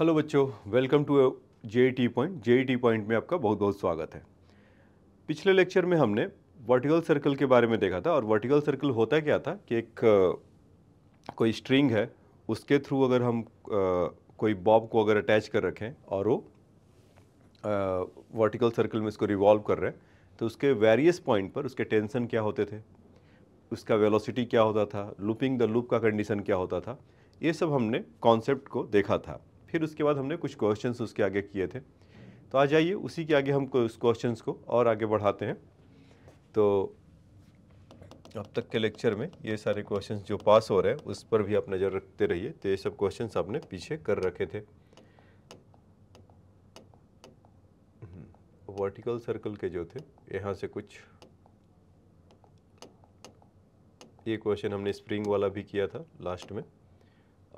Hello बच्चों welcome to J T point J T point में आपका बहुत बहुत स्वागत है पिछले लेक्चर में हमने वर्टिकल सर्कल के बारे में देखा था और वर्टिकल सर्कल होता क्या था कि एक कोई स्ट्रिंग है उसके थ्रू अगर हम कोई बॉब को अगर अटैच कर रखें और वो वर्टिकल सर्कल में इसको रिवॉल्व कर रहे हैं तो उसके वेरियस पॉइंट पर उसके टेंसन क्या होते थे उसका वेलोसिटी क्या होता था लूपिंग द लूप का कंडीशन क्या होता था ये सब हमने कॉन्सेप्ट को देखा था फिर उसके बाद हमने कुछ क्वेश्चन उसके आगे किए थे तो आ जाइए उसी के आगे हम उस क्वेश्चन को और आगे बढ़ाते हैं तो अब तक के लेक्चर में ये सारे क्वेश्चंस जो पास हो रहे हैं उस पर भी आप नज़र रखते रहिए तो ये सब क्वेश्चंस आपने पीछे कर रखे थे वर्टिकल हम्म, सर्कल के जो थे यहाँ से कुछ ये क्वेश्चन हमने स्प्रिंग वाला भी किया था लास्ट में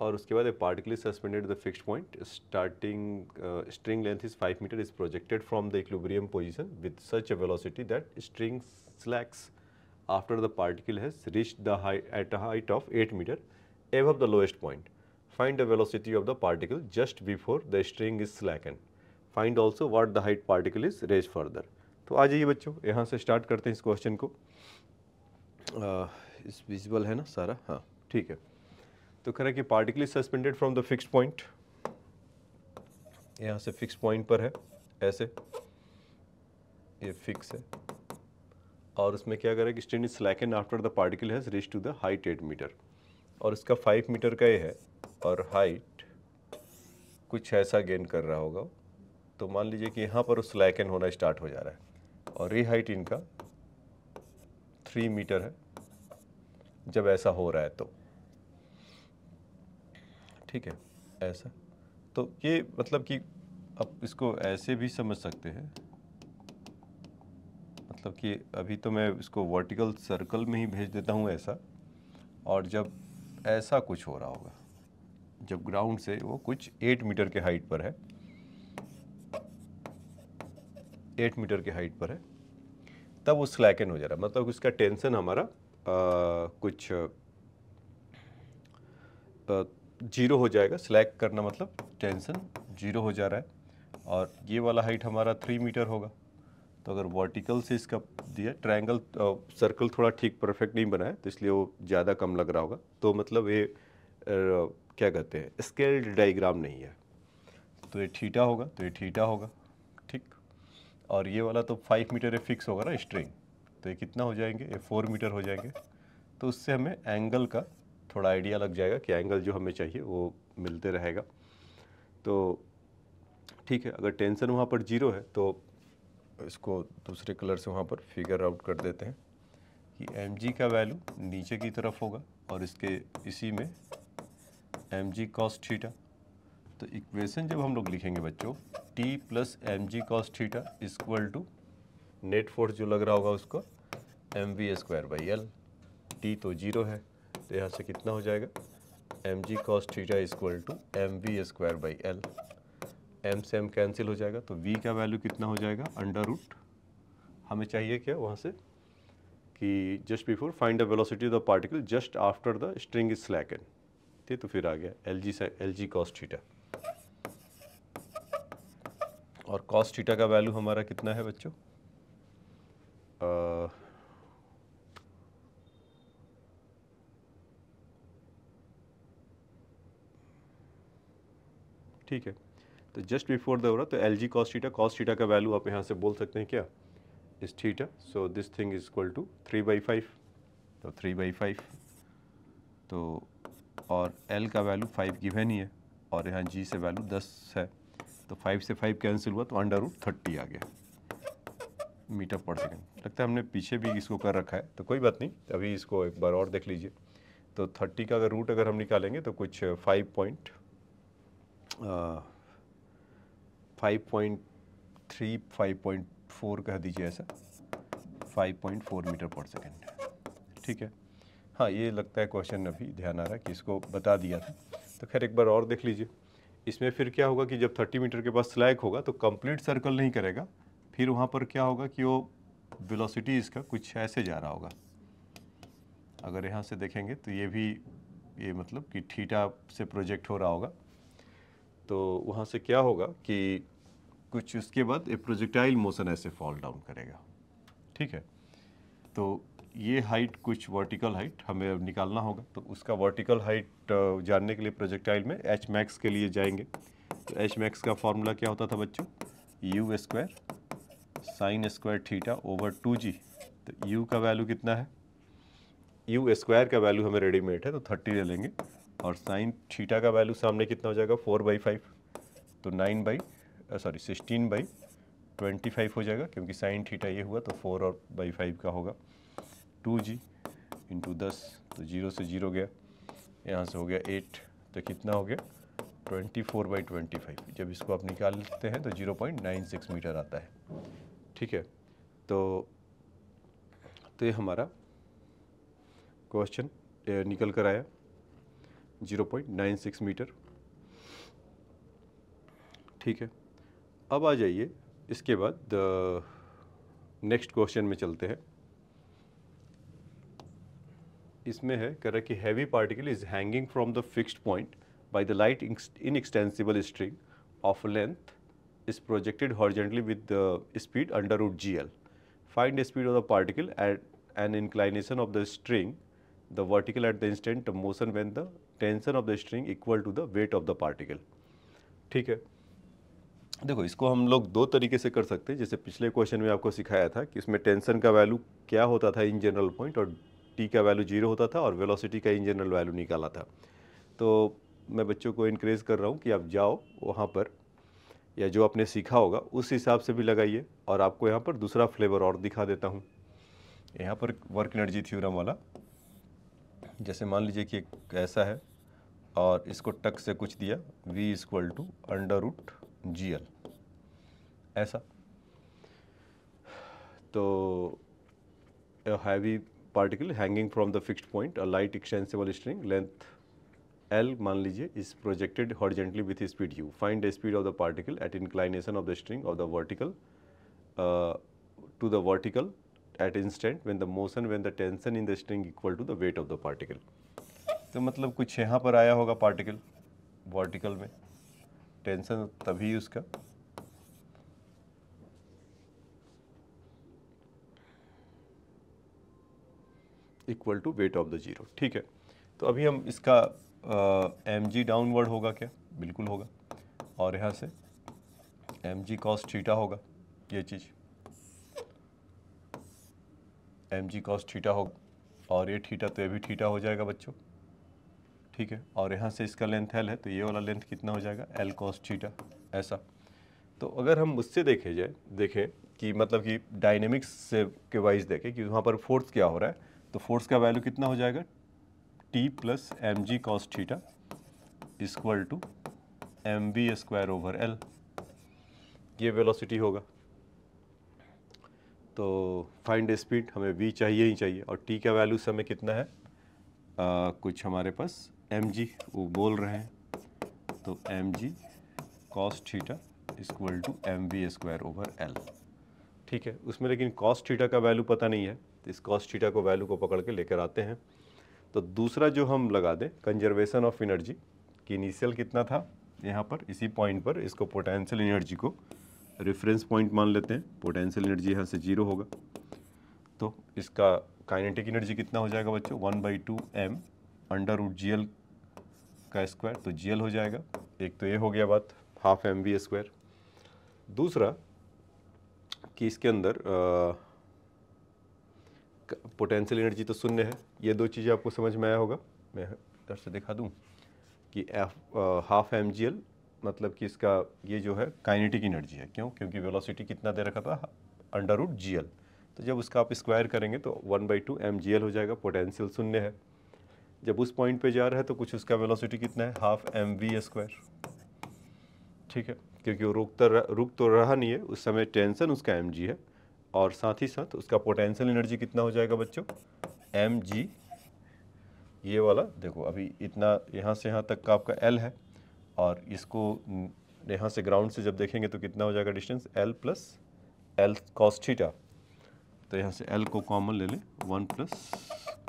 और उसके बाद a particle is suspended the fix point starting string length is five metre is projected from the equilibrium position with such a velocity that string slacks after the particle has reach the at height of eight metre above the lowest point find the velocity of the particle just before the string is slack and find also what the height particle is raise further तो आ जाइए बच्चों यहाँ से start करते हैं इस question को विजिबल uh, है ना सारा हाँ ठीक है तो कह रहा है कि particle is suspended from the fix point यहाँ से फिक्स पॉइंट पर है ऐसे ये फिक्स है और उसमें क्या करें कि stain is slacken after the particle has reach to the height eight metre और इसका फाइव मीटर का ये है और हाइट कुछ ऐसा गेन कर रहा होगा तो मान लीजिए कि यहाँ पर उस स्लैकन होना स्टार्ट हो जा रहा है और ये हाइट इनका थ्री मीटर है जब ऐसा हो रहा है तो ठीक है ऐसा तो ये मतलब कि आप इसको ऐसे भी समझ सकते हैं मतलब कि अभी तो मैं इसको वर्टिकल सर्कल में ही भेज देता हूँ ऐसा और जब ऐसा कुछ हो रहा होगा जब ग्राउंड से वो कुछ एट मीटर के हाइट पर है एट मीटर के हाइट पर है तब वो स्लैकन हो जा रहा है मतलब उसका टेंसन हमारा आ, कुछ आ, जीरो हो जाएगा स्लैक करना मतलब टेंसन जीरो हो जा रहा है और ये वाला हाइट हमारा थ्री मीटर होगा तो अगर वर्टिकल से इसका दिया ट्रायंगल सर्कल थोड़ा ठीक परफेक्ट नहीं बना है तो इसलिए वो ज़्यादा कम लग रहा होगा तो मतलब ये क्या कहते हैं स्केल्ड डाइग्राम नहीं है तो ये ठीठा होगा तो ये ठीठा होगा ठीक और ये वाला तो फाइव मीटर ये फिक्स होगा ना स्ट्रिंग तो ये कितना हो जाएंगे ये फोर मीटर हो जाएंगे तो उससे हमें एंगल का थोड़ा आइडिया लग जाएगा कि एंगल जो हमें चाहिए वो मिलते रहेगा तो ठीक है अगर टेंसन वहाँ पर जीरो है तो इसको दूसरे कलर से वहाँ पर फिगर आउट कर देते हैं कि एम जी का वैल्यू नीचे की तरफ होगा और इसके इसी में एम जी कॉस्ट थीटा तो इक्वेशन जब हम लोग लिखेंगे बच्चों T plus M G cos theta equal to net force जो लग रहा होगा उसको M we square by L T तो जीरो है तो यहाँ से कितना हो जाएगा M G cos theta equal to M we square by L M से एम कैंसिल हो जाएगा तो वी का वैल्यू कितना हो जाएगा अंडर रूट हमें चाहिए क्या वहाँ से कि just before find the velocity of the particle just after the string is slacken ठीक तो फिर आ गया एल जी से एल जी कॉस थीटा और कॉस थीटा का वैल्यू हमारा कितना है बच्चों ठीक है तो जस्ट बिफोर द हो रहा तो L G cos theta cos theta का वैल्यू आप यहाँ से बोल सकते हैं क्या इस theta so this thing is equal to three by five तो थ्री बाई फाइव तो और एल का वैल्यू फाइव गिवन ही है और यहाँ जी से वैल्यू दस है तो फाइव से फाइव कैंसिल हुआ तो अंडर रूट थर्टी आ गया मीटर पर सेकेंड लगता है हमने पीछे भी इसको कर रखा है तो कोई बात नहीं अभी इसको एक बार और देख लीजिए तो थर्टी का अगर रूट अगर हम निकालेंगे तो कुछ फाइव पॉइंट 5.3 5.4 कह दीजिए ऐसा 5.4 मीटर पर सेकेंड ठीक है हाँ ये लगता है क्वेश्चन अभी ध्यान आ रहा है कि इसको बता दिया था तो खैर एक बार और देख लीजिए इसमें फिर क्या होगा कि जब 30 मीटर के पास स्लैक होगा तो कंप्लीट सर्कल नहीं करेगा फिर वहाँ पर क्या होगा कि वो वेलोसिटी इसका कुछ ऐसे जा रहा होगा अगर यहाँ से देखेंगे तो ये भी ये मतलब कि ठीठा से प्रोजेक्ट हो रहा होगा तो वहाँ से क्या होगा कि कुछ उसके बाद ए प्रोजेक्टाइल मोशन ऐसे फॉल डाउन करेगा ठीक है तो ये हाइट कुछ वर्टिकल हाइट हमें अब निकालना होगा तो उसका वर्टिकल हाइट जानने के लिए प्रोजेक्टाइल में एच मैक्स के लिए जाएंगे तो एच मैक्स का फॉर्मूला क्या होता था बच्चों U square sine square theta over two जी तो यू का वैल्यू कितना है यू स्क्वायर का वैल्यू हमें रेडीमेड है तो थर्टी ले लेंगे और साइन थीटा का वैल्यू सामने कितना हो जाएगा फोर बाई फाइव तो nine by sorry sixteen by twenty five हो जाएगा क्योंकि साइन थीटा ये हुआ तो फोर और बाई फाइव का होगा टू जी इंटू दस तो जीरो से जीरो गया यहाँ से हो गया एट तो कितना हो गया twenty four by twenty five जब इसको आप निकाल लेते हैं तो zero point nine six metre आता है ठीक है तो तो ये हमारा क्वेश्चन निकल कर आया zero point nine six metre ठीक है अब आ जाइए इसके बाद नेक्स्ट क्वेश्चन में चलते हैं इसमें है कह रहा है कि heavy particle is hanging from the fixed point by the light inextensible string of length is projected horizontally with the speed under root G L find the speed of the particle at an inclination of the string the vertical at the instant motion when the tension of the string equal to the weight of the particle ठीक है देखो इसको हम लोग दो तरीके से कर सकते हैं जैसे पिछले क्वेश्चन में आपको सिखाया था कि इसमें टेंशन का वैल्यू क्या होता था इन जनरल पॉइंट और टी का वैल्यू जीरो होता था और वेलोसिटी का इन जनरल वैल्यू निकाला था तो मैं बच्चों को इनक्रेज कर रहा हूँ कि आप जाओ वहाँ पर या जो आपने सीखा होगा उस हिसाब से भी लगाइए और आपको यहाँ पर दूसरा फ्लेवर और दिखा देता हूँ यहाँ पर वर्क एनर्जी थ्योरम वाला जैसे मान लीजिए कि एक ऐसा है और इसको टक से कुछ दिया v equal to under root G L ऐसा तो heavy particle hanging from the fixed point a light extensible string length L मान लीजिए is projected horizontally with speed U find the speed of the particle at inclination of the string of the vertical to the vertical at instant when the motion when the tension in the string equal to the weight of the particle तो मतलब कुछ यहाँ पर आया होगा particle vertical में tension तो तभी उसका equal to weight of the zero ठीक है तो अभी हम इसका एम जी डाउनवर्ड होगा क्या बिल्कुल होगा और यहाँ से एम जी कॉस थीटा होगा ये चीज़ एम जी कॉस थीटा होगा और ये थीटा तो ये भी थीटा हो जाएगा बच्चों ठीक है और यहाँ से इसका लेंथ एल है तो ये वाला लेंथ कितना हो जाएगा एल कॉस थीटा ऐसा तो अगर हम उससे देखे जाए देखें कि मतलब कि डायनेमिक्स से के वाइज देखें कि वहाँ पर फोर्स क्या हो रहा है तो फोर्स का वैल्यू कितना हो जाएगा T plus M ji cos theta equal to M B square over L ये वेलोसिटी होगा तो फाइंड स्पीड हमें वी चाहिए ही चाहिए और टी का वैल्यू समय कितना है आ, कुछ हमारे पास एम जी वो बोल रहे हैं तो M G cos theta equal to M we square over L ठीक है उसमें लेकिन कॉस्ट थीटा का वैल्यू पता नहीं है तो इस कॉस्ट थीटा को वैल्यू को पकड़ के लेकर आते हैं तो दूसरा जो हम लगा दें कंजर्वेशन ऑफ एनर्जी कि इनिशियल कितना था यहाँ पर इसी पॉइंट पर इसको पोटेंशियल एनर्जी को रेफरेंस पॉइंट मान लेते हैं पोटेंशियल एनर्जी यहाँ से जीरो होगा तो इसका काइनेटिक एनर्जी कितना हो जाएगा बच्चों one by two M under root G L का स्क्वायर तो जी हो जाएगा एक तो ये हो गया बात हाफ एम वी स्क्वायर दूसरा कि इसके अंदर पोटेंशियल एनर्जी तो शून्य है ये दो चीज़ें आपको समझ में आया होगा मैं इधर से दिखा दूँ कि F half M G L मतलब कि इसका ये जो है काइनेटिक एनर्जी है क्यों क्योंकि वेलोसिटी कितना दे रखा था अंडर रूट जी एल तो जब उसका आप स्क्वायर करेंगे तो one by two M G L हो जाएगा पोटेंशियल शून्य है जब उस पॉइंट पे जा रहा है तो कुछ उसका वेलोसिटी कितना है हाफ एम वी स्क्वायर ठीक है क्योंकि वो रुकता रुक तो रहा नहीं है उस समय टेंशन उसका एम है और साथ ही साथ उसका पोटेंशियल एनर्जी कितना हो जाएगा बच्चों एम ये वाला देखो अभी इतना यहाँ से यहाँ तक का आपका एल है और इसको यहाँ से ग्राउंड से जब देखेंगे तो कितना हो जाएगा distance L plus L cos theta तो यहाँ से एल को कॉमन ले लें वन प्लस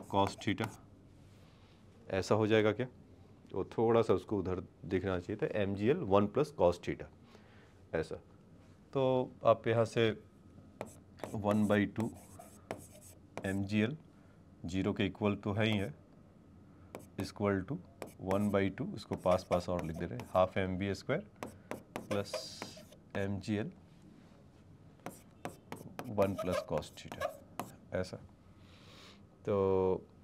कॉस्टीटा ऐसा हो जाएगा क्या तो थोड़ा सा उसको उधर देखना चाहिए था M G L one plus cos theta ऐसा तो आप यहाँ से one by two M G L zero के इक्वल तो है ही है equal to one by two इसको पास पास और लिख दे रहे half M B square plus M G L one plus cos theta ऐसा तो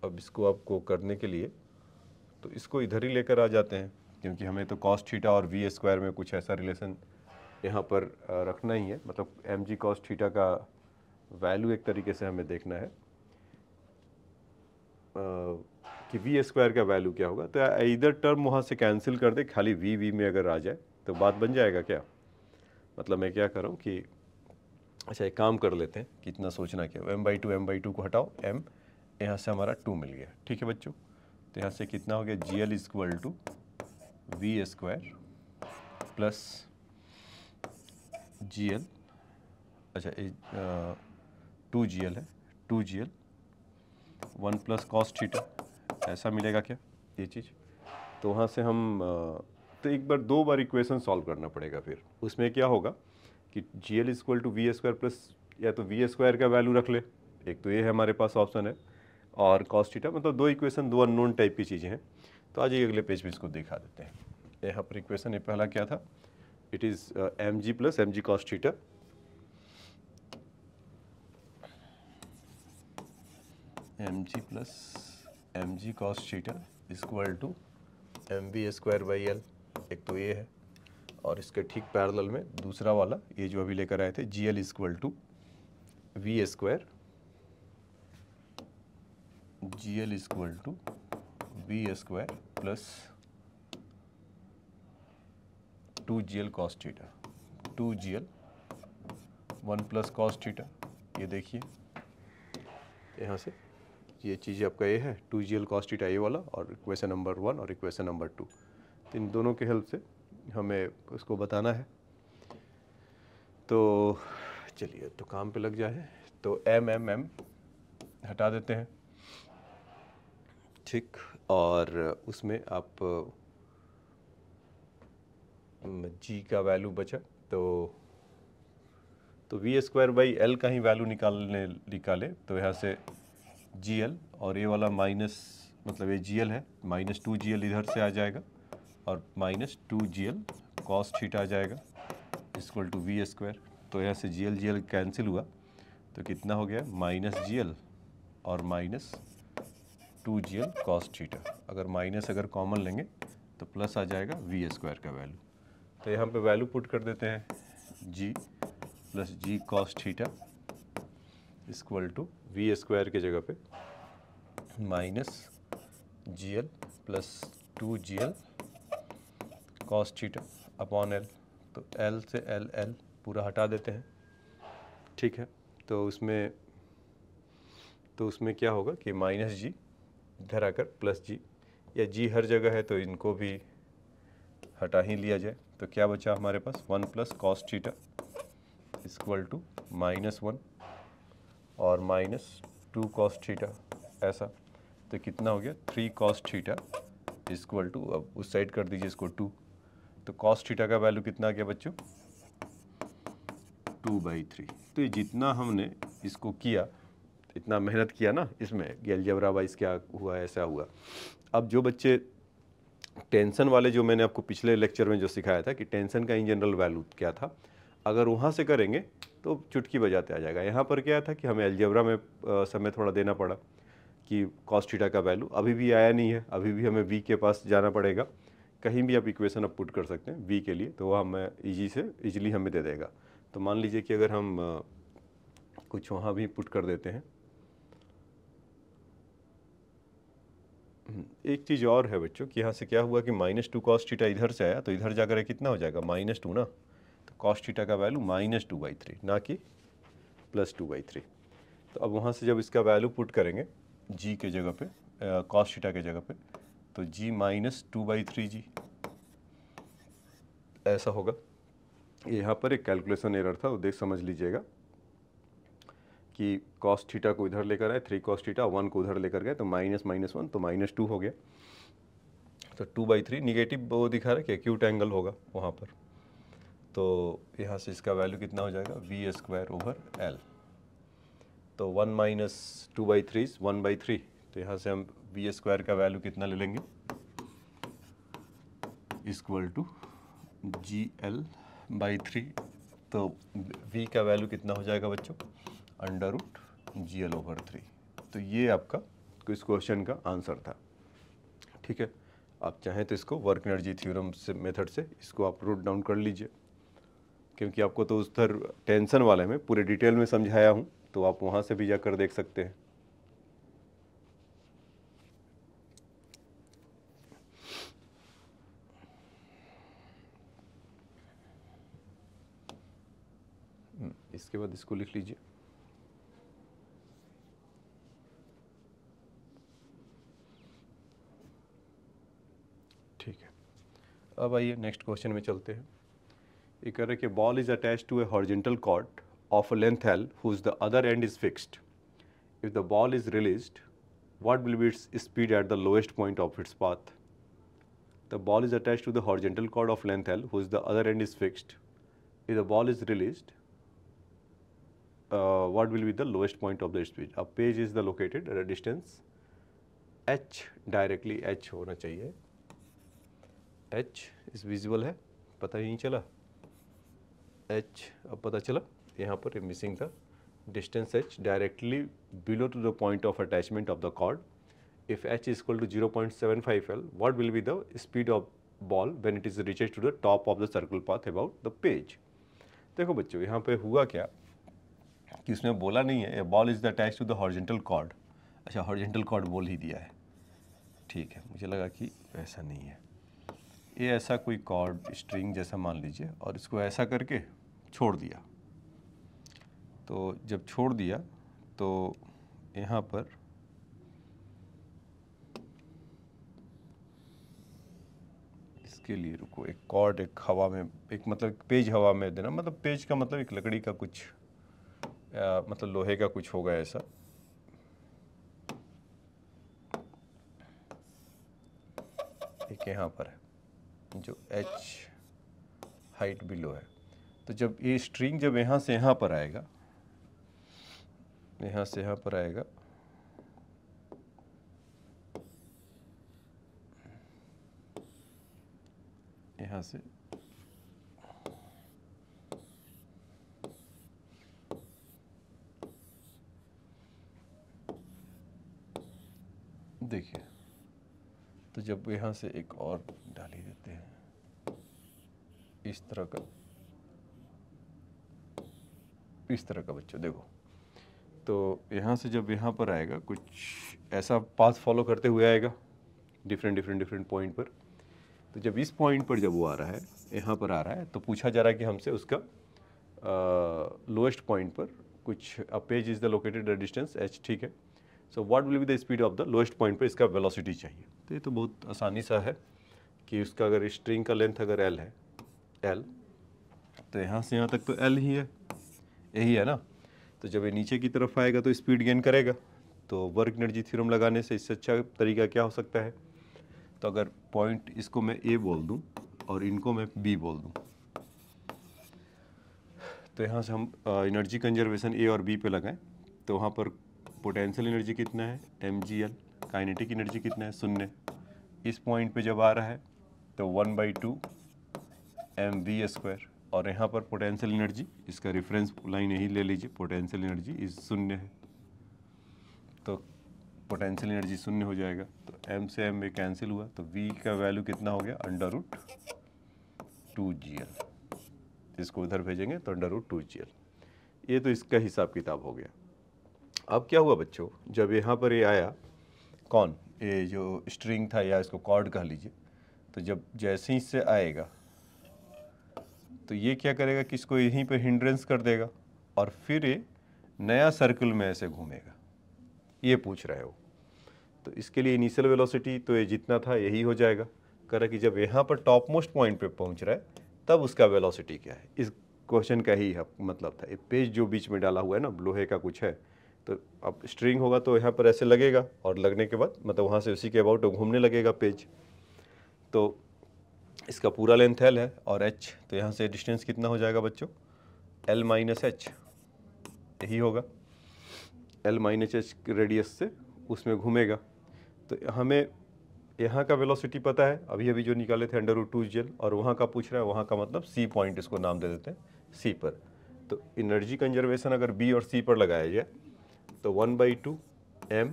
अब इसको आपको करने के लिए तो इसको इधर ही लेकर आ जाते हैं क्योंकि हमें तो कॉस्ट ठीटा और वी स्क्वायर में कुछ ऐसा रिलेशन यहाँ पर रखना ही है मतलब एम जी कॉस्ट ठीटा का वैल्यू एक तरीके से हमें देखना है कि वी स्क्वायर का वैल्यू क्या होगा तो इधर टर्म वहाँ से कैंसिल कर दे खाली वी वी में अगर आ जाए तो बात बन जाएगा क्या मतलब मैं क्या करूँ कि अच्छा एक काम कर लेते हैं कितना सोचना क्या M by two M by two को हटाओ एम यहाँ से हमारा टू मिल गया ठीक है बच्चों तो यहाँ से कितना हो गया G L equal to V square plus G L अच्छा टू जी एल है two G L one plus cos theta ऐसा मिलेगा क्या ये चीज़ तो वहाँ से हम तो एक बार दो बार इक्वेशन सॉल्व करना पड़ेगा फिर उसमें क्या होगा कि G L equal to V square plus या तो वी स्क्वायर का वैल्यू रख ले एक तो ये है हमारे पास ऑप्शन है और कॉस थीटा मतलब दो इक्वेशन दो अननोन टाइप की चीज़ें हैं तो आज ये अगले पेज में इसको दिखा देते हैं यहाँ पर इक्वेशन ये पहला क्या था it is M G plus M ji cos theta M G plus M ji cos theta equal to M B square by L एक तो ये है और इसके ठीक पैरल में दूसरा वाला ये जो अभी लेकर आए थे G L equal to V square GL is equal to V square plus 2GL cos theta 2GL 1 plus cos theta ये देखिए यहाँ से ये चीज़ आपका ये है 2GL cos theta ये वाला और इक्वेशन नंबर वन और इक्वेशन नंबर टू तो इन दोनों के हेल्प से हमें उसको बताना है तो चलिए तो काम पे लग जाए तो एम एम एम हटा देते हैं ठीक और उसमें आप जी का वैल्यू बचा तो तो वी स्क्वायर बाई एल का ही वैल्यू निकालने निकाले तो यहाँ से जी एल और ये वाला माइनस मतलब ये जी एल है माइनस टू जी एल इधर से आ जाएगा और minus two G L cos theta आ जाएगा इसक्वल टू वी स्क्वायर तो यहाँ से G L G L cancel हुआ तो कितना हो गया माइनस जी एल और minus two G L cos theta अगर माइनस अगर कॉमन लेंगे तो प्लस आ जाएगा वी स्क्वायर का वैल्यू तो यहाँ पे वैल्यू पुट कर देते हैं G plus G cos theta equal to V square की जगह पे minus G L plus two G L cos theta upon L तो एल से एल एल पूरा हटा देते हैं ठीक है तो उसमें तो उसमें क्या होगा कि माइनस जी इधर आकर प्लस जी या जी हर जगह है तो इनको भी हटा ही लिया जाए तो क्या बचा हमारे पास one plus cos theta equal to minus one और माइनस टू कॉस थीटा ऐसा तो कितना हो गया three cos theta equal to अब उस साइड कर दीजिए इसको टू तो कॉस थीटा का वैल्यू कितना आ गया बच्चों टू बाई थ्री तो ये जितना हमने इसको किया इतना मेहनत किया ना इसमें कि अलजबरा वाइज क्या हुआ ऐसा हुआ अब जो बच्चे टेंशन वाले जो मैंने आपको पिछले लेक्चर में जो सिखाया था कि टेंशन का इन जनरल वैल्यू क्या था अगर वहाँ से करेंगे तो चुटकी बजाते आ जाएगा यहाँ पर क्या था कि हमें अलजबरा में समय थोड़ा देना पड़ा कि कॉस्टिटा का वैल्यू अभी भी आया नहीं है अभी भी हमें वी के पास जाना पड़ेगा कहीं भी आप इक्वेशन अब पुट कर सकते हैं वी के लिए तो वह हमें ईजी से ईजिली हमें दे देगा तो मान लीजिए कि अगर हम कुछ वहाँ भी पुट कर देते हैं एक चीज़ और है बच्चों कि यहाँ से क्या हुआ कि माइनस टू कॉस्ट टीटा इधर से आया तो इधर जाकर कितना हो जाएगा माइनस टू ना तो कॉस्ट टीटा का value minus two by three ना कि प्लस टू बाई थ्री तो अब वहाँ से जब इसका वैल्यू पुट करेंगे जी के जगह पे कॉस्ट टीटा के जगह पे तो G minus two by three G ऐसा होगा यहाँ पर एक कैलकुलेशन एरर था वो देख समझ लीजिएगा कि कॉस थीटा को इधर लेकर आए थ्री कॉस थीटा वन को उधर लेकर गए तो माइनस माइनस वन तो माइनस टू हो गया तो टू बाई थ्री निगेटिव वो दिखा रहा है कि एक्यूट एंगल होगा वहाँ पर तो यहाँ से इसका वैल्यू कितना हो जाएगा वी स्क्वायर ओवर एल तो one minus two by three one by three तो यहाँ से हम वी स्क्वायर का वैल्यू कितना ले लेंगे equal to G L by three तो वी का वैल्यू कितना हो जाएगा बच्चों under root G L over three तो ये आपका इस क्वेश्चन का आंसर था ठीक है आप चाहें तो इसको वर्क एनर्जी थ्योरम से मेथड से इसको आप रूट डाउन कर लीजिए क्योंकि आपको तो उस थर टेंशन वाले में पूरे डिटेल में समझाया हूँ तो आप वहाँ से भी जाकर देख सकते हैं हम्म, इसके बाद इसको लिख लीजिए अब आइए नेक्स्ट क्वेश्चन में चलते हैं ये कह रहे हैं कि ball is attach to a horizontal cord of a length L whose the other end is fixed if the ball is release what will be its speed at the lowest point of its path the ball is attach to the horizontal cord of length L whose the other end is fixed if the ball is release what will be the lowest point of the speed a page is the located at a distance H directly H होना चाहिए H is visible है पता ही नहीं चला H अब पता चला यहाँ पर मिसिंग था distance H directly below to the point of attachment of the cord if H is equal to zero point seven five L what will be the speed of ball when it is reaches to the top of the circular path about the peg देखो बच्चों यहाँ पे हुआ क्या कि उसने बोला नहीं है ball is the attach to the horizontal cord अच्छा हॉर्जेंटल कॉर्ड बोल ही दिया है ठीक है मुझे लगा कि ऐसा नहीं है ये ऐसा कोई कॉर्ड स्ट्रिंग जैसा मान लीजिए और इसको ऐसा करके छोड़ दिया तो जब छोड़ दिया तो यहाँ पर इसके लिए रुको एक कॉर्ड एक हवा में एक मतलब पेज हवा में देना मतलब पेज का मतलब एक लकड़ी का कुछ आ, मतलब लोहे का कुछ होगा ऐसा एक यहाँ पर है जो h हाइट बिलो है तो जब ये स्ट्रिंग जब यहाँ से यहाँ पर आएगा यहाँ से यहाँ पर आएगा यहाँ से जब यहाँ से एक और डाल ही देते हैं इस तरह का इस तरह का बच्चा देखो तो यहाँ से जब यहाँ पर आएगा कुछ ऐसा पाथ फॉलो करते हुए आएगा डिफरेंट डिफरेंट डिफरेंट पॉइंट पर तो जब इस पॉइंट पर जब वो आ रहा है यहाँ पर आ रहा है तो पूछा जा रहा है कि हमसे उसका लोएस्ट पॉइंट पर कुछ a page is the located distance H ठीक है so what will be the speed of the lowest point पे इसका वेलोसिटी चाहिए तो ये तो बहुत आसानी सा है कि उसका अगर स्ट्रिंग का लेंथ अगर एल है एल तो यहाँ से यहाँ तक तो एल ही है यही है ना तो जब ये नीचे की तरफ आएगा तो स्पीड गेन करेगा तो वर्क एनर्जी थ्योरम लगाने से इससे अच्छा तरीका क्या हो सकता है तो अगर पॉइंट इसको मैं ए बोल दूँ और इनको मैं बी बोल दूँ तो यहाँ से हम एनर्जी कंजर्वेशन ए और बी पे लगाएं तो वहाँ पर पोटेंशियल एनर्जी कितना है M G L kinetic energy कितना है शून्य इस पॉइंट पे जब आ रहा है तो one by two M we square और यहाँ पर पोटेंशियल एनर्जी इसका रेफरेंस लाइन यही ले लीजिए पोटेंशियल एनर्जी इस शून्य है तो पोटेंशियल एनर्जी शून्य हो जाएगा तो एम से एम में कैंसिल हुआ तो वी का वैल्यू कितना हो गया under root two G L इसको उधर भेजेंगे तो under root two G L ये तो इसका हिसाब किताब हो गया अब क्या हुआ बच्चों जब यहाँ पर ये आया कौन ये जो स्ट्रिंग था या इसको कॉर्ड कह लीजिए तो जब जैसे ही इससे आएगा तो ये क्या करेगा कि इसको यहीं पर हिंड्रेंस कर देगा और फिर ये नया सर्कल में ऐसे घूमेगा ये पूछ रहे हो तो इसके लिए इनिशियल वेलोसिटी तो ये जितना था यही हो जाएगा कह रहा कि जब यहाँ पर टॉप मोस्ट पॉइंट पे पहुँच रहा है तब उसका वेलोसिटी क्या है इस क्वेश्चन का ही मतलब था ये पेज जो बीच में डाला हुआ है ना लोहे का कुछ है तो अब स्ट्रिंग होगा तो यहाँ पर ऐसे लगेगा और लगने के बाद मतलब वहाँ से उसी के अबाउट घूमने लगेगा पेज तो इसका पूरा लेंथ एल है और एच तो यहाँ से डिस्टेंस कितना हो जाएगा बच्चों एल माइनस एच यही होगा एल माइनस एच रेडियस से उसमें घूमेगा तो हमें यहाँ का वेलोसिटी पता है अभी अभी जो निकाले थे अंडर टू जेल और वहाँ का पूछ रहा है वहाँ का मतलब सी पॉइंट इसको नाम दे देते हैं सी पर तो एनर्जी कंजर्वेशन अगर बी और सी पर लगाया जाए तो one by two M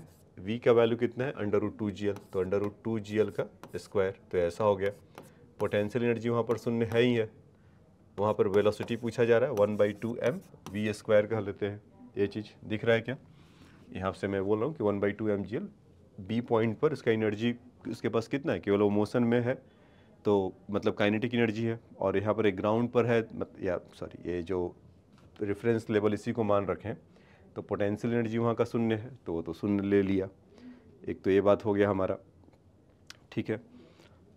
V का वैल्यू कितना है under root two G L तो under root two G L का स्क्वायर तो ऐसा हो गया पोटेंशियल एनर्जी वहाँ पर शून्य है ही है वहाँ पर वेलोसिटी पूछा जा रहा है one by two M we square कह लेते हैं ये चीज़ दिख रहा है क्या यहाँ से मैं बोल रहा हूँ कि one by two M G L B point पर इसका एनर्जी इसके पास कितना है केवल वो मोशन में है तो मतलब काइनेटिक एनर्जी है और यहाँ पर एक ग्राउंड पर है या सॉरी ये जो रेफरेंस लेवल इसी को मान रखें तो पोटेंशियल एनर्जी वहाँ का शून्य है तो वो तो शून्य ले लिया एक तो ये बात हो गया हमारा ठीक है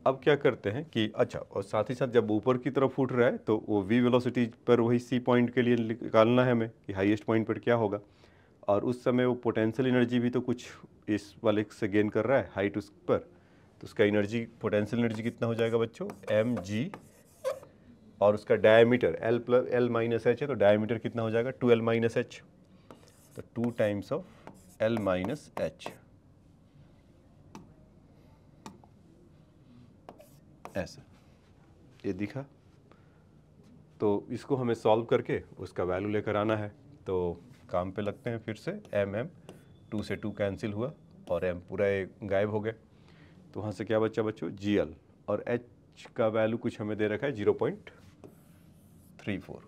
अब क्या करते हैं कि अच्छा और साथ ही साथ जब ऊपर की तरफ उठ रहा है तो वो वी वेलोसिटी पर वही सी पॉइंट के लिए निकालना है हमें कि हाईएस्ट पॉइंट पर क्या होगा और उस समय वो पोटेंशियल एनर्जी भी तो कुछ इस वाले से गेन कर रहा है हाइट उस पर तो उसका एनर्जी पोटेंशियल एनर्जी कितना हो जाएगा बच्चों एम जी और उसका diameter L plus L minus H है तो डायमीटर कितना हो जाएगा two L minus H the 2 times of L minus H. ऐसा ये दिखा तो इसको हमें सॉल्व करके उसका वैल्यू लेकर आना है तो काम पे लगते हैं फिर से एम एम टू से टू कैंसिल हुआ और एम पूरा गायब हो गए तो वहाँ से क्या बच्चा बच्चों जी एल और एच का वैल्यू कुछ हमें दे रखा है ज़ीरो पॉइंट थ्री फोर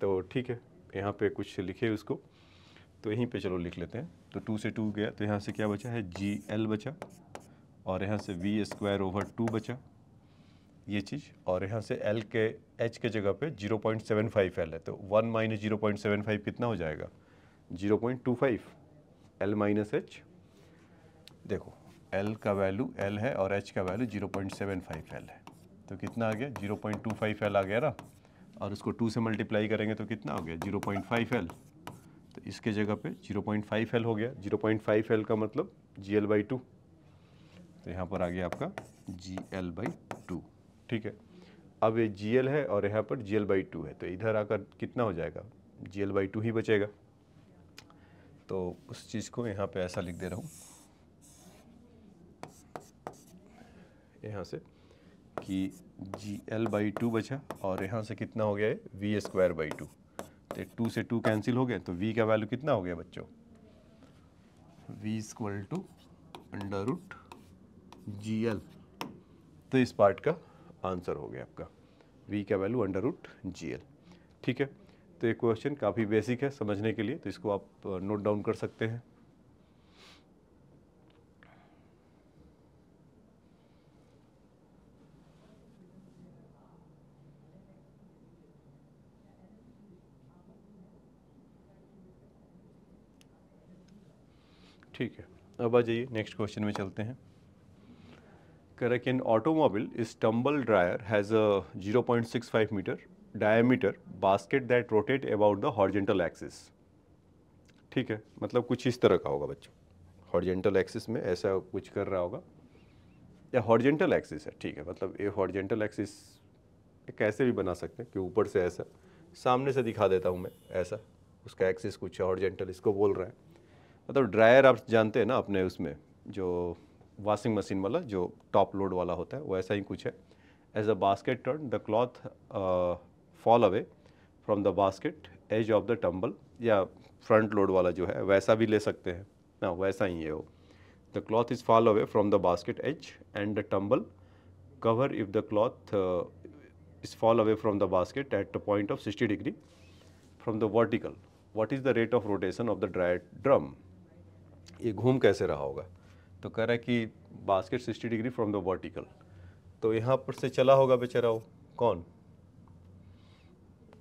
तो ठीक है यहाँ पे कुछ लिखे उसको तो यहीं पे चलो लिख लेते हैं तो टू से टू गया तो यहाँ से क्या बचा है जी एल बचा और यहाँ से वी स्क्वायर ओवर टू बचा ये चीज़ और यहाँ से एल के एच के जगह पे 0.75 एल है तो वन माइनस जीरो कितना हो जाएगा 0.25 एल माइनस एच देखो एल का वैल्यू एल है और एच का वैल्यू 0.75 एल है तो कितना आ गया 0.25 एल आ गया ना और उसको टू से मल्टीप्लाई करेंगे तो कितना हो गया 0.5 एल तो इसके जगह पे 0.5 एल हो गया 0.5 एल का मतलब जी एल बाई टू तो यहाँ पर आ गया आपका जी एल बाई टू ठीक है अब ये जी एल है और यहाँ पर जी एल बाई टू है तो इधर आकर कितना हो जाएगा जी एल बाई टू ही बचेगा तो उस चीज़ को यहाँ पे ऐसा लिख दे रहा हूँ यहाँ से कि जी एल बाई टू बचा और यहाँ से कितना हो गया है वी स्क्वायर बाई टू तो टू से टू कैंसिल हो गया तो वी का वैल्यू कितना हो गया बच्चों V square two under root G L तो इस पार्ट का आंसर हो गया आपका वी का वैल्यू अंडर उट जी एल ठीक है तो ये क्वेश्चन काफ़ी बेसिक है समझने के लिए तो इसको आप नोट uh, डाउन कर सकते हैं ठीक है अब आ जाइए नेक्स्ट क्वेश्चन में चलते हैं correct dryer has a zero point six five metre diameter basket that rotate about the horizontal axis ठीक है मतलब कुछ इस तरह का होगा बच्चों हॉर्जेंटल एक्सिस में ऐसा कुछ कर रहा होगा या हॉर्जेंटल एक्सिस है ठीक है मतलब ये हॉर्जेंटल एक्सिस कैसे भी बना सकते हैं कि ऊपर से ऐसा सामने से दिखा देता हूँ मैं ऐसा उसका एक्सिस कुछ है हॉर्जेंटल इसको बोल रहा है मतलब ड्रायर आप जानते हैं ना अपने उसमें जो वॉशिंग मशीन वाला जो टॉप लोड वाला होता है वैसा ही कुछ है as a basket turn the cloth fall away from the basket edge of the tumble या फ्रंट लोड वाला जो है वैसा भी ले सकते हैं ना हाँ, वैसा ही है वो the cloth is fall away from the basket edge and the tumble cover if the cloth is fall away from the basket at the point of sixty degree from the vertical what is the rate of rotation of the dry drum ये घूम कैसे रहा होगा तो कह रहा है कि basket sixty degree from the vertical तो यहाँ पर से चला होगा बेचारा वो कौन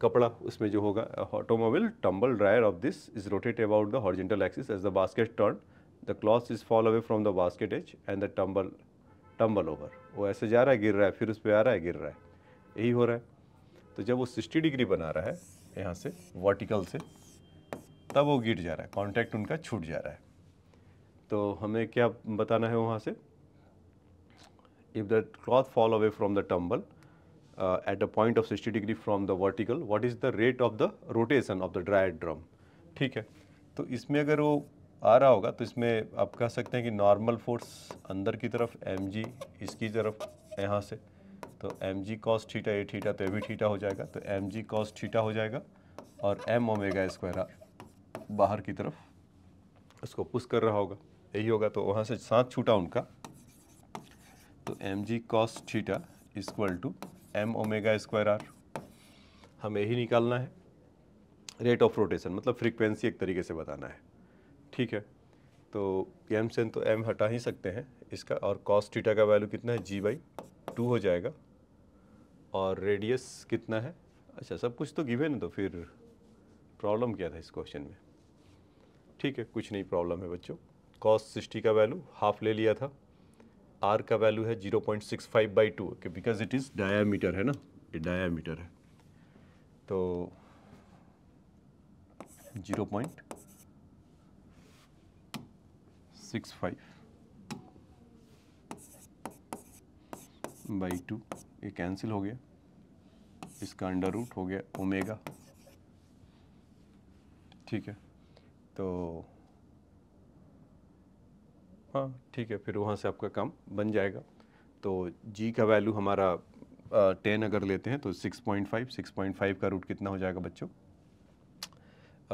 कपड़ा उसमें जो होगा automobile tumble dryer of this is rotate about the horizontal axis as the basket turn the cloth is fall away from the basket edge and the tumble tumble over वो ऐसे जा रहा है गिर रहा है फिर उस पर आ रहा है गिर रहा है यही हो रहा है तो जब वो सिक्सटी डिग्री बना रहा है यहाँ से वर्टिकल से तब वो गिर जा रहा है कॉन्टैक्ट उनका छूट जा रहा है तो हमें क्या बताना है वहाँ से if the cloth fall away from the tumble at at point of of 60 degree from the vertical what is the rate of the rotation of the dry ठीक है तो इसमें अगर वो आ रहा होगा तो इसमें आप कह सकते हैं कि नॉर्मल फोर्स अंदर की तरफ एम जी इसकी तरफ यहाँ से तो M G cos theta a theta तो ये भी ठीटा हो जाएगा तो एम जी कॉस ठीटा हो जाएगा और एम ओमेगा स्क्वायर बाहर की तरफ उसको पुश कर रहा होगा यही होगा तो वहाँ से साथ छूटा उनका तो M G cos theta equal to M omega square R हमें यही निकालना है रेट ऑफ रोटेशन मतलब फ्रीक्वेंसी एक तरीके से बताना है ठीक है तो एम से तो एम हटा ही सकते हैं इसका और कॉस थीटा का वैल्यू कितना है जी बाई टू हो जाएगा और रेडियस कितना है अच्छा सब कुछ तो गिवे है तो फिर प्रॉब्लम क्या था इस क्वेश्चन में ठीक है कुछ नहीं प्रॉब्लम है बच्चों कॉस सिक्सटी का वैल्यू हाफ ले लिया था आर का वैल्यू है zero point six five by two because it is diameter है ना ये डायामीटर है तो zero point six five by two ये कैंसिल हो गया इसका अंडर रूट हो गया ओमेगा ठीक है तो हाँ ठीक है फिर वहाँ से आपका काम बन जाएगा तो जी का वैल्यू हमारा टेन अगर लेते हैं तो six point five six point five का रूट कितना हो जाएगा बच्चों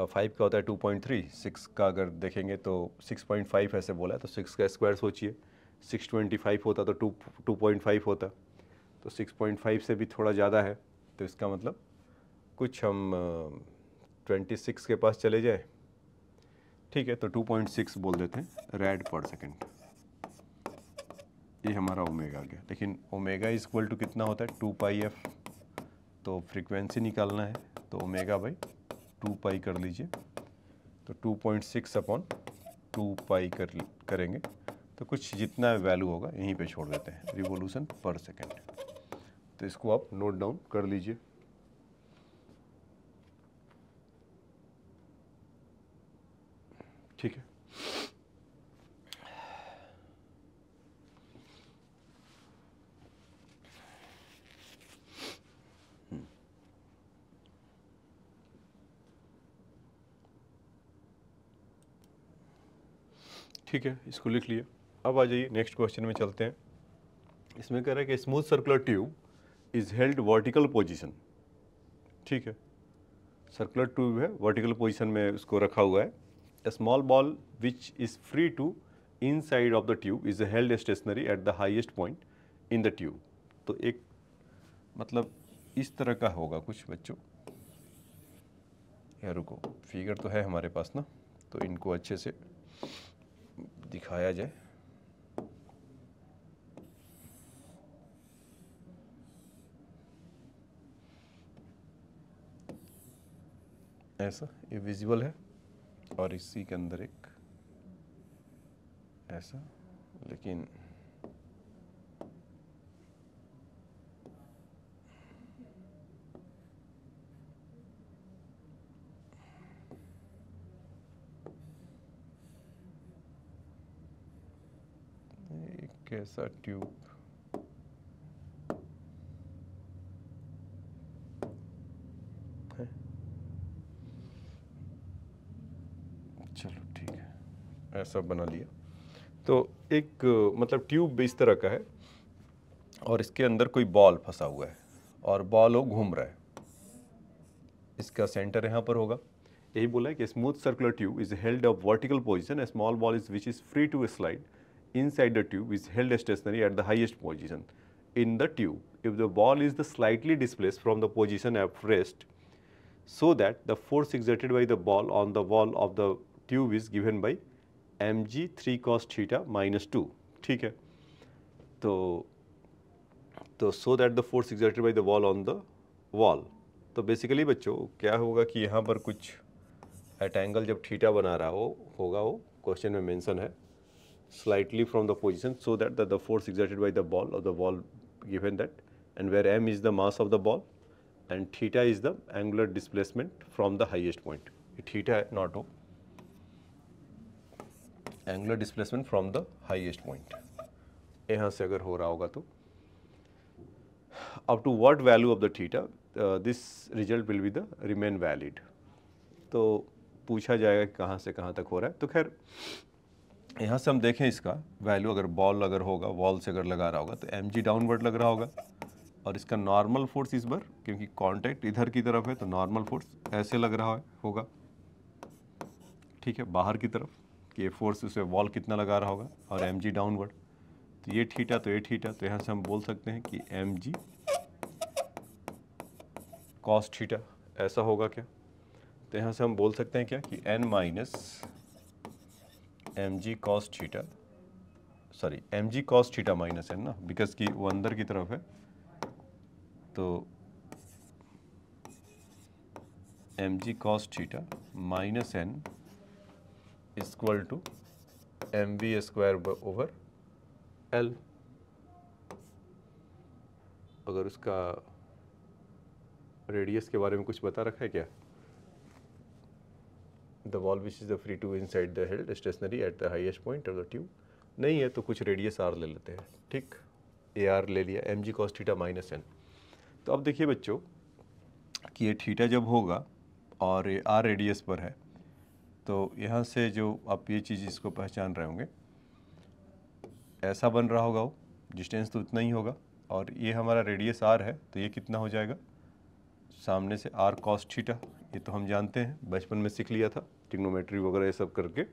फाइव का होता है टू पॉइंट थ्री सिक्स का अगर देखेंगे तो सिक्स पॉइंट फाइव ऐसे बोला है तो सिक्स का स्क्वायर सोचिए सिक्स ट्वेंटी फाइव होता तो टू टू पॉइंट फाइव होता तो सिक्स पॉइंट फाइव से भी थोड़ा ज़्यादा है तो इसका मतलब कुछ हम ट्वेंटी सिक्स के पास चले जाए ठीक है तो 2.6 बोल देते हैं रेड पर सेकेंड ये हमारा ओमेगा गया लेकिन ओमेगा इज इक्वल टू कितना होता है टू पाई एफ तो फ्रीक्वेंसी निकालना है तो ओमेगा बाई टू पाई कर लीजिए तो 2.6 अपॉन टू पाई कर करेंगे तो कुछ जितना वैल्यू होगा यहीं पे छोड़ देते हैं रिवोल्यूशन पर सेकेंड तो इसको आप नोट डाउन कर लीजिए ठीक है इसको लिख लिया अब आ जाइए नेक्स्ट क्वेश्चन में चलते हैं इसमें कह रहा है कि smooth circular tube is held vertical position ठीक है सर्कुलर ट्यूब है वर्टिकल पोजिशन में उसको रखा हुआ है small ball which is free to inside of the tube is held stationary at the highest point in the tube तो एक मतलब इस तरह का होगा कुछ बच्चों या रुको फिगर तो है हमारे पास ना तो इनको अच्छे से दिखाया जाए ऐसा ये विजिबल है और इसी के अंदर एक ऐसा लेकिन precursor ट्यूब चलो ठीक है ऐसा बना लिया तो एक मतलब ट्यूब इस तरह का है और इसके अंदर कोई बॉल फंसा हुआ है और बॉल वो घूम रहा है इसका सेंटर यहाँ पर होगा यही बोला है कि smooth circular tube is held of vertical position a small ball is which is free to slide inside the tube is held stationary at the highest position in the tube if the ball is the slightly displaced from the position of rest so that the force exerted by the ball on the wall of the tube is given by mg 3 cos theta minus 2 ठीक है तो तो so that the force exerted by the wall on the wall तो basically बच्चों क्या होगा कि यहाँ पर कुछ एट एंगल जब थीटा बना रहा हो होगा वो क्वेश्चन में मेंशन है slightly from the position so that the, the force exerted by the ball or the ball given that and where m is the mass of the ball and theta is the angular displacement from the highest point theta not o angular displacement from the highest point yahan se agar ho raha hoga to up to what value of the theta uh, this result will be the remain valid to pucha jayega ki kahan se kahan tak ho raha hai to khair यहाँ से हम देखें इसका value अगर ball अगर होगा wall से अगर लगा रहा होगा तो एम जी डाउनवर्ड लग रहा होगा और इसका नॉर्मल फोर्स इस बार क्योंकि कॉन्टैक्ट इधर की तरफ है तो नॉर्मल फोर्स ऐसे लग रहा है होगा ठीक है बाहर की तरफ कि ये फोर्स उसे वॉल कितना लगा रहा होगा और एम जी डाउनवर्ड तो ये ठीठा तो ये ठीटा तो यहाँ से हम बोल सकते हैं कि एम जी कॉस्ट ठीटा ऐसा होगा क्या तो यहाँ से हम बोल सकते हैं क्या कि N minus M G cos theta sorry M जी कॉस थीटा माइनस एन ना बिकॉज की वो अंदर की तरफ है तो M G cos theta minus N equal to M we square over L अगर उसका रेडियस के बारे में कुछ बता रखा है क्या the valve which is the free to inside the held stationary at the highest point of the tube नहीं है तो कुछ रेडियस आर ले लेते हैं ठीक ए आर ले लिया एम जी कॉस थीटा माइनस एन तो अब देखिए बच्चों कि ये ठीटा जब होगा और ये आर रेडियस पर है तो यहाँ से जो आप ये चीज़ इसको पहचान रहे होंगे ऐसा बन रहा होगा वो डिस्टेंस तो उतना ही होगा और ये हमारा रेडियस आर है तो ये कितना हो जाएगा सामने से आर कॉस्ट ठीटा ये तो हम जानते हैं बचपन में सीख लिया था टिग्नोमेट्री वगैरह ये सब करके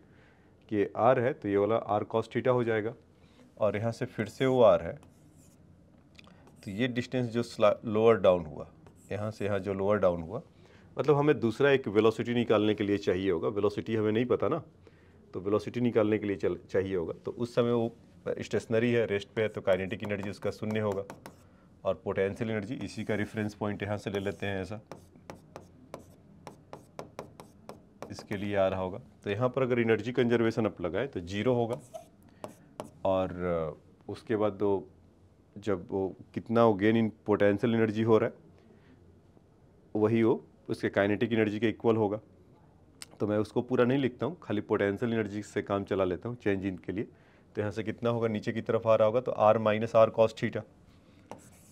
कि आर है तो ये वाला आर कॉस थीटा हो जाएगा और यहाँ से फिर से वो आर है तो ये डिस्टेंस जो लोअर डाउन हुआ यहाँ से यहाँ जो लोअर डाउन हुआ मतलब हमें दूसरा एक वेलोसिटी निकालने के लिए चाहिए होगा वेलोसिटी हमें नहीं पता ना तो वेलोसिटी निकालने के लिए चल, चाहिए होगा तो उस समय वो स्टेशनरी है रेस्ट पे है तो काइनेटिक एनर्जी उसका शून्य होगा और पोटेंशियल एनर्जी इसी का रेफरेंस पॉइंट यहाँ से ले लेते हैं ऐसा इसके लिए आ रहा होगा तो यहाँ पर अगर इनर्जी कंजर्वेशन अप लगाए तो जीरो होगा और उसके बाद तो जब वो कितना वो गेन इन पोटेंशियल एनर्जी हो रहा है वही वो उसके काइनेटिक एनर्जी के इक्वल होगा तो मैं उसको पूरा नहीं लिखता हूँ खाली पोटेंशियल एनर्जी से काम चला लेता हूँ चेंज इन के लिए तो यहाँ से कितना होगा नीचे की तरफ आ रहा होगा तो R minus R cos theta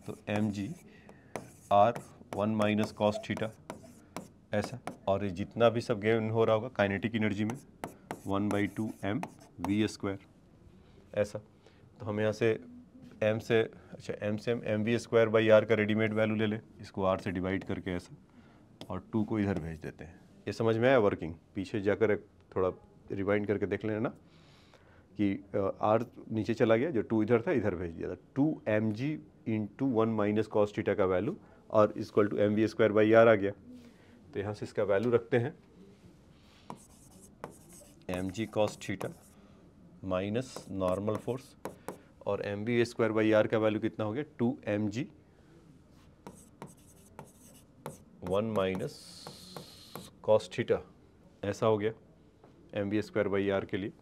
तो M G R one minus cos theta ऐसा और ये जितना भी सब गेन हो रहा होगा काइनेटिक एनर्जी में one by two M we square ऐसा तो हम यहाँ से एम से अच्छा एम से M M we square by are का रेडीमेड वैल्यू ले लें इसको आर से डिवाइड करके ऐसा और टू को इधर भेज देते हैं ये समझ में आया वर्किंग पीछे जाकर एक थोड़ा रिवाइंड करके देख लेना कि आर नीचे चला गया जो टू इधर था इधर भेज दिया था two M G in two one minus cos theta का वैल्यू और equal to M we square by R आ गया तो यहाँ से इसका वैल्यू रखते हैं एम जी cos theta minus normal force और M B square by are का वैल्यू कितना हो गया two M G one minus cos ऐसा हो गया M B square by R के लिए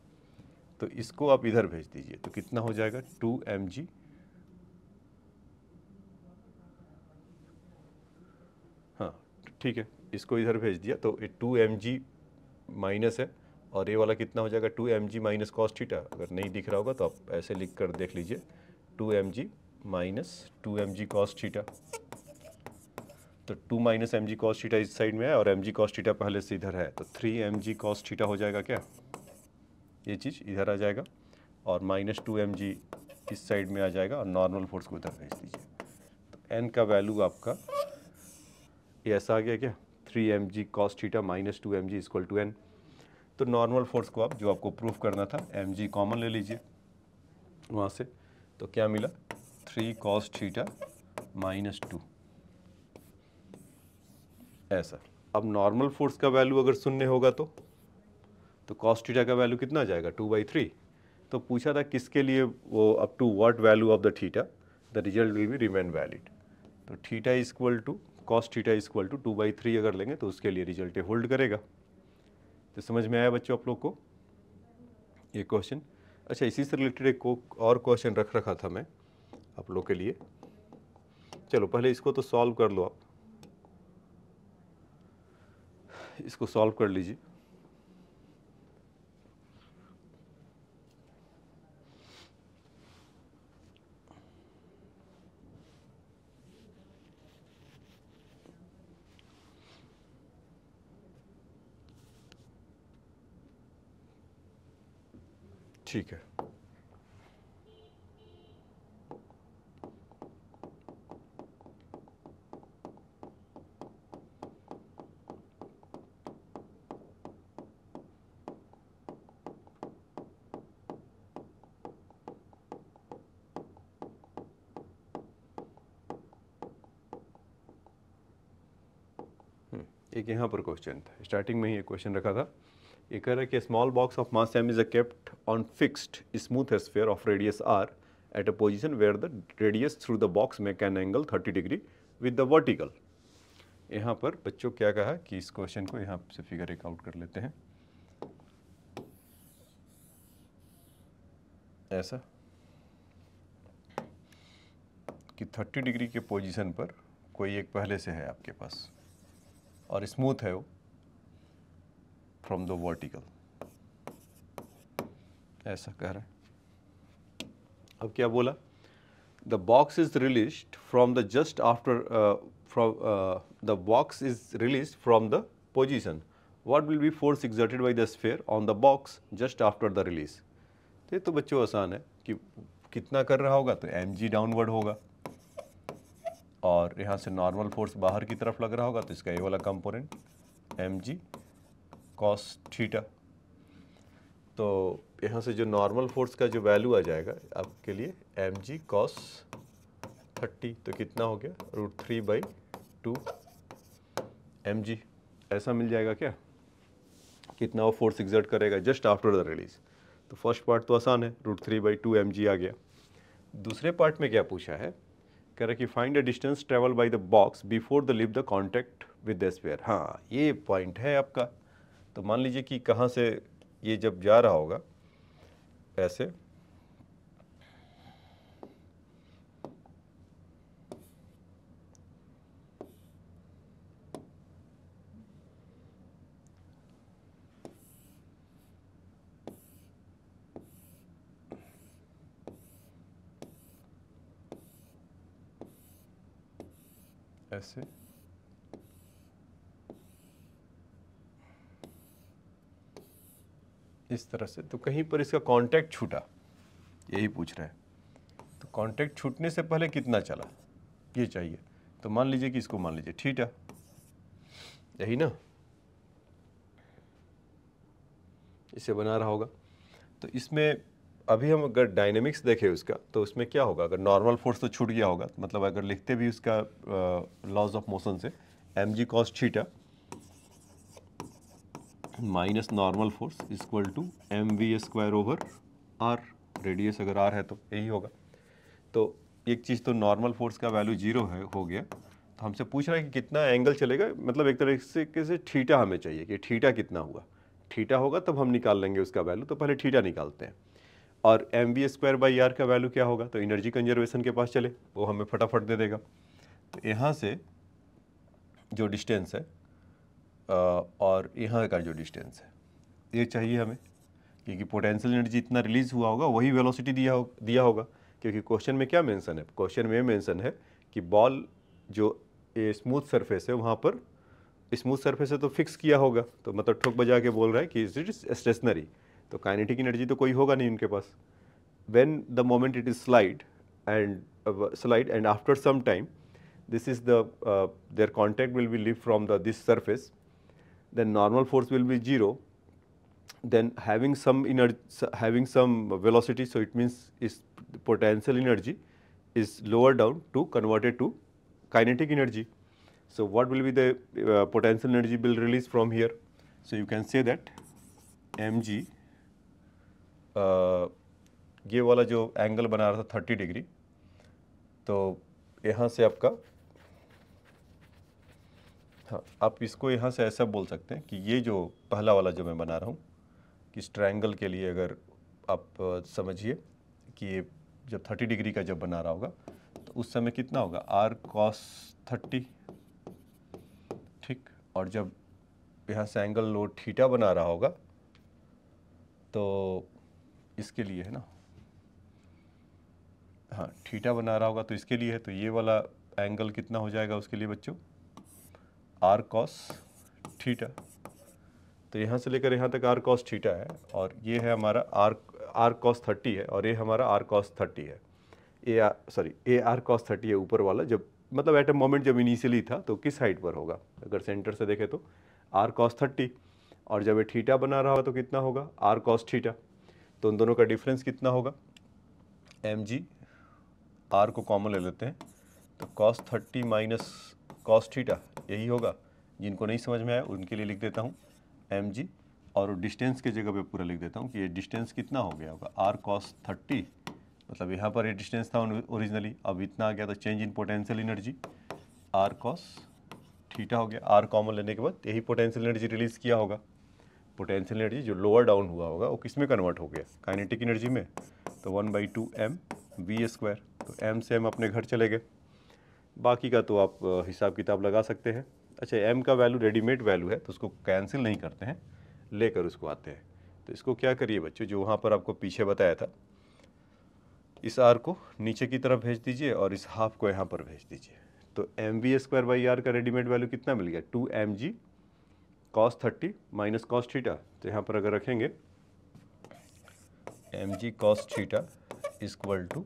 तो इसको आप इधर भेज दीजिए तो कितना हो जाएगा टू एम जी हाँ ठीक है इसको इधर भेज दिया तो ये टू एम जी माइनस है और ये वाला कितना हो जाएगा two M G minus cos theta अगर नहीं दिख रहा होगा तो आप ऐसे लिख कर देख लीजिए two M G minus two M G cos theta तो two minus M G cos theta इस साइड में है और एम जी कॉस थीटा पहले से इधर है तो three M G cos theta हो जाएगा क्या ये चीज़ इधर आ जाएगा और माइनस टू एम जी इस साइड में आ जाएगा और नॉर्मल फोर्स को इधर भेज दीजिए तो एन का वैल्यू आपका ये ऐसा आ गया क्या three M G cos theta minus two M G equal to N तो नॉर्मल फोर्स को आप जो आपको प्रूफ करना था एम जी कॉमन ले लीजिए वहाँ से तो क्या मिला three cos theta minus two ऐसा अब नॉर्मल फोर्स का वैल्यू अगर सुनने होगा तो तो कॉस थीटा का वैल्यू कितना जाएगा टू बाई थ्री तो पूछा था किसके लिए वो up to what value of the theta the result will be remain valid तो theta is equal to cos theta is equal to two by three अगर लेंगे तो उसके लिए रिजल्ट होल्ड करेगा तो समझ में आया बच्चों आप लोग को ये क्वेश्चन अच्छा इसी से रिलेटेड एक और क्वेश्चन रख रखा था मैं आप लोग के लिए चलो पहले इसको तो सॉल्व कर लो आप इसको सॉल्व कर लीजिए ठीक है हम्म, एक यहाँ पर क्वेश्चन था स्टार्टिंग में ही एक क्वेश्चन रखा था ये कह रहा है कि small box of mass M is a kept on fixed smooth sphere of radius R at a position where the radius through the box make an angle thirty degree with the vertical यहाँ पर बच्चों क्या कहा कि इस question को यहाँ से फिगर एक आउट कर लेते हैं ऐसा कि 30 डिग्री के पोजीशन पर कोई एक पहले से है आपके पास और स्मूथ है वो फ्रॉम द वर्टिकल ऐसा कह रहा है अब क्या बोला the box is release from the just after from the box is release from the position what will be force exerted by the sphere on the box just after the release ये तो बच्चों आसान है कि कितना कर रहा होगा तो एम जी डाउनवर्ड होगा और यहाँ से नॉर्मल फोर्स बाहर की तरफ लग रहा होगा तो इसका ये वाला कंपोनेंट एम जी कॉस थीटा तो यहाँ से जो नॉर्मल फोर्स का जो वैल्यू आ जाएगा आपके लिए एम जी कॉस थर्टी तो कितना हो गया root three by two M G ऐसा मिल जाएगा क्या कितना वो फोर्स एग्जर्ट करेगा जस्ट आफ्टर द रिलीज तो फर्स्ट पार्ट तो आसान है root three by two M G आ गया दूसरे पार्ट में क्या पूछा है कह रहा कि find a distance travel by the box before the leave the contact with the sphere हाँ ये पॉइंट है आपका तो मान लीजिए कि कहाँ से ये जब जा रहा होगा पैसे इस तरह से तो कहीं पर इसका कांटेक्ट छूटा यही पूछ रहे हैं तो कांटेक्ट छूटने से पहले कितना चला ये चाहिए तो मान लीजिए कि इसको मान लीजिए है यही ना इसे बना रहा होगा तो इसमें अभी हम अगर डायनेमिक्स देखें उसका तो उसमें क्या होगा अगर नॉर्मल फोर्स तो छूट गया होगा मतलब अगर लिखते भी उसका लॉज ऑफ मोशन से M G cos theta minus normal force is equal to M we square over R radius अगर आर है तो यही होगा तो एक चीज़ तो नॉर्मल फोर्स का वैल्यू जीरो है हो गया तो हमसे पूछ रहा है कि कितना एंगल चलेगा मतलब एक तरह से ठीटा हमें चाहिए कि ठीटा कितना हुआ ठीटा होगा तब हम निकाल लेंगे उसका वैल्यू तो पहले ठीटा निकालते हैं और M we square by are का वैल्यू क्या होगा तो एनर्जी कंजर्वेशन के पास चले वो हमें फटाफट दे देगा तो यहाँ से जो डिस्टेंस है और यहाँ का जो डिस्टेंस है ये चाहिए हमें क्योंकि पोटेंशियल एनर्जी इतना रिलीज़ हुआ होगा वही वेलोसिटी दिया हो दिया होगा क्योंकि क्वेश्चन में क्या मेंशन है क्वेश्चन में मेंशन है कि बॉल जो स्मूथ सरफेस है वहाँ पर स्मूथ सरफेस है तो फिक्स किया होगा तो मतलब ठोक बजा के बोल रहा है कि इट इज़ स्टेशनरी तो काइनेटिक एनर्जी तो कोई होगा नहीं उनके पास when the moment it is slide and slide and after some time this is the their contact will be leave from the this surface then normal force will be 0 then having some energy having some velocity so it means is potential energy is lower down to converted to kinetic energy so what will be the uh, potential energy will release from here so you can say that mg uh, ये वाला जो angle बना रहा था 30 degree तो यहाँ से आपका था आप इसको यहाँ से ऐसा बोल सकते हैं कि ये जो पहला वाला जो मैं बना रहा हूँ कि ट्रायंगल के लिए अगर आप समझिए कि ये जब 30 डिग्री का जब बना रहा होगा तो उस समय कितना होगा आर कॉस 30 ठीक और जब यहाँ से एंगल लो ठीटा बना रहा होगा तो इसके लिए है ना हाँ ठीटा बना रहा होगा तो इसके लिए है तो ये वाला एंगल कितना हो जाएगा उसके लिए बच्चों आर कॉस थीटा तो यहाँ से लेकर यहाँ तक आर कॉस थीटा है और ये है हमारा आर आर कॉस थर्टी है और ये हमारा आर कॉस थर्टी है a R sorry a R cos thirty है ऊपर वाला जब मतलब एट ए मोमेंट जब इनिशियली था तो किस हाइट पर होगा अगर सेंटर से देखें तो आर कॉस थर्टी और जब ये थीटा बना रहा होगा तो कितना होगा आर कॉस थीटा तो उन दोनों का डिफरेंस कितना होगा एम जी आर को कॉमन ले लेते हैं तो cos thirty minus cos theta यही होगा जिनको नहीं समझ में आया उनके लिए लिख देता हूँ एम जी और डिस्टेंस के जगह पे पूरा लिख देता हूँ कि ये डिस्टेंस कितना हो गया होगा आर कॉस थर्टी मतलब यहाँ पर ये डिस्टेंस था ओरिजिनली अब इतना आ गया तो change in potential energy r cos theta हो गया आर कॉमन लेने के बाद यही पोटेंशियल एनर्जी रिलीज़ किया होगा पोटेंशियल एनर्जी जो लोअर डाउन हुआ होगा वो किस में कन्वर्ट हो गया काइनेटिक एनर्जी में तो one by two M we square तो एम से एम अपने घर चले गए बाकी का तो आप हिसाब किताब लगा सकते हैं अच्छा एम का वैल्यू रेडीमेड वैल्यू है तो उसको कैंसिल नहीं करते हैं लेकर उसको आते हैं तो इसको क्या करिए बच्चों जो वहाँ पर आपको पीछे बताया था इस आर को नीचे की तरफ भेज दीजिए और इस हाफ को यहाँ पर भेज दीजिए तो m we square by are का रेडीमेड वैल्यू कितना मिल गया two M G cos thirty minus cos theta तो यहाँ पर अगर रखेंगे m ji cos theta equal to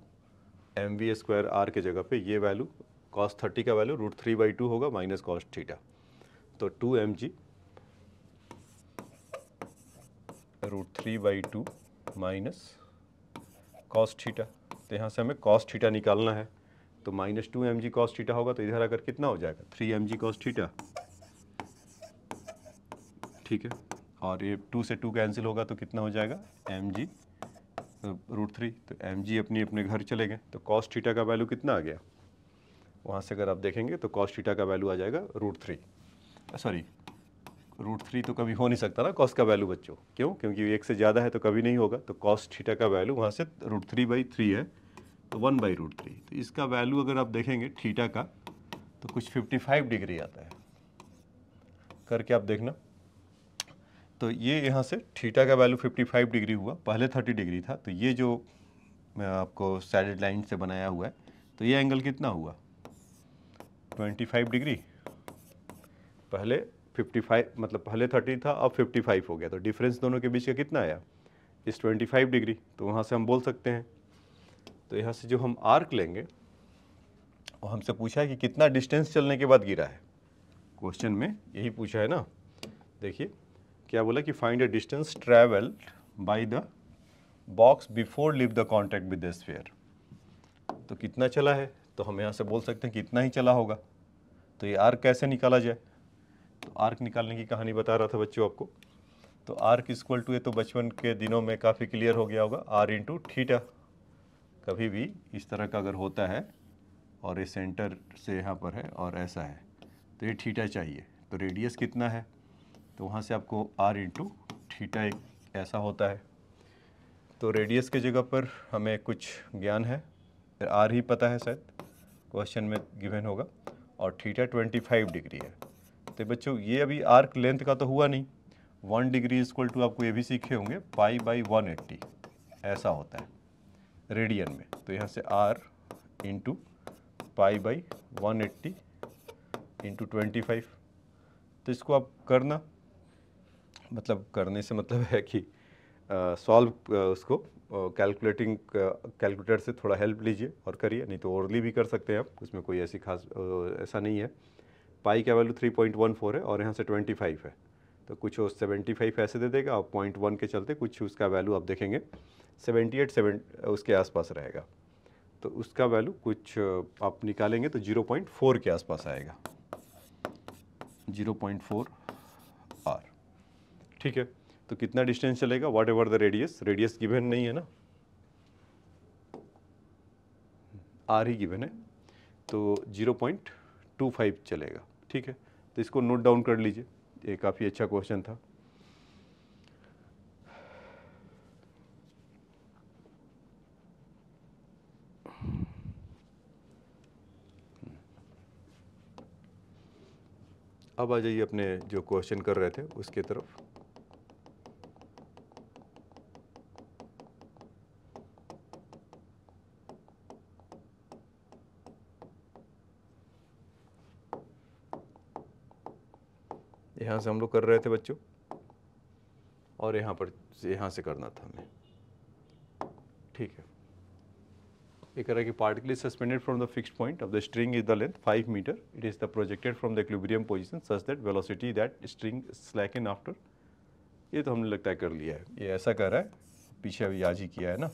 M we square r के जगह पे ये वैल्यू कॉस थर्टी का value root three by two होगा माइनस कॉस थीटा तो two M g root three by two minus cos theta तो यहाँ से हमें कॉस थीटा निकालना है तो minus two M G cos theta होगा तो इधर आकर कितना हो जाएगा three M G cos theta ठीक है और ये टू से टू कैंसिल होगा तो कितना हो जाएगा एम जी रूट थ्री तो एम जी अपनी अपने घर चले गए तो कॉस थीटा का वैल्यू कितना आ गया वहाँ से अगर आप देखेंगे तो कॉस्ट थीटा का वैल्यू आ जाएगा root three sorry root three तो कभी हो नहीं सकता ना कॉस्ट का वैल्यू बच्चों क्यों क्योंकि एक से ज़्यादा है तो कभी नहीं होगा तो कॉस्ट थीटा का वैल्यू वहाँ से रूट थ्री बाई थ्री है तो वन बाई रूट थ्री तो इसका वैल्यू अगर आप देखेंगे थीटा का तो कुछ फिफ्टी फाइव डिग्री आता है करके आप देखना तो ये यहाँ से थीटा का वैल्यू फिफ्टी फाइव डिग्री हुआ पहले थर्टी डिग्री था तो ये जो मैं आपको सैडेड लाइन से बनाया हुआ है तो ये एंगल कितना हुआ 25 डिग्री पहले 55 मतलब पहले 30 था अब 55 हो गया तो डिफरेंस दोनों के बीच का कितना आया इस 25 डिग्री तो वहाँ से हम बोल सकते हैं तो यहाँ से जो हम आर्क लेंगे और हमसे पूछा है कि कितना डिस्टेंस चलने के बाद गिरा है क्वेश्चन में यही पूछा है ना देखिए क्या बोला कि find a distance travelled by the box before leave the contact with the sphere तो कितना चला है तो हम यहाँ से बोल सकते हैं कि इतना ही चला होगा तो ये आर्क कैसे निकाला जाए तो आर्क निकालने की कहानी बता रहा था बच्चों आपको तो आर्क इक्वल टू ये तो बचपन के दिनों में काफ़ी क्लियर हो गया होगा आर इंटू ठीटा कभी भी इस तरह का अगर होता है और ये सेंटर से यहाँ पर है और ऐसा है तो ये ठीटा चाहिए तो रेडियस कितना है तो वहाँ से आपको आर इंटू ठीटा एक ऐसा होता है तो रेडियस के जगह पर हमें कुछ ज्ञान है आर ही पता है शायद क्वेश्चन में गिवन होगा और थीटा 25 डिग्री है तो बच्चों ये अभी आर्क लेंथ का तो हुआ नहीं वन डिग्री इक्वल टू आपको ये भी सीखे होंगे पाई बाई वन एट्टी ऐसा होता है रेडियन में तो यहाँ से r into pi by one eighty into twenty five तो इसको आप करना मतलब करने से मतलब है कि सॉल्व उसको कैलकुलेटिंग कैलकुलेटर से थोड़ा हेल्प लीजिए और करिए नहीं तो ओरली भी कर सकते हैं आप उसमें कोई ऐसी खास ऐसा नहीं है पाई का वैल्यू 3.14 है और यहाँ से 25 है तो कुछ वो 75 ऐसे दे देगा और पॉइंट वन के चलते कुछ उसका वैल्यू आप देखेंगे 78 सेवन उसके आसपास रहेगा तो उसका वैल्यू कुछ आप निकालेंगे तो 0.4 के आसपास आएगा 0.4 आर ठीक है तो कितना डिस्टेंस चलेगा whatever the radius radius given नहीं है ना आर ही गिवन है तो 0.25 चलेगा ठीक है तो इसको नोट डाउन कर लीजिए ये काफ़ी अच्छा क्वेश्चन था अब आ जाइए अपने जो क्वेश्चन कर रहे थे उसके तरफ यहाँ से हम लोग कर रहे थे बच्चों और यहाँ पर यहाँ से करना था हमें ठीक है ये कह रहा है कि particle is suspended from the fix point of the string is the length five metre it is the projected from the equilibrium position such that velocity that string slack in after ये तो हमने लगता है कर लिया है ये ऐसा कर रहा है पीछे अभी आज ही किया है ना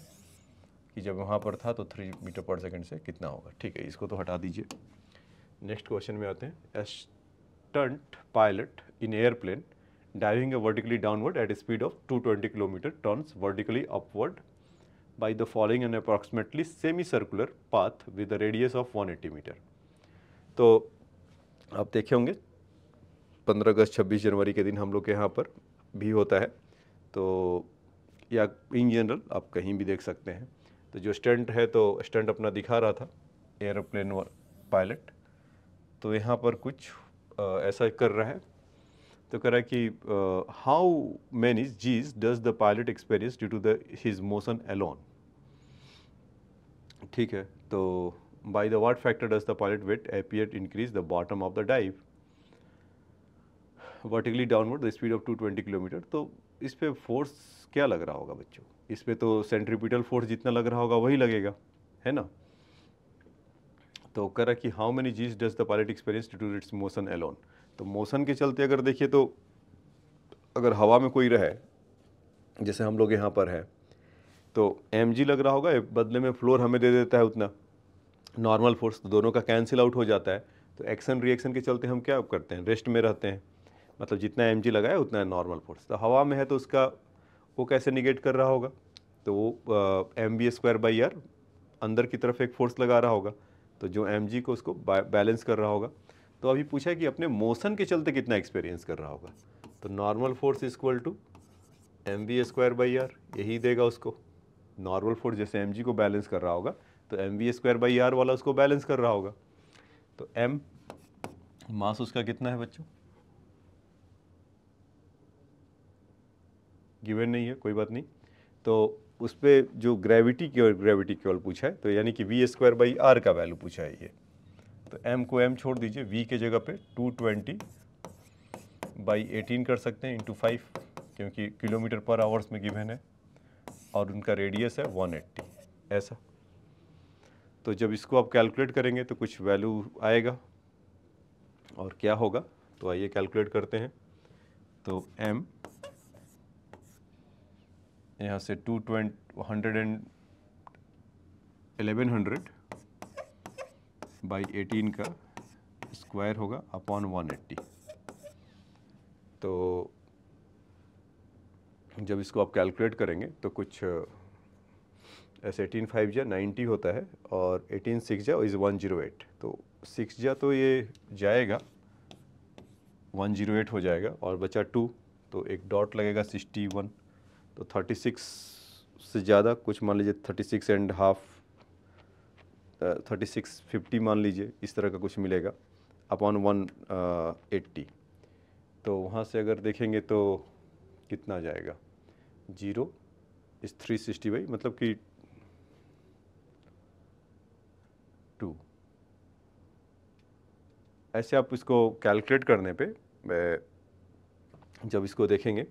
कि जब वहाँ पर था तो थ्री मीटर पर सेकेंड से कितना होगा ठीक है इसको तो हटा दीजिए नेक्स्ट क्वेश्चन में आते हैं as stunt pilot in airplane diving a vertically downward at a speed of 220 km turns vertically upward by the following an approximately semicircular path with a radius of 180 meter. to aap dekhe honge 15 august 26 january ke din hum log ke yahan par bhi hota hai to या in general आप कहीं भी देख सकते हैं तो जो stunt है तो स्टंट अपना दिखा रहा था एयरप्लेन पायलट तो यहाँ पर कुछ ऐसा कर रहा है तो कह रहा है कि how many g's does the pilot experience due to the his motion alone ठीक है तो by the what factor does the pilot weight appear increase the bottom of the dive vertically downward the speed of two twenty kilometre तो इस पर force क्या लग रहा होगा बच्चों इस पे तो सेंट्रीपिटल फोर्स जितना लग रहा होगा वही लगेगा है ना तो कह रहा कि how many g's does the pilot experience due to its motion alone तो मोशन के चलते अगर देखिए तो अगर हवा में कोई रहे जैसे हम लोग यहाँ पर हैं तो एम लग रहा होगा बदले में फ्लोर हमें दे देता है उतना नॉर्मल फोर्स तो दोनों का कैंसिल आउट हो जाता है तो एक्शन रिएक्शन के चलते हम क्या करते हैं रेस्ट में रहते हैं मतलब जितना एम जी लगाए उतना नॉर्मल फोर्स तो हवा में है तो उसका वो कैसे निगेट कर रहा होगा तो वो m B square by r अंदर की तरफ एक फोर्स लगा रहा होगा तो जो एम को उसको बैलेंस कर रहा होगा तो अभी पूछा है कि अपने मोशन के चलते कितना एक्सपीरियंस कर रहा होगा तो normal force equal to M we square by r यही देगा उसको नॉर्मल फोर्स जैसे एम को बैलेंस कर रहा होगा तो m we square by r वाला उसको बैलेंस कर रहा होगा तो एम मास उसका कितना है बच्चों गिवन नहीं है कोई बात नहीं तो उस पर जो ग्रेविटी की और ग्रेविटी केवल पूछा है तो यानी कि वी स्क्वायर बाई आर का वैल्यू पूछा है ये तो एम को एम छोड़ दीजिए वी के जगह पे 220 ट्वेंटी बाई एटीन कर सकते हैं इंटू फाइव क्योंकि किलोमीटर पर आवर्स में गिवन है और उनका रेडियस है 180 ऐसा तो जब इसको आप कैलकुलेट करेंगे तो कुछ वैल्यू आएगा और क्या होगा तो आइए कैलकुलेट करते हैं तो एम यहाँ से two twenty hundred and eleven hundred by eighteen का स्क्वायर होगा अपॉन वन एट्टी तो जब इसको आप कैलकुलेट करेंगे तो कुछ ऐसे एटीन फाइव जा नाइन्टी होता है और एटीन सिक्स जा इज़ वन जीरो एट तो सिक्स जा तो ये जाएगा वन जीरो एट हो जाएगा और बचा टू तो एक डॉट लगेगा सिक्सटी वन तो 36 से ज़्यादा कुछ मान लीजिए 36 and half thirty six fifty मान लीजिए इस तरह का कुछ मिलेगा अपॉन वन एट्टी तो वहाँ से अगर देखेंगे तो कितना जाएगा जीरो इस थ्री सिक्सटी बाई मतलब कि टू ऐसे आप इसको कैलकुलेट करने पे जब इसको देखेंगे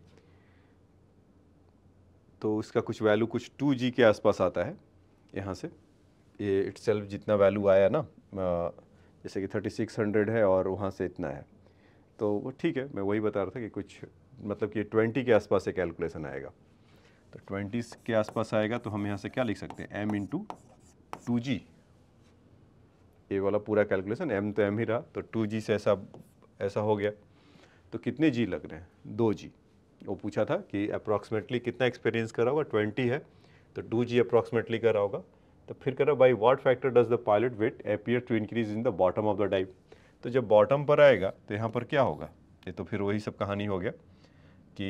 तो उसका कुछ वैल्यू कुछ टू जी के आसपास आता है यहाँ से ये इट जितना वैल्यू आया ना जैसे कि थर्टी सिक्स हंड्रेड है और वहाँ से इतना है तो वो ठीक है मैं वही बता रहा था कि कुछ मतलब कि ट्वेंटी के आसपास से कैलकुलेसन आएगा तो ट्वेंटी के आसपास आएगा तो हम यहाँ से क्या लिख सकते हैं एम इंटू टू जी ये वाला पूरा कैलकुलेसन एम तो एम ही रहा तो टू जी से ऐसा ऐसा हो गया तो कितने जी लग रहे हैं दो जी वो पूछा था कि अप्रॉक्सीमेटली कितना एक्सपीरियंस करा होगा ट्वेंटी है तो टू जी अप्रॉक्सीमेटली करा होगा तो फिर करा by what factor does the pilot weight appear to increase in the bottom of the dive तो जब बॉटम पर आएगा तो यहाँ पर क्या होगा ये तो फिर वही सब कहानी हो गया कि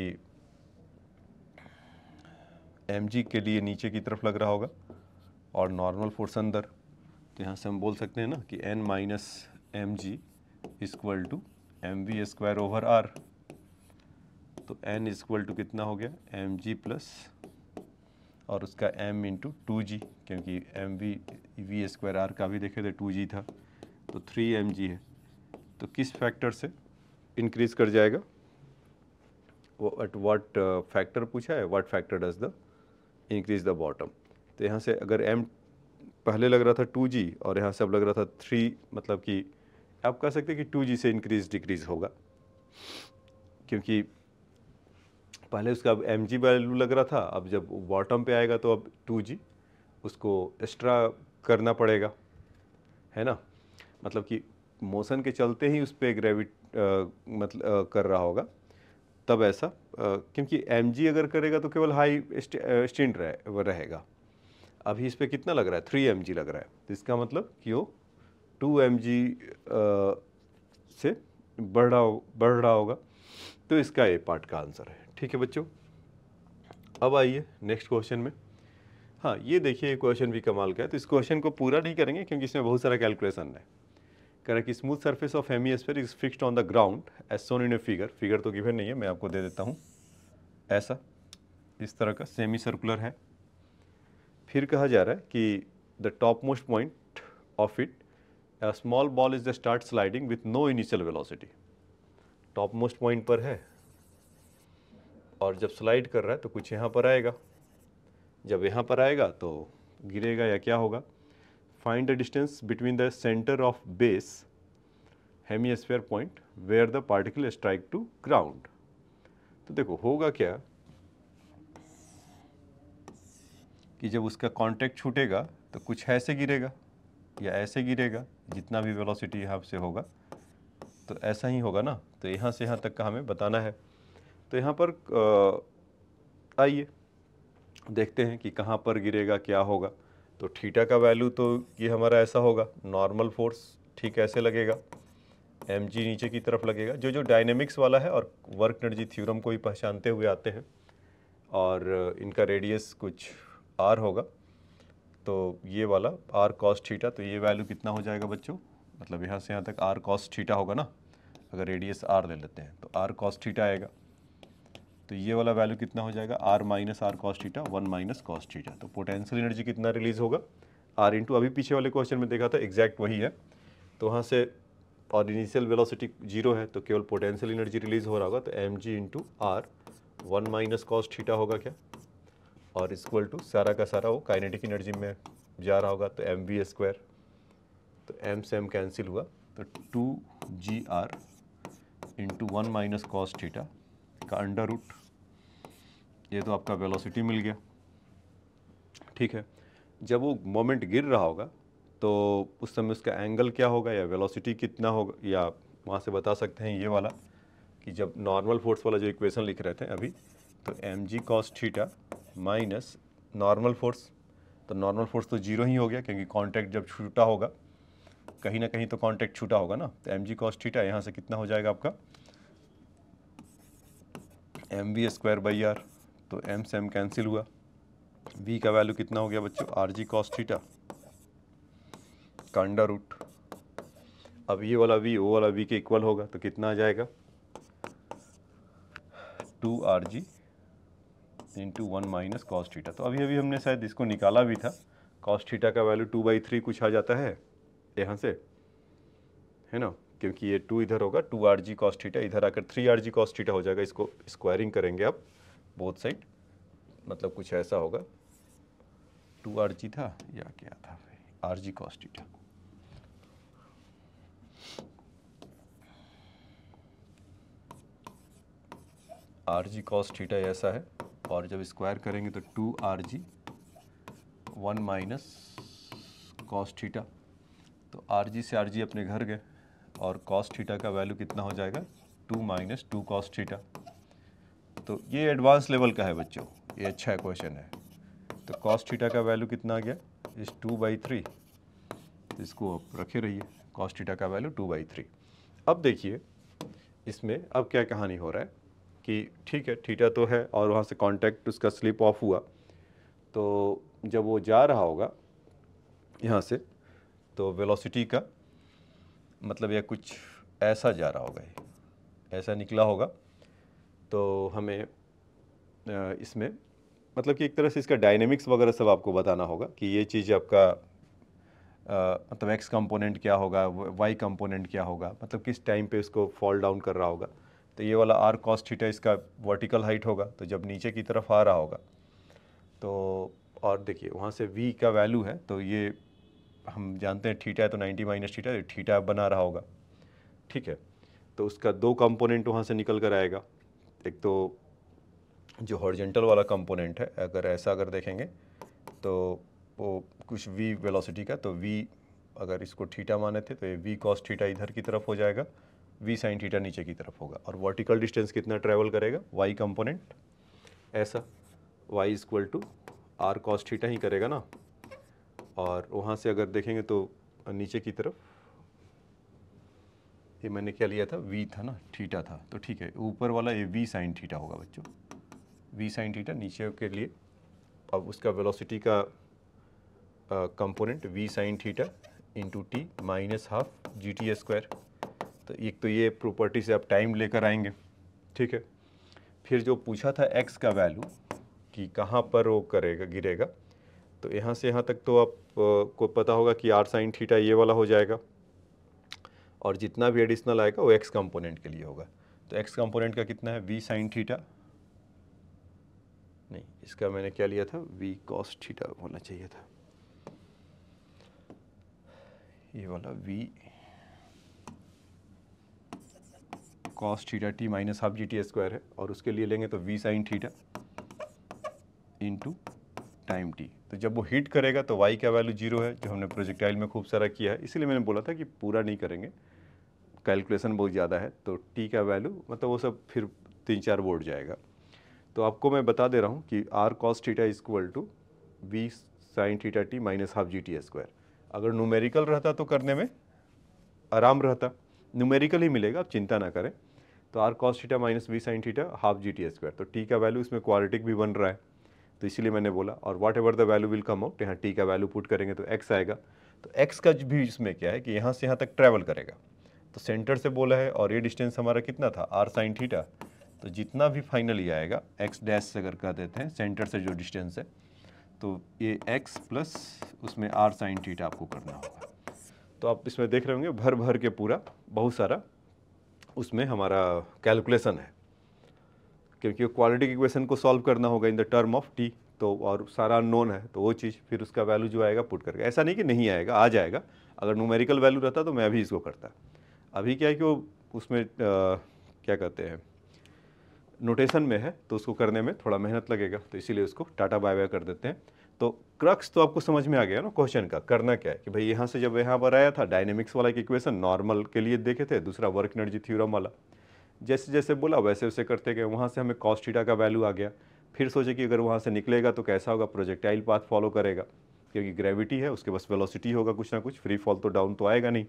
एम जी के लिए नीचे की तरफ लग रहा होगा और नॉर्मल फोर्स अंदर तो यहाँ से हम बोल सकते हैं ना कि N minus M g equal to M we square over r तो n इज इक्वल टू कितना हो गया एम जी प्लस और उसका m इंटू टू जी क्योंकि m v v square r का भी देखे थे टू जी था तो थ्री एम जी है तो किस फैक्टर से इंक्रीज़ कर जाएगा वो एट वाट फैक्टर पूछा है what factor does the increase the bottom तो यहाँ से अगर एम पहले लग रहा था टू जी और यहाँ से अब लग रहा था थ्री मतलब कि आप कह सकते हैं कि टू जी से इंक्रीज डिक्रीज़ होगा क्योंकि पहले उसका अब एम वैल्यू लग रहा था अब जब बॉटम पे आएगा तो अब टू जी उसको एक्स्ट्रा करना पड़ेगा है ना मतलब कि मोशन के चलते ही उस पर ग्रेविट मतलब कर रहा होगा तब ऐसा क्योंकि एम जी अगर करेगा तो केवल हाई स्टेंट रहे, रहेगा अभी इस पर कितना लग रहा है थ्री एम जी लग रहा है तो इसका मतलब कि वो टू एम जी से बढ़ रहा बढ़ रहा होगा तो इसका ये पार्ट का आंसर है ठीक है बच्चों अब आइए नेक्स्ट क्वेश्चन में हाँ ये देखिए क्वेश्चन भी कमाल का है तो इस क्वेश्चन को पूरा नहीं करेंगे क्योंकि इसमें बहुत सारा कैलकुलेशन है कि smooth surface of hemisphere is fixed on the ground as shown in a figure figure तो गिवन नहीं है मैं आपको दे देता हूँ ऐसा इस तरह का सेमी सर्कुलर है फिर कहा जा रहा है कि the top most point of it small ball is the start sliding with no initial velocity top most point पर है और जब स्लाइड कर रहा है तो कुछ यहाँ पर आएगा जब यहाँ पर आएगा तो गिरेगा या क्या होगा find the distance between the centre of base hemisphere point where the particle strike to ground तो देखो होगा क्या कि जब उसका कांटेक्ट छूटेगा तो कुछ ऐसे गिरेगा या ऐसे गिरेगा जितना भी वेलोसिटी यहाँ से होगा तो ऐसा ही होगा ना तो यहाँ से यहाँ तक का हमें बताना है तो यहाँ पर आइए देखते हैं कि कहाँ पर गिरेगा क्या होगा तो ठीटा का वैल्यू तो ये हमारा ऐसा होगा नॉर्मल फोर्स ठीक ऐसे लगेगा एम जी नीचे की तरफ लगेगा जो जो डायनेमिक्स वाला है और वर्क एनर्जी थ्योरम को ही पहचानते हुए आते हैं और इनका रेडियस कुछ आर होगा तो ये वाला आर कॉस ठीटा तो ये वैल्यू कितना हो जाएगा बच्चों मतलब यहाँ से यहाँ तक आर कॉस ठीटा होगा ना अगर रेडियस आर ले लेते हैं तो आर कॉस ठीटा आएगा तो ये वाला वैल्यू कितना हो जाएगा r minus r cos theta one minus cos theta तो पोटेंशियल एनर्जी कितना रिलीज होगा आर इंटू अभी पीछे वाले क्वेश्चन में देखा था एग्जैक्ट वही है तो वहाँ से और इनिशियल वेलोसिटी जीरो है तो केवल पोटेंशियल एनर्जी रिलीज हो रहा होगा तो M g into r one minus cos theta होगा क्या और इक्वल टू सारा का सारा वो काइनेटिक एनर्जी में जा रहा होगा तो एम वी स्क्वायर तो एम से एम कैंसिल हुआ तो two g r into one minus cos theta का अंडर रूट ये तो आपका वेलोसिटी मिल गया ठीक है जब वो मोमेंट गिर रहा होगा तो उस समय उसका एंगल क्या होगा या वेलोसिटी कितना होगा या वहाँ से बता सकते हैं ये वाला कि जब नॉर्मल फोर्स वाला जो इक्वेशन लिख रहे थे अभी तो M G cos theta minus normal force तो नॉर्मल फोर्स तो जीरो ही हो गया क्योंकि कॉन्टैक्ट जब छूटा होगा कहीं ना कहीं तो कॉन्टैक्ट छूटा होगा ना तो एम जी कॉस थीटा यहाँ से कितना हो जाएगा आपका m we square by r तो एम से एम कैंसिल हुआ वी का वैल्यू कितना हो गया बच्चों आर जी कॉस थीटा कांडा रूट अब ये वाला वी ओ वाला वी के इक्वल होगा तो कितना आ जाएगा two r g into one minus cos theta तो अभी अभी हमने शायद इसको निकाला भी था कॉस थीटा का वैल्यू टू बाई थ्री कुछ आ जाता है यहाँ से है ना क्योंकि ये टू इधर होगा two r g cos theta इधर आकर three r g cos theta हो जाएगा इसको स्क्वायरिंग करेंगे आप बोथ साइड मतलब कुछ ऐसा होगा टू आर जी था या क्या था r g cos theta r g cos theta ऐसा है और जब स्क्वायर करेंगे तो two r g one minus cos theta तो आर जी से आर जी अपने घर गए और कॉस थीटा का वैल्यू कितना हो जाएगा two minus two cos theta तो ये एडवांस लेवल का है बच्चों ये अच्छा क्वेश्चन है तो कॉस्ट थीटा का वैल्यू कितना आ गया इस टू बाई थ्री इसको आप रखे रहिए कॉस्ट थीटा का वैल्यू टू बाई थ्री अब देखिए इसमें अब क्या कहानी हो रहा है कि ठीक है थीटा तो है और वहाँ से कॉन्टैक्ट उसका स्लिप ऑफ हुआ तो जब वो जा रहा होगा यहाँ से तो वेलोसिटी का मतलब यह कुछ ऐसा जा रहा होगा ऐसा निकला होगा तो हमें इसमें मतलब कि एक तरह से इसका डायनेमिक्स वगैरह सब आपको बताना होगा कि ये चीज़ आपका आ, मतलब एक्स कंपोनेंट क्या होगा वाई कंपोनेंट क्या होगा मतलब किस टाइम पे उसको फॉल डाउन कर रहा होगा तो ये वाला आर कॉस्ट थीटा इसका वर्टिकल हाइट होगा तो जब नीचे की तरफ आ रहा होगा तो और देखिए वहाँ से वी का वैल्यू है तो ये हम जानते हैं ठीटा है तो 90 माइनस ठीटा ठीटा बना रहा होगा ठीक है तो उसका दो कंपोनेंट वहाँ से निकल कर आएगा एक तो जो हॉरिजेंटल वाला कंपोनेंट है अगर ऐसा अगर देखेंगे तो वो कुछ वी वेलोसिटी का तो वी अगर इसको ठीटा माने थे तो ये वी कॉस ठीटा इधर की तरफ हो जाएगा वी साइन ठीटा नीचे की तरफ होगा और वर्टिकल डिस्टेंस कितना ट्रेवल करेगा वाई कंपोनेंट ऐसा y equal to r cos theta ही करेगा ना और वहाँ से अगर देखेंगे तो नीचे की तरफ ये मैंने क्या लिया था वी था ना ठीटा था तो ठीक है ऊपर वाला ये वी साइन ठीटा होगा बच्चों वी साइन ठीटा नीचे के लिए अब उसका वेलोसिटी का component v sine theta into t minus half g t square तो एक तो ये प्रॉपर्टी से आप टाइम लेकर आएंगे ठीक है फिर जो पूछा था एक्स का वैल्यू कि कहाँ पर वो करेगा गिरेगा तो यहाँ से यहाँ तक तो आप को पता होगा कि आर साइन थीटा ये वाला हो जाएगा और जितना भी एडिशनल आएगा वो एक्स कंपोनेंट के लिए होगा तो एक्स कंपोनेंट का कितना है वी साइन थीटा नहीं इसका मैंने क्या लिया था वी कॉस थीटा होना चाहिए था ये वाला v cos theta t minus half g t square है और उसके लिए लेंगे तो v sine theta into time t तो जब वो हीट करेगा तो वाई का वैल्यू जीरो है जो हमने प्रोजेक्टाइल में खूब सारा किया है इसीलिए मैंने बोला था कि पूरा नहीं करेंगे कैलकुलेशन बहुत ज़्यादा है तो टी का वैल्यू मतलब वो सब फिर तीन चार वोट जाएगा तो आपको मैं बता दे रहा हूँ कि r cos theta is equal to v sine theta t minus half g t square अगर न्यूमेरिकल रहता तो करने में आराम रहता न्यूमेरिकल ही मिलेगा आप चिंता ना करें तो r cos theta minus v sine theta half g t square तो टी का वैल्यू इसमें क्वालिटिक भी बन रहा है तो इसीलिए मैंने बोला और whatever the value will come out यहाँ टी का वैल्यू पुट करेंगे तो एक्स आएगा तो एक्स का भी इसमें क्या है कि यहाँ से यहाँ तक ट्रैवल करेगा तो सेंटर से बोला है और ये डिस्टेंस हमारा कितना था आर साइन थीटा तो जितना भी फाइनली आएगा एक्स डैश से अगर कह देते हैं सेंटर से जो डिस्टेंस है तो ये एक्स प्लस उसमें आर साइन थीटा आपको करना होगा तो आप इसमें देख रहे होंगे भर भर के पूरा बहुत सारा उसमें हमारा कैलकुलेसन है क्योंकि क्वालिटी इक्वेशन को सॉल्व करना होगा in the term of t तो और सारा नोन है तो वो चीज़ फिर उसका वैल्यू जो आएगा पुट करके ऐसा नहीं कि नहीं आएगा आ जाएगा अगर न्यूमेरिकल वैल्यू रहता तो मैं भी इसको करता अभी क्या है कि वो उसमें क्या कहते हैं नोटेशन में है तो उसको करने में थोड़ा मेहनत लगेगा तो इसीलिए उसको टाटा बाय बाय कर देते हैं तो क्रक्स तो आपको समझ में आ गया ना क्वेश्चन का करना क्या है कि भाई यहाँ से जब यहाँ पर आया था डायनेमिक्स वाला इक्वेशन नॉर्मल के लिए देखे थे दूसरा वर्क एनर्जी थ्योरम वाला जैसे जैसे बोला वैसे वैसे करते गए वहाँ से हमें कॉस्टिटा का वैल्यू आ गया फिर सोचे कि अगर वहाँ से निकलेगा तो कैसा होगा प्रोजेक्टाइल पाथ फॉलो करेगा क्योंकि ग्रेविटी है उसके बस वेलोसिटी होगा कुछ ना कुछ फ्री फॉल तो डाउन तो आएगा नहीं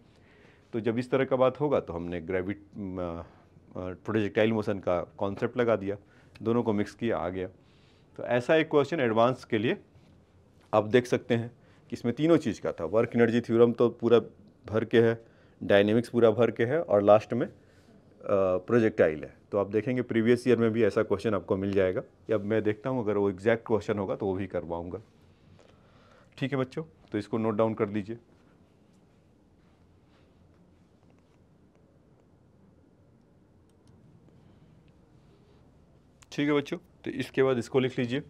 तो जब इस तरह का बात होगा तो हमने ग्रेविट प्रोजेक्टाइल मोशन का कॉन्सेप्ट लगा दिया दोनों को मिक्स किया आ गया तो ऐसा एक क्वेश्चन एडवांस के लिए आप देख सकते हैं कि इसमें तीनों चीज़ का था वर्क एनर्जी थ्योरम तो पूरा भर के है डायनेमिक्स पूरा भर के है और लास्ट में प्रोजेक्टाइल है तो आप देखेंगे प्रीवियस ईयर में भी ऐसा क्वेश्चन आपको मिल जाएगा या मैं देखता हूँ अगर वो एग्जैक्ट क्वेश्चन होगा तो वो भी करवाऊँगा ठीक है बच्चों तो इसको नोट डाउन कर लीजिए ठीक है बच्चों तो इसके बाद इसको लिख लीजिए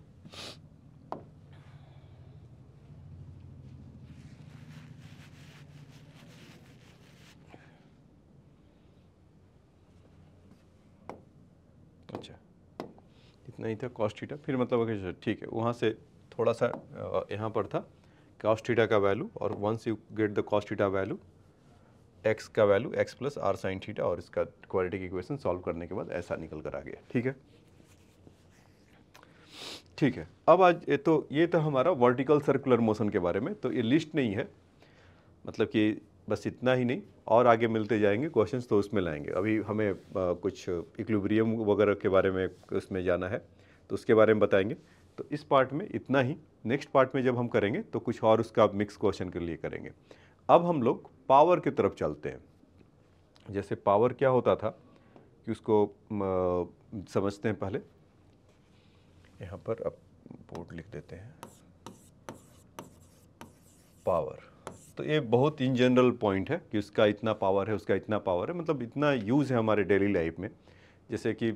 अच्छा इतना ही था कॉस्टिटा फिर मतलब ठीक है वहाँ से थोड़ा सा यहाँ पर था कॉस्टिटा का वैल्यू और once you get the cos theta value x का value x plus r sine theta और इसका क्वालिटी की इक्वेशन सॉल्व करने के बाद ऐसा निकल कर आ गया ठीक है ठीक है अब आज ये तो ये तो हमारा वर्टिकल सर्कुलर मोशन के बारे में तो ये लिस्ट नहीं है मतलब कि बस इतना ही नहीं और आगे मिलते जाएंगे क्वेश्चंस तो उसमें लाएंगे अभी हमें आ, कुछ इक्लिब्रियम वगैरह के बारे में उसमें जाना है तो उसके बारे में बताएंगे तो इस पार्ट में इतना ही नेक्स्ट पार्ट में जब हम करेंगे तो कुछ और उसका मिक्स क्वेश्चन के लिए करेंगे अब हम लोग पावर की तरफ चलते हैं जैसे पावर क्या होता था कि उसको आ, समझते हैं पहले यहाँ पर अब पोर्ट लिख देते हैं पावर तो ये बहुत इन जनरल पॉइंट है कि उसका इतना पावर है उसका इतना पावर है मतलब इतना यूज़ है हमारे डेली लाइफ में जैसे कि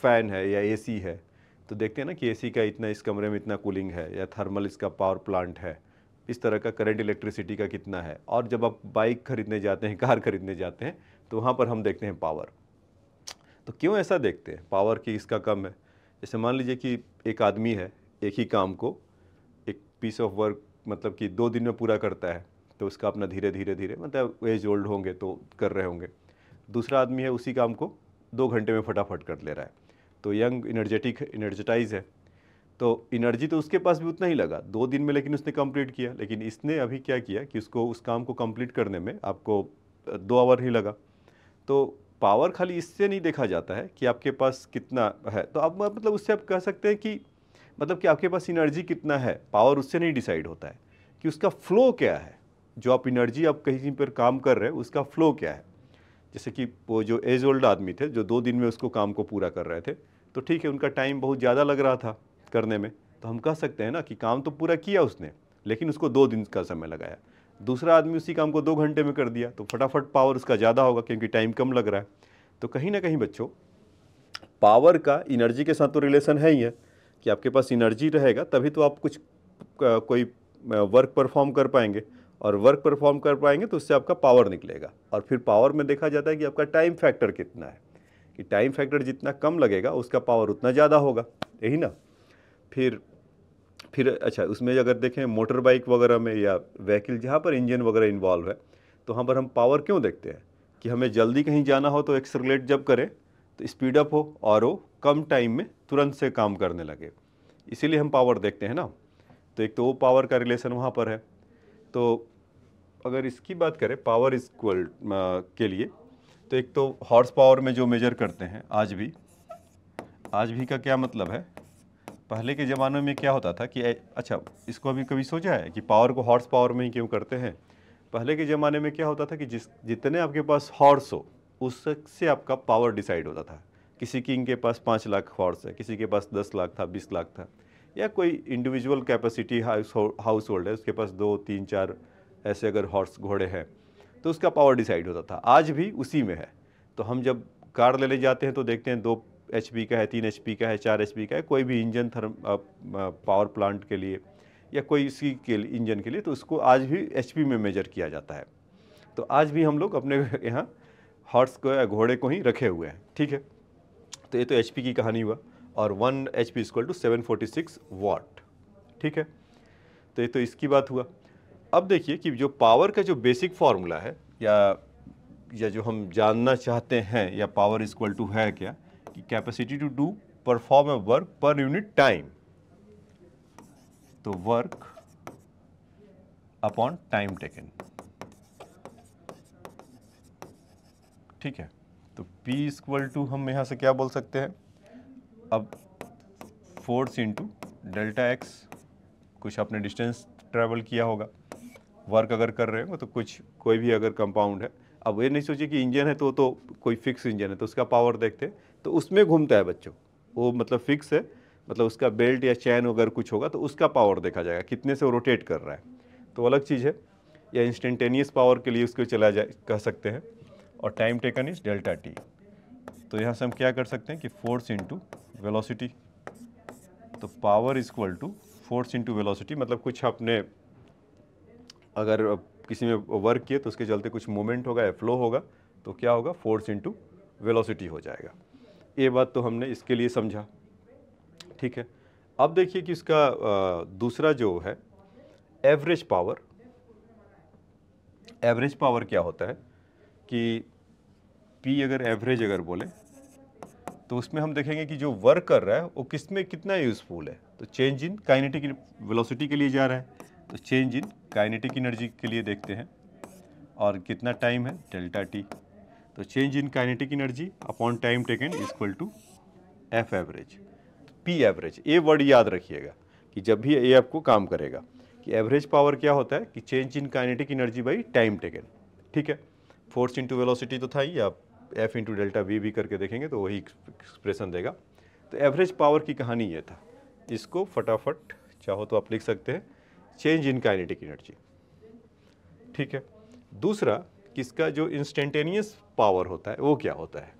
फ़ैन है या एसी है तो देखते हैं ना कि एसी का इतना इस कमरे में इतना कूलिंग है या थर्मल इसका पावर प्लांट है इस तरह का करंट इलेक्ट्रिसिटी का कितना है और जब आप बाइक खरीदने जाते हैं कार खरीदने जाते हैं तो वहाँ पर हम देखते हैं पावर तो क्यों ऐसा देखते हैं पावर कि इसका कम है जैसे मान लीजिए कि एक आदमी है एक ही काम को एक पीस ऑफ वर्क मतलब कि दो दिन में पूरा करता है तो उसका अपना धीरे धीरे धीरे मतलब एज ओल्ड होंगे तो कर रहे होंगे दूसरा आदमी है उसी काम को दो घंटे में फटाफट कर ले रहा है तो यंग इनर्जेटिक इनर्जेटाइज है तो इनर्जी तो उसके पास भी उतना ही लगा दो दिन में लेकिन उसने कंप्लीट किया लेकिन इसने अभी क्या किया कि उसको उस काम को कंप्लीट करने में आपको दो आवर ही लगा तो पावर खाली इससे नहीं देखा जाता है कि आपके पास कितना है तो आप मतलब उससे आप कह सकते हैं कि मतलब कि आपके पास इनर्जी कितना है पावर उससे नहीं डिसाइड होता है कि उसका फ्लो क्या है जो आप इनर्जी आप कहीं पर काम कर रहे हैं उसका फ्लो क्या है जैसे कि वो जो एज ओल्ड आदमी थे जो दो दिन में उसको काम को पूरा कर रहे थे तो ठीक है उनका टाइम बहुत ज़्यादा लग रहा था करने में तो हम कह सकते हैं ना कि काम तो पूरा किया उसने लेकिन उसको दो दिन का समय लगाया दूसरा आदमी उसी काम को दो घंटे में कर दिया तो फटाफट पावर उसका ज़्यादा होगा क्योंकि टाइम कम लग रहा है तो कहीं ना कहीं बच्चों पावर का इनर्जी के साथ तो रिलेशन है ही है कि आपके पास इनर्जी रहेगा तभी तो आप कुछ कोई वर्क परफॉर्म कर पाएंगे और वर्क परफॉर्म कर पाएंगे तो उससे आपका पावर निकलेगा और फिर पावर में देखा जाता है कि आपका टाइम फैक्टर कितना है कि टाइम फैक्टर जितना कम लगेगा उसका पावर उतना ज़्यादा होगा यही ना फिर फिर अच्छा उसमें अगर देखें मोटर बाइक वगैरह में या व्हीकल जहाँ पर इंजन वगैरह इन्वॉल्व है तो वहाँ पर हम पावर क्यों देखते हैं कि हमें जल्दी कहीं जाना हो तो एक्सरलेट जब करें तो स्पीड अप हो और वो कम टाइम में तुरंत से काम करने लगे इसीलिए हम पावर देखते हैं ना तो एक तो वो पावर का रिलेशन वहाँ पर है तो अगर इसकी बात करें पावर इक्वल के लिए तो एक तो हॉर्स पावर में जो मेजर करते हैं आज भी आज भी का क्या मतलब है पहले के ज़माने में क्या होता था कि अच्छा इसको अभी कभी सोचा है कि पावर को हॉर्स पावर में ही क्यों करते हैं पहले के ज़माने में क्या होता था कि जिस जितने आपके पास हॉर्स हो उससे आपका पावर डिसाइड होता था किसी किंग के पास पाँच लाख हॉर्स है किसी के पास दस लाख था बीस लाख था या कोई इंडिविजुअल कैपेसिटी हाउस होल्ड है उसके पास दो तीन चार ऐसे अगर हॉर्स घोड़े हैं तो उसका पावर डिसाइड होता था आज भी उसी में है तो हम जब कार लेने ले जाते हैं तो देखते हैं दो एच का है तीन एच का है चार एच का है कोई भी इंजन थर्म पावर प्लांट के लिए या कोई इसी के इंजन के लिए तो उसको आज भी एच में मेजर किया जाता है तो आज भी हम लोग अपने यहाँ हॉर्स को या घोड़े को ही रखे हुए हैं ठीक है तो ये तो एच की कहानी हुआ और one H P equal to seven forty six watt ठीक है तो ये तो इसकी बात हुआ अब देखिए कि जो पावर का जो बेसिक फार्मूला है या या जो हम जानना चाहते हैं या पावर इक्वल टू है क्या आपकी capacity to do perform a work per unit time तो वर्क अपॉन टाइम टेकन ठीक है तो P इक्वल टू हम यहां से क्या बोल सकते हैं अब फोर्स इंटू डेल्टा एक्स कुछ आपने डिस्टेंस ट्रेवल किया होगा वर्क अगर कर रहे हो तो कुछ कोई भी अगर कंपाउंड है अब ये नहीं सोचिए कि इंजन है तो तो कोई फिक्स इंजन है तो उसका पावर देखते तो उसमें घूमता है बच्चों वो मतलब फिक्स है मतलब उसका बेल्ट या चैन अगर कुछ होगा तो उसका पावर देखा जाएगा कितने से वो रोटेट कर रहा है तो अलग चीज़ है या इंस्टेंटेनियस पावर के लिए उसको चला जाए कह सकते हैं और time taken is delta t तो यहाँ से हम क्या कर सकते हैं कि फोर्स इंटू वेलोसिटी तो power equal to force into velocity मतलब कुछ आपने अगर किसी में वर्क किए तो उसके चलते कुछ मोमेंट होगा या फ्लो होगा तो क्या होगा फोर्स इंटू वेलोसिटी हो जाएगा ये बात तो हमने इसके लिए समझा ठीक है अब देखिए कि इसका दूसरा जो है एवरेज पावर एवरेज पावर क्या होता है कि पी अगर एवरेज अगर बोले तो उसमें हम देखेंगे कि जो वर्क कर रहा है वो किस में कितना यूज़फुल है तो चेंज इन काइनेटिक वेलोसिटी के लिए जा रहा है तो चेंज इन काइनेटिक एनर्जी के लिए देखते हैं और कितना टाइम है डेल्टा टी तो change in kinetic energy upon time taken is equal to f average p average a word याद रखिएगा कि जब भी ए आपको काम करेगा कि एवरेज पावर क्या होता है कि change in kinetic energy by time taken ठीक है फोर्स इंटू वेलोसिटी तो था ही आप एफ इंटू डेल्टा वी भी करके देखेंगे तो वही एक्सप्रेशन देगा तो एवरेज पावर की कहानी ये था इसको फटाफट चाहो तो आप लिख सकते हैं चेंज इन काइनेटिक एनर्जी ठीक है दूसरा किसका जो इंस्टेंटेनियस पावर होता है वो क्या होता है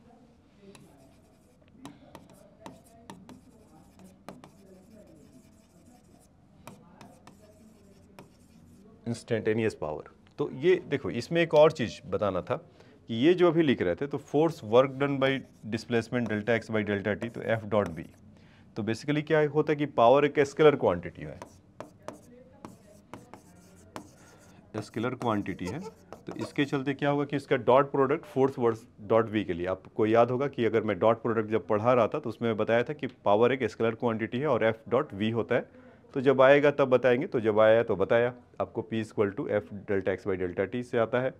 इंस्टेंटेनियस पावर तो ये देखो इसमें एक और चीज़ बताना था कि ये जो अभी लिख रहे थे तो force work done by displacement delta x by delta t तो एफ डॉट बी तो बेसिकली क्या होता है कि पावर एक स्केलर क्वांटिटी है स्केलर क्वांटिटी है तो इसके चलते क्या होगा कि इसका डॉट प्रोडक्ट फोर्थ वर्स डॉट वी के लिए आपको याद होगा कि अगर मैं डॉट प्रोडक्ट जब पढ़ा रहा था तो उसमें मैं बताया था कि पावर एक स्केलर क्वांटिटी है और एफ डॉट वी होता है तो जब आएगा तब बताएंगे तो जब आया तो बताया आपको P equal to F delta x by delta t से आता है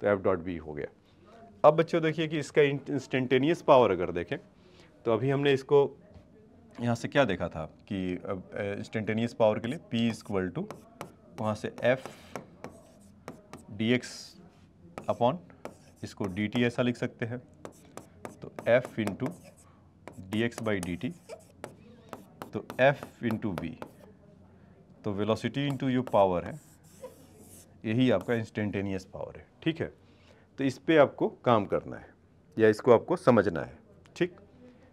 तो एफ डॉट वी हो गया अब बच्चों देखिए कि इसका इंस्टेंटेनियस पावर अगर देखें तो अभी हमने इसको यहाँ से क्या देखा था कि इंस्टेंटेनियस पावर के लिए पी इक्वल टू वहाँ से एफ एक्स अपॉन इसको डी टी ऐसा लिख सकते हैं तो f into d x by d t तो f इंटू वी तो वेलोसिटी इंटू यू पावर है यही आपका इंस्टेंटेनियस पावर है ठीक है तो इस पर आपको काम करना है या इसको आपको समझना है ठीक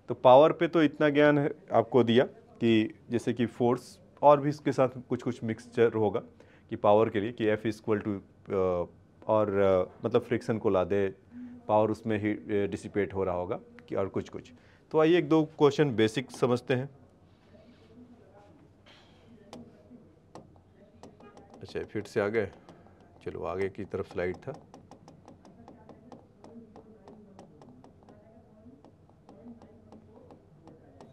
तो पावर पे तो इतना ज्ञान है आपको दिया कि जैसे कि फोर्स और भी इसके साथ कुछ कुछ मिक्सचर होगा कि पावर के लिए कि एफ इज इक्वल टू और मतलब फ्रिक्शन को ला दे पावर उसमें ही डिसिपेट हो रहा होगा कि और कुछ कुछ तो आइए एक दो क्वेश्चन बेसिक समझते हैं अच्छा फिर से आ गए चलो आगे की तरफ स्लाइड था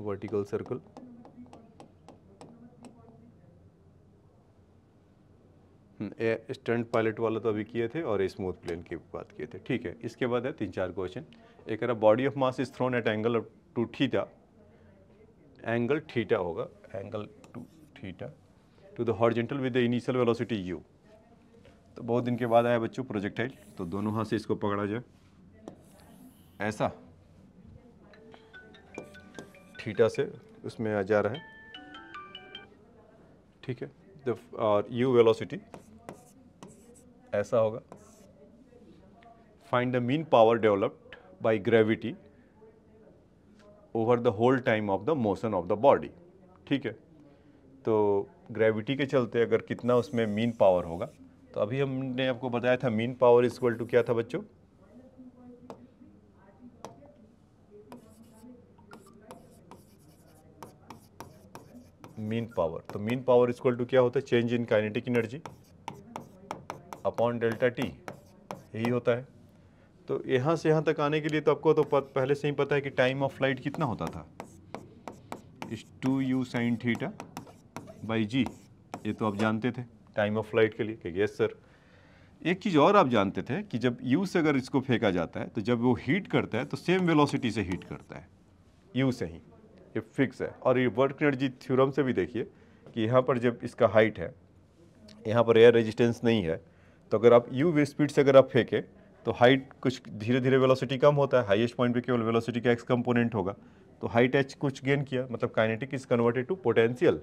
वर्टिकल सर्कल स्टंट पायलट वाला तो अभी किए थे और स्मूथ प्लेन की बात किए थे ठीक है इसके बाद है तीन चार क्वेश्चन एक body of mass is thrown at angle to theta angle theta होगा angle to theta to the horizontal with the initial velocity u तो बहुत दिन के बाद आया बच्चों प्रोजेक्टाइल तो दोनों हाथ से इसको पकड़ा जाए ऐसा थीटा से उसमें आ जा रहा है ठीक है और यू वेलोसिटी ऐसा होगा find the mean power developed by gravity over the whole time of the motion of the body ठीक है तो ग्रेविटी के चलते अगर कितना उसमें मीन पावर होगा तो अभी हमने आपको बताया था मीन पावर इक्वल टू क्या था बच्चों मीन पावर तो मीन पावर इक्वल टू क्या होता है change in kinetic energy upon delta t यही होता है तो यहाँ से यहाँ तक आने के लिए तो आपको तो पहले से ही पता है कि टाइम ऑफ फ्लाइट कितना होता था इस two u sine theta by g ये तो आप जानते थे टाइम ऑफ फ्लाइट के लिए कि यस सर एक चीज़ और आप जानते थे कि जब यू से अगर इसको फेंका जाता है तो जब वो हीट करता है तो सेम वेलोसिटी से हीट करता है यू से ही ये फिक्स है और ये वर्क एनर्जी थ्योरम से भी देखिए कि यहाँ पर जब इसका हाइट है यहाँ पर एयर रेजिस्टेंस नहीं है तो अगर आप यू स्पीड से अगर आप फेंकें तो हाइट कुछ धीरे धीरे वेलोसिटी कम होता है हाईएस्ट पॉइंट पे केवल वेलोसिटी का एक्स कंपोनेंट होगा तो हाइट एच कुछ गेन किया मतलब kinetic is converted to potential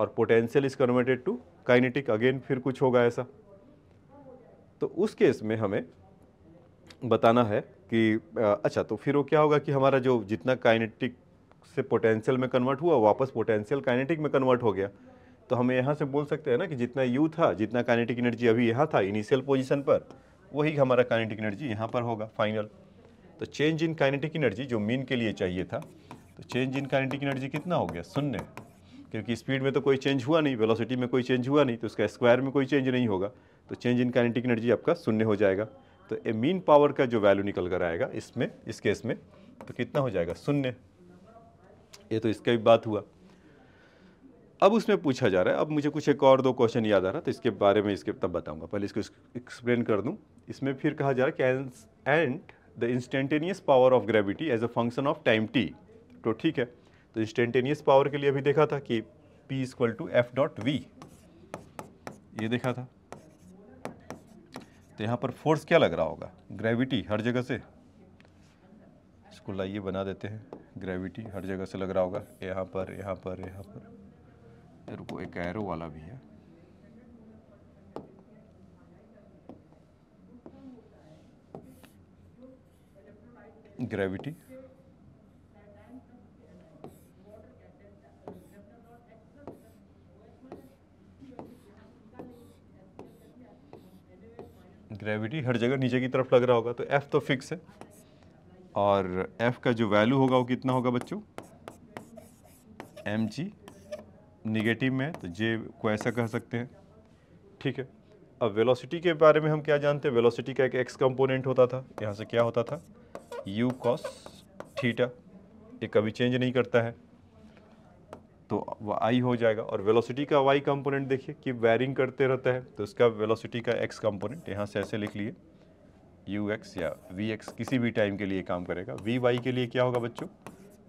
और potential is converted to kinetic again फिर कुछ होगा ऐसा तो उस केस में हमें बताना है कि अच्छा तो फिर वो क्या होगा कि हमारा जो जितना काइनेटिक से पोटेंशियल में कन्वर्ट हुआ वापस पोटेंशियल काइनेटिक में कन्वर्ट हो गया तो हम यहाँ से बोल सकते हैं ना कि जितना यू था जितना काइनेटिक एनर्जी अभी यहाँ था इनिशियल पोजिशन पर वही हमारा काइनेटिक एनर्जी यहाँ पर होगा फाइनल तो चेंज इन काइनेटिक एनर्जी जो मीन के लिए चाहिए था तो चेंज इन कानेटिक एनर्जी कितना हो गया शून्य क्योंकि स्पीड में तो कोई चेंज हुआ नहीं वेलोसिटी में कोई चेंज हुआ नहीं तो उसका स्क्वायर में कोई चेंज नहीं होगा तो चेंज इन काइनेटिक एनर्जी आपका शून्य हो जाएगा तो ए मीन पावर का जो वैल्यू निकल कर आएगा इसमें इस केस में तो कितना हो जाएगा शून्य ये तो इसका भी बात हुआ अब उसमें पूछा जा रहा है अब मुझे कुछ एक और दो क्वेश्चन याद आ रहा तो इसके बारे में इसके तब बताऊंगा पहले इसको एक्सप्लेन कर दूं इसमें फिर कहा जा रहा है कैंस and the instantaneous power of gravity as a function of time t तो ठीक है तो इंस्टेंटेनियस पावर के लिए अभी देखा था कि P equal to F dot v ये देखा था तो यहाँ पर फोर्स क्या लग रहा होगा ग्रेविटी हर जगह से इसको लाइए बना देते हैं ग्रेविटी हर जगह से लग रहा होगा यहाँ पर यहाँ पर यहाँ पर रुको एक एरो वाला भी है ग्रेविटी ग्रेविटी हर जगह नीचे की तरफ लग रहा होगा तो एफ़ तो फिक्स है और एफ़ का जो वैल्यू होगा वो कितना होगा बच्चों एम जी निगेटिव में तो जे को ऐसा कह सकते हैं ठीक है अब वेलोसिटी के बारे में हम क्या जानते हैं वेलोसिटी का एक एक्स कंपोनेंट होता था यहाँ से क्या होता था यू कॉस थीटा ये कभी चेंज नहीं करता है तो वह आई हो जाएगा और वेलोसिटी का वाई कंपोनेंट देखिए कि वायरिंग करते रहता है तो इसका वेलोसिटी का एक्स कंपोनेंट यहाँ से ऐसे लिख लिए यू एक्स या वी एक्स किसी भी टाइम के लिए काम करेगा वी वाई के लिए क्या होगा बच्चों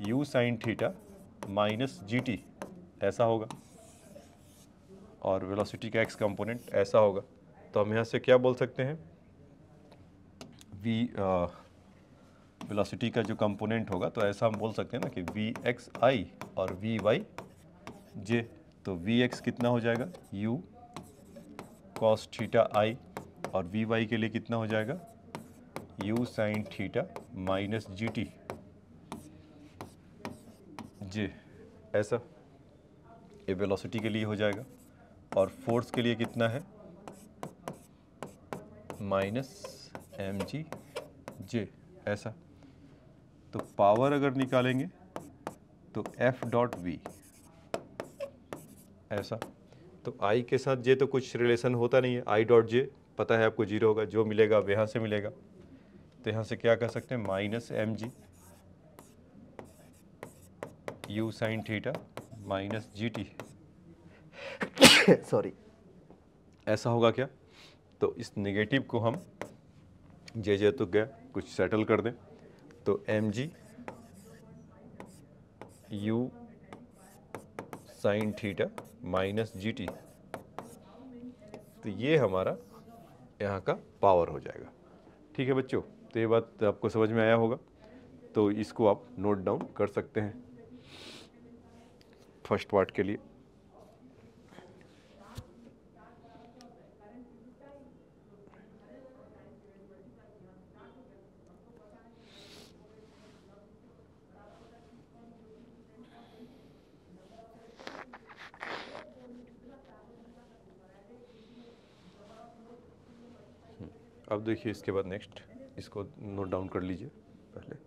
u sine theta minus g t ऐसा होगा और वेलोसिटी का एक्स कंपोनेंट ऐसा होगा तो हम यहाँ से क्या बोल सकते हैं वी वेलोसिटी का जो कंपोनेंट होगा तो ऐसा हम बोल सकते हैं ना कि वी एक्स आई और वी वाई जे तो वी एक्स कितना हो जाएगा यू कॉस थीटा आई और वी वाई के लिए कितना हो जाएगा u sine theta minus g t जे ऐसा ये वेलोसिटी के लिए हो जाएगा और फोर्स के लिए कितना है माइनस एम जी जे ऐसा तो पावर अगर निकालेंगे तो एफ डॉट वी ऐसा तो आई के साथ जे तो कुछ रिलेशन होता नहीं है आई डॉट जे पता है आपको जीरो होगा जो मिलेगा अब यहाँ से मिलेगा तो यहाँ से क्या कर सकते हैं minus M g u sine theta minus g t sorry ऐसा होगा क्या तो इस नेगेटिव को हम जे जे तो गया कुछ सेटल कर दें तो M g u sine theta minus g t तो ये हमारा यहाँ का पावर हो जाएगा ठीक है बच्चों तो ये बात आपको समझ में आया होगा तो इसको आप नोट डाउन कर सकते हैं फर्स्ट पार्ट के लिए हम्म। अब देखिए इसके बाद नेक्स्ट इसको नोट डाउन कर लीजिए पहले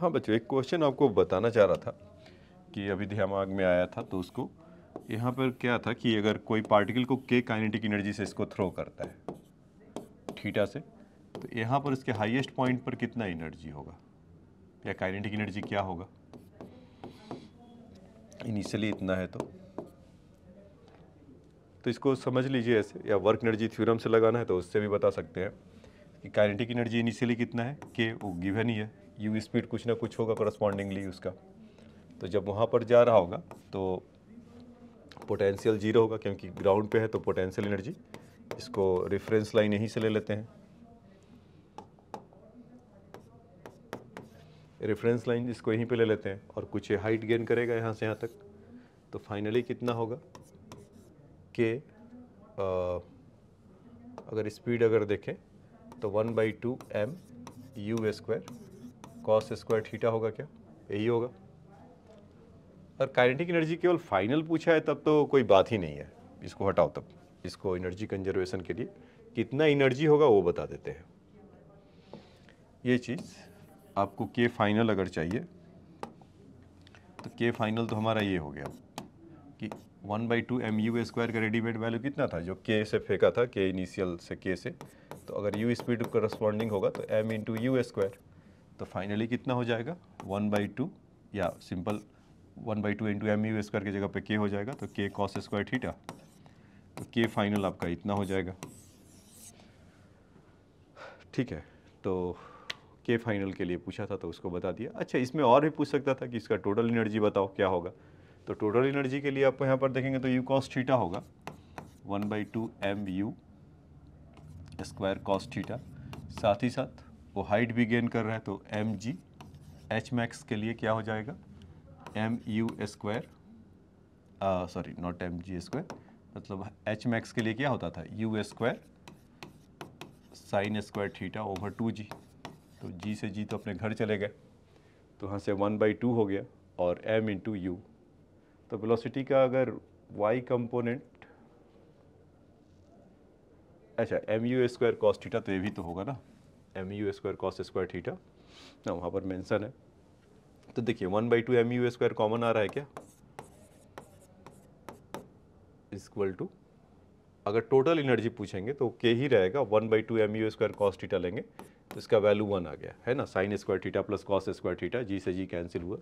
हाँ बच्चों एक क्वेश्चन आपको बताना चाह रहा था कि अभी दिमाग में आया था तो उसको यहाँ पर क्या था कि अगर कोई पार्टिकल को के काइनेटिक एनर्जी से इसको थ्रो करता है थीटा से तो यहाँ पर इसके हाईएस्ट पॉइंट पर कितना एनर्जी होगा या काइनेटिक एनर्जी क्या होगा इनिशियली इतना है तो तो इसको समझ लीजिए ऐसे या वर्क एनर्जी थ्योरम से लगाना है तो उससे भी बता सकते हैं कि काइनेटिक एनर्जी इनिशियली कितना है के वो गिवन ही है यू स्पीड कुछ ना कुछ होगा करस्पॉन्डिंगली उसका तो जब वहाँ पर जा रहा होगा तो पोटेंशियल जीरो होगा क्योंकि ग्राउंड पे है तो पोटेंशियल एनर्जी इसको रेफरेंस लाइन यहीं से ले लेते हैं रेफरेंस लाइन इसको यहीं पे ले लेते हैं और कुछ हाइट गेन करेगा यहाँ से यहाँ तक तो फाइनली कितना होगा के आ, अगर स्पीड अगर देखें तो one by two m u square cos square theta होगा क्या यही होगा और काइनेटिक एनर्जी केवल फाइनल पूछा है तब तो कोई बात ही नहीं है इसको हटाओ तब इसको एनर्जी कंजर्वेशन के लिए कितना एनर्जी होगा वो बता देते हैं ये चीज़ आपको के फाइनल अगर चाहिए तो के फाइनल तो हमारा ये हो गया कि one by two m u square का रेडीमेड वैल्यू कितना था जो के से फेंका था के इनिशियल से के से तो अगर यू स्पीड रिस्पॉन्डिंग होगा तो एम इंटू यू स्क्वायर तो फाइनली कितना हो जाएगा वन बाई टू या simple one by two into m u square की जगह पे के हो जाएगा तो के कॉस स्क्वायर थीटा तो के फाइनल आपका इतना हो जाएगा ठीक है तो के फाइनल के लिए पूछा था तो उसको बता दिया अच्छा इसमें और भी पूछ सकता था कि इसका टोटल एनर्जी बताओ क्या होगा तो टोटल एनर्जी के लिए आपको यहाँ पर देखेंगे तो यू कॉस थीटा होगा one by two m u square cos theta साथ ही साथ वो हाइट भी गेन कर रहा है तो एम जी एच मैक्स के लिए क्या हो जाएगा m u square sorry not m g square मतलब एच मैक्स के लिए क्या होता था u square sine square theta over two जी तो जी से जी तो अपने घर चले गए तो यहाँ से वन बाई टू हो गया और एम इंटू यू तो वेलोसिटी का अगर वाई कंपोनेंट अच्छा एम यू स्क्वायर कॉस्टिटा तो ये भी तो होगा ना m u square cos square theta ना वहाँ पर मेंशन है तो देखिए one by two m u square common आ रहा है क्या इक्वल टू अगर टोटल एनर्जी पूछेंगे तो के ही रहेगा one by two m u square cos theta लेंगे तो इसका वैल्यू वन आ गया है ना sine square theta plus cos square theta g से जी कैंसिल हुआ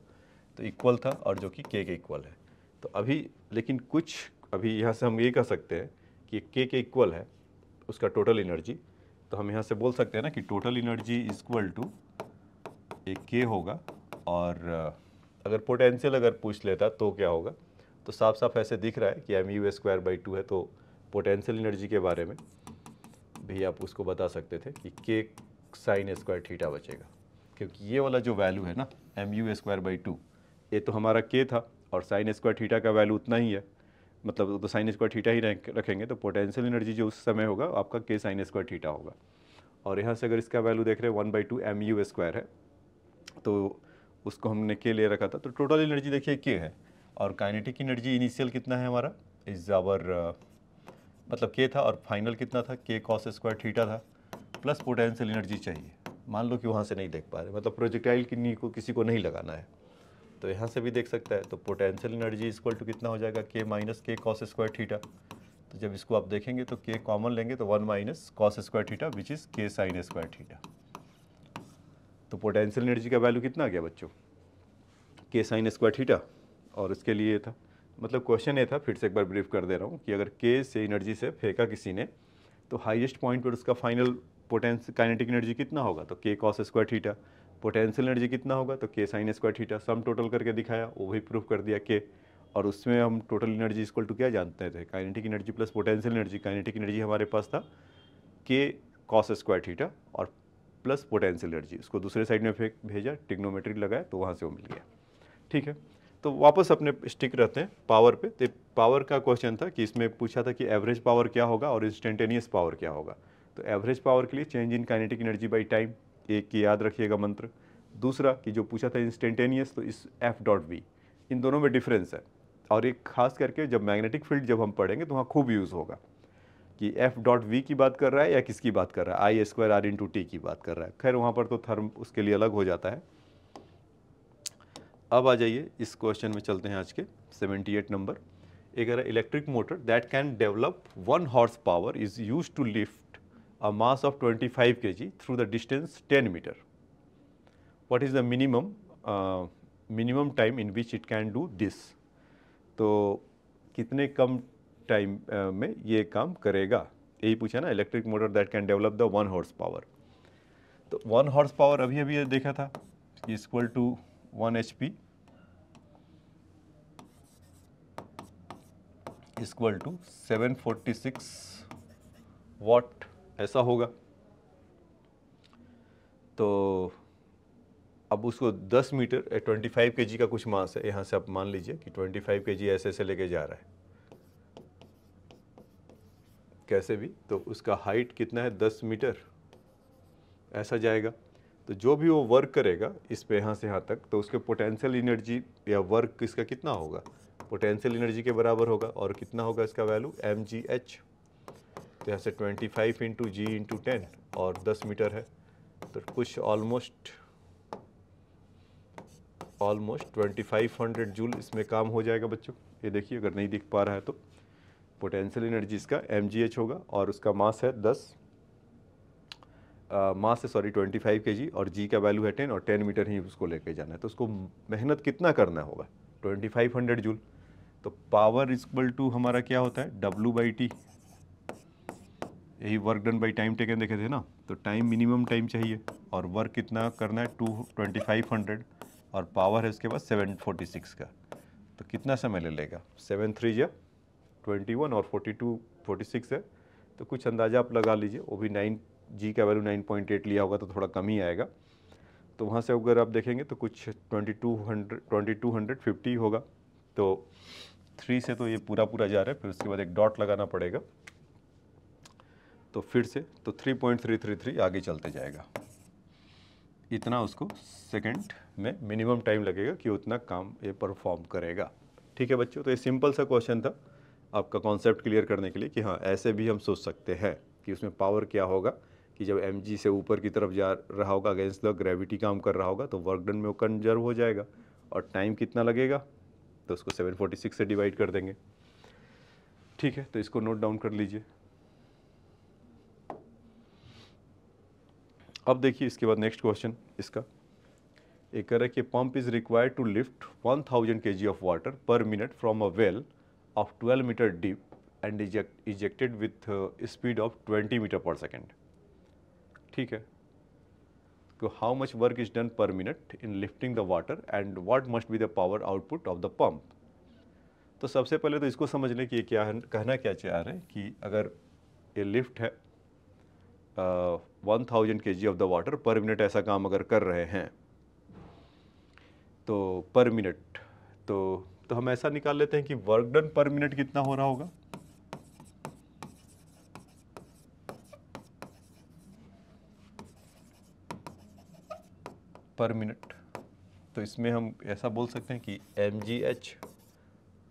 तो इक्वल था और जो कि के के इक्वल है तो अभी लेकिन कुछ अभी यहाँ से हम ये कह सकते हैं कि के के इक्वल है उसका टोटल एनर्जी तो हम यहाँ से बोल सकते हैं ना कि total energy is equal to a K होगा और अगर पोटेंशियल अगर पूछ लेता तो क्या होगा तो साफ साफ ऐसे दिख रहा है कि m u square by two है तो पोटेंशियल इनर्जी के बारे में भी आप उसको बता सकते थे कि के साइन स्क्वायर थीटा बचेगा क्योंकि ये वाला जो वैल्यू है ना m u square by two ये तो हमारा के था और साइन स्क्वायर थीटा का वैल्यू उतना ही है मतलब तो साइन स्क्वायर थीटा ही रखेंगे तो पोटेंशियल एनर्जी जो उस समय होगा आपका के साइन स्क्वायर थीटा होगा और यहाँ से अगर इसका वैल्यू देख रहे हैं one by two m u square है तो उसको हमने के ले रखा था तो टोटल एनर्जी देखिए के है और काइनेटिक एनर्जी इनिशियल कितना है हमारा इज आवर मतलब के था और फाइनल कितना था के कॉस स्क्वायर थीटा था प्लस पोटेंशियल एनर्जी चाहिए मान लो कि वहाँ से नहीं देख पा रहे मतलब प्रोजेक्टाइल किन्नी को किसी को नहीं लगाना है तो यहाँ से भी देख सकता है तो पोटेंशियल एनर्जी इक्वल टू कितना हो जाएगा के माइनस के कॉस स्क्वायर थीटा तो जब इसको आप देखेंगे तो के कॉमन लेंगे तो one minus cos square theta which is K sine square theta तो पोटेंशियल एनर्जी का वैल्यू कितना आ गया बच्चों के साइन स्क्वायर थीटा और इसके लिए ये था मतलब क्वेश्चन ये था फिर से एक बार ब्रीफ कर दे रहा हूँ कि अगर के से एनर्जी से फेंका किसी ने तो हाइएस्ट पॉइंट पर उसका फाइनल पोटेंशियल काइनेटिक एनर्जी कितना होगा तो K cos square theta potential energy कितना होगा तो K sine square theta sum total करके दिखाया वो भी प्रूफ कर दिया के और उसमें हम टोटल एनर्जी इक्वल टू क्या जानते थे kinetic energy plus potential energy kinetic energy हमारे पास था के कॉस स्क्वायर थीटा और प्लस पोटेंशियल एनर्जी उसको दूसरे साइड में फेंक भेजा टिग्नोमेट्री लगाया तो वहाँ से वो मिल गया ठीक है तो वापस अपने स्टिक रहते हैं पावर पे तो पावर का क्वेश्चन था कि इसमें पूछा था कि एवरेज पावर क्या होगा और इंस्टेंटेनियस पावर क्या होगा तो एवरेज पावर के लिए change in kinetic energy by time एक की याद रखिएगा मंत्र दूसरा कि जो पूछा था इंस्टेंटेनियस तो इस एफ डॉट वी इन दोनों में डिफरेंस है और एक खास करके जब मैग्नेटिक फील्ड जब हम पढ़ेंगे तो वहाँ खूब यूज़ होगा कि एफ डॉट वी की बात कर रहा है या किसकी बात कर रहा है I square R into T टी की बात कर रहा है खैर वहाँ पर तो थर्म उसके लिए अलग हो जाता है अब आ जाइए इस क्वेश्चन में चलते हैं आज के 78 नंबर एक electric motor that can develop one horse power is use to lift a mass of 25 kg through the distance 10 meter. What is the minimum uh, minimum time in which it can do this? तो कितने कम time uh, में ये काम करेगा यही पूछा ना electric motor that can develop the one horse power तो वन हॉर्स पावर अभी अभी देखा था equal to one H P equal to seven forty six watt ऐसा होगा तो अब उसको 10 मीटर 25 फाइव के जी का कुछ मास है यहाँ से आप मान लीजिए कि 25 फाइव के जी ऐसे ऐसे लेके जा रहा है कैसे भी तो उसका हाइट कितना है 10 मीटर ऐसा जाएगा तो जो भी वो वर्क करेगा इस पे यहाँ से यहाँ तक तो उसके पोटेंशियल एनर्जी या वर्क इसका कितना होगा पोटेंशियल एनर्जी के बराबर होगा और कितना होगा इसका वैल्यू एम जी एच तो यहाँ से 25 five into g into ten और 10 मीटर है तो कुछ ऑलमोस्ट ऑलमोस्ट 2500 जूल इसमें काम हो जाएगा बच्चों ये देखिए अगर नहीं दिख पा रहा है तो पोटेंशियल एनर्जी इसका एम होगा और उसका मास है दस मास है सॉरी 25 फाइव के जी और जी का वैल्यू है 10 और 10 मीटर ही उसको लेके जाना है तो उसको मेहनत कितना करना होगा 2500 जूल तो पावर इजक्वल टू हमारा क्या होता है डब्लू बाई टी यही work done by time taken देखे थे ना तो टाइम मिनिमम टाइम चाहिए और वर्क कितना करना है टू ट्वेंटी फाइव हंड्रेड और पावर है उसके बाद सेवन फोर्टी सिक्स का तो कितना समय ले लेगा सेवन थ्री या ट्वेंटी वन और फोर्टी टू फोर्टी सिक्स है तो कुछ अंदाज़ा आप लगा लीजिए वो भी नाइन जी का वैल्यू नाइन पॉइंट एट लिया होगा तो थोड़ा कम ही आएगा तो वहाँ से अगर आप देखेंगे तो कुछ twenty two hundred twenty two hundred fifty होगा तो थ्री से तो ये पूरा पूरा जा रहा है फिर उसके बाद एक डॉट लगाना पड़ेगा तो फिर से तो 3.333 आगे चलते जाएगा इतना उसको सेकंड में मिनिमम टाइम लगेगा कि उतना काम ये परफॉर्म करेगा ठीक है बच्चों तो ये सिंपल सा क्वेश्चन था आपका कॉन्सेप्ट क्लियर करने के लिए कि हाँ ऐसे भी हम सोच सकते हैं कि उसमें पावर क्या होगा कि जब एम से ऊपर की तरफ जा रहा होगा अगेंस्ट द ग्रेविटी काम कर रहा होगा तो वर्क डन में वो कंजर्व हो जाएगा और टाइम कितना लगेगा तो उसको 746 से डिवाइड कर देंगे ठीक है तो इसको नोट डाउन कर लीजिए अब देखिए इसके बाद नेक्स्ट क्वेश्चन इसका एक कह रहा है कि pump is required to lift 1000 thousand K G of water per minute from a well of 12 metre deep and ejected with speed of 20 metre per second ठीक है तो how much work is done per minute in lifting the water and what must be the power output of the pump तो सबसे पहले तो इसको समझ लें कि क्या कहना क्या चाह रहे हैं कि अगर ये लिफ्ट है one thousand K G of the water per minute ऐसा काम अगर कर रहे हैं तो पर मिनट तो तो हम ऐसा निकाल लेते हैं कि वर्क डन पर मिनट कितना हो रहा होगा पर मिनट तो इसमें हम ऐसा बोल सकते हैं कि m g h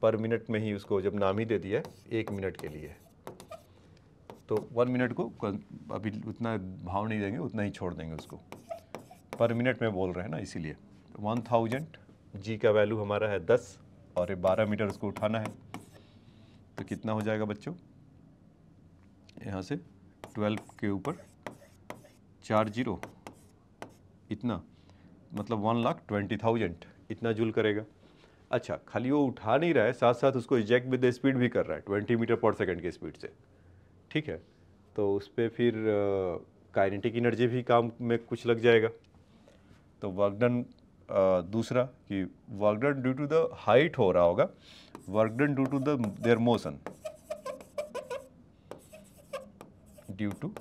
per minute में ही उसको जब नाम ही दे दिया एक मिनट के लिए तो वन मिनट को अभी उतना भाव नहीं देंगे उतना ही छोड़ देंगे उसको पर मिनट में बोल रहे हैं ना इसीलिए वन थाउजेंड जी का वैल्यू हमारा है दस और ये बारह मीटर उसको उठाना है तो कितना हो जाएगा बच्चों यहाँ से ट्वेल्व के ऊपर चार जीरो इतना मतलब वन लाख ट्वेंटी थाउजेंड इतना जुल करेगा अच्छा खाली वो उठा नहीं रहा है साथ साथ उसको इजेक्ट विद स्पीड भी कर रहा है ट्वेंटी मीटर पर सेकेंड की स्पीड से ठीक है तो उस पर फिर काइनेटिक एनर्जी भी काम में कुछ लग जाएगा तो वर्कडन दूसरा कि work done due to the height हो रहा होगा work done due to the their motion due to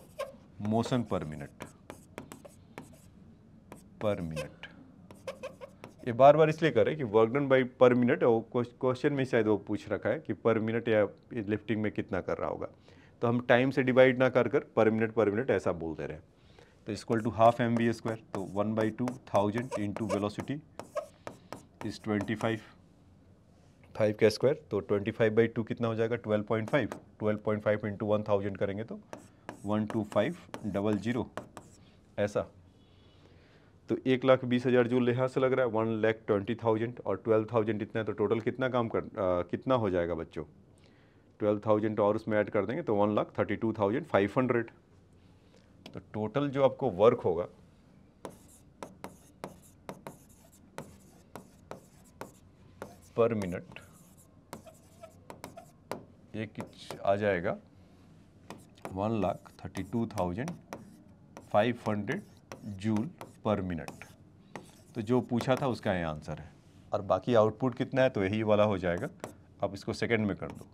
motion per minute per minute ये बार बार इसलिए करें कि work done by per minute question में शायद वो पूछ रखा है कि पर मिनट या लिफ्टिंग में कितना कर रहा होगा तो हम टाइम से डिवाइड ना कर कर पर मिनट पर मिनट ऐसा बोलते रहे तो equal to half m we square तो one by two thousand into velocity is twenty five five का स्क्वायर तो ट्वेंटी फाइव बाई टू कितना हो जाएगा twelve point five twelve point five into one thousand करेंगे तो one two five double zero ऐसा तो एक लाख बीस हज़ार जो लिहाज से लग रहा है वन लैख ट्वेंटी थाउजेंड और ट्वेल्व थाउजेंड इतना है तो टोटल कितना काम कर आ, कितना हो जाएगा बच्चों ट्वेल्व थाउजेंड और उसमें ऐड कर देंगे तो one lakh thirty two thousand five hundred तो टोटल जो आपको वर्क होगा पर मिनट ये किच आ जाएगा one lakh thirty two thousand five hundred joule per minute तो जो पूछा था उसका ये आंसर है और बाकी आउटपुट कितना है तो यही वाला हो जाएगा आप इसको सेकंड में कर दो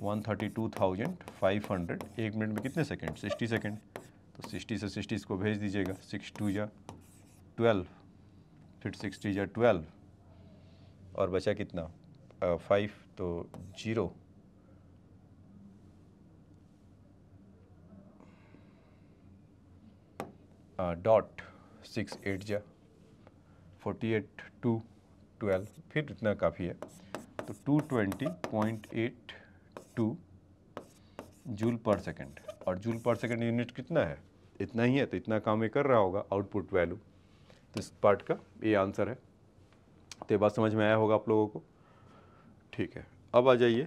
132,500 एक मिनट में कितने सेकंड 60 सेकंड तो 60 से 60 इसको भेज दीजिएगा सिक्स टू या ट्वेल्व फिर सिक्सटी या ट्वेल्व और बचा कितना फाइव तो जीरो डॉट सिक्स एट जा फोर्टी एट टू ट्वेल्व फिर इतना काफ़ी है तो two twenty point eight two joule पर सेकेंड और जूल पर सेकेंड यूनिट कितना है इतना ही है तो इतना काम ये कर रहा होगा आउटपुट वैल्यू तो इस पार्ट का ये आंसर है तो ये बात समझ में आया होगा आप लोगों को ठीक है अब आ जाइए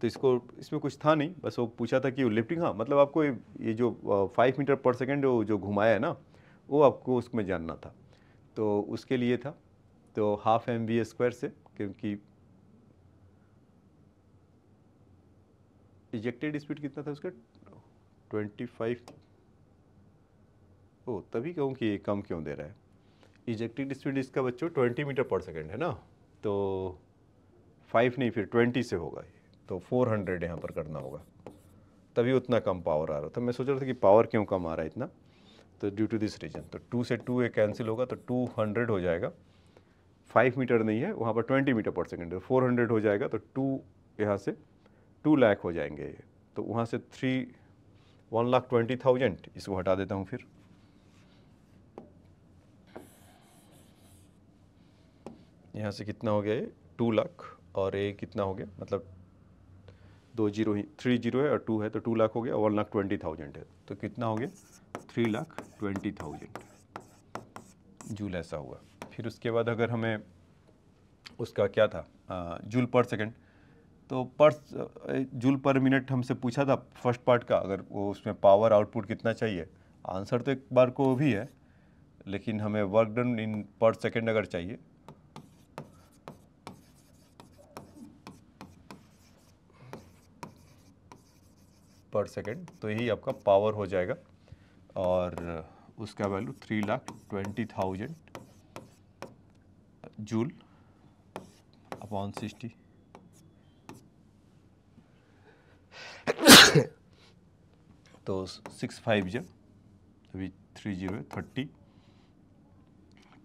तो इसको इसमें कुछ था नहीं बस वो पूछा था कि वो लिफ्टिंग हाँ मतलब आपको ये जो फाइव मीटर पर सेकेंड जो जो घुमाया है ना वो आपको उसमें जानना था तो उसके लिए था तो हाफ एम वी स्क्वायर से क्योंकि इजेक्टेड स्पीड कितना था उसका ट्वेंटी फाइव ओ तभी कहूँ कि ये कम क्यों दे रहा है इजेक्टेड स्पीड इसका बच्चों ट्वेंटी मीटर पर सेकेंड है ना तो फाइव नहीं फिर ट्वेंटी से होगा ये तो फोर हंड्रेड यहाँ पर करना होगा तभी उतना कम पावर आ रहा था तो मैं सोच रहा था कि पावर क्यों कम आ रहा है इतना तो ड्यू टू दिस रीजन तो टू से टू ये कैंसिल होगा तो टू हंड्रेड हो जाएगा फाइव मीटर नहीं है वहाँ पर twenty metre per second four hundred हो जाएगा तो टू यहाँ से टू लाख हो जाएंगे तो वहाँ से three one lakh twenty thousand इसको हटा देता हूँ फिर यहाँ से कितना हो गया ये टू लाख और ये कितना हो गया मतलब दो जीरो ही थ्री जीरो है और टू है तो टू लाख हो गया वन लाख ट्वेंटी थाउजेंड है तो कितना हो गया three lakh twenty thousand joule ऐसा हुआ फिर उसके बाद अगर हमें उसका क्या था हाँ, जूल पर सेकेंड तो पर जूल पर मिनट हमसे पूछा था फर्स्ट पार्ट का अगर वो उसमें पावर आउटपुट कितना चाहिए आंसर तो एक बार को भी है लेकिन हमें वर्क डन इन पर सेकेंड अगर चाहिए पर सेकेंड तो यही आपका पावर हो जाएगा और उसका value three lakh twenty thousand joule upon sixty तो सिक्स फाइव जा अभी थ्री जीरो थर्टी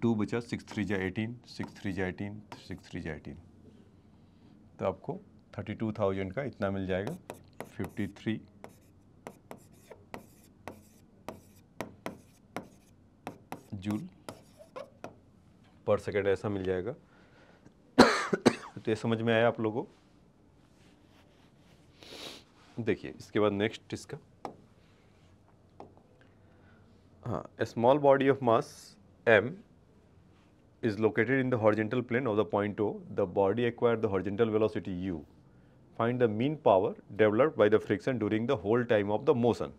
टू बचा सिक्स थ्री जा एटीन सिक्स थ्री जा एटीन सिक्स थ्री जा एटीन तो आपको थर्टी टू थाउजेंड का इतना मिल जाएगा फिफ्टी थ्री जूल पर सेकेंड ऐसा मिल जाएगा तो ये समझ में आया आप लोगों को देखिए इसके बाद नेक्स्ट इसका हाँ small body of mass M is located in the horizontal plane of the point O the body acquire the horizontal velocity u find the mean power developed by the friction during the whole time of the motion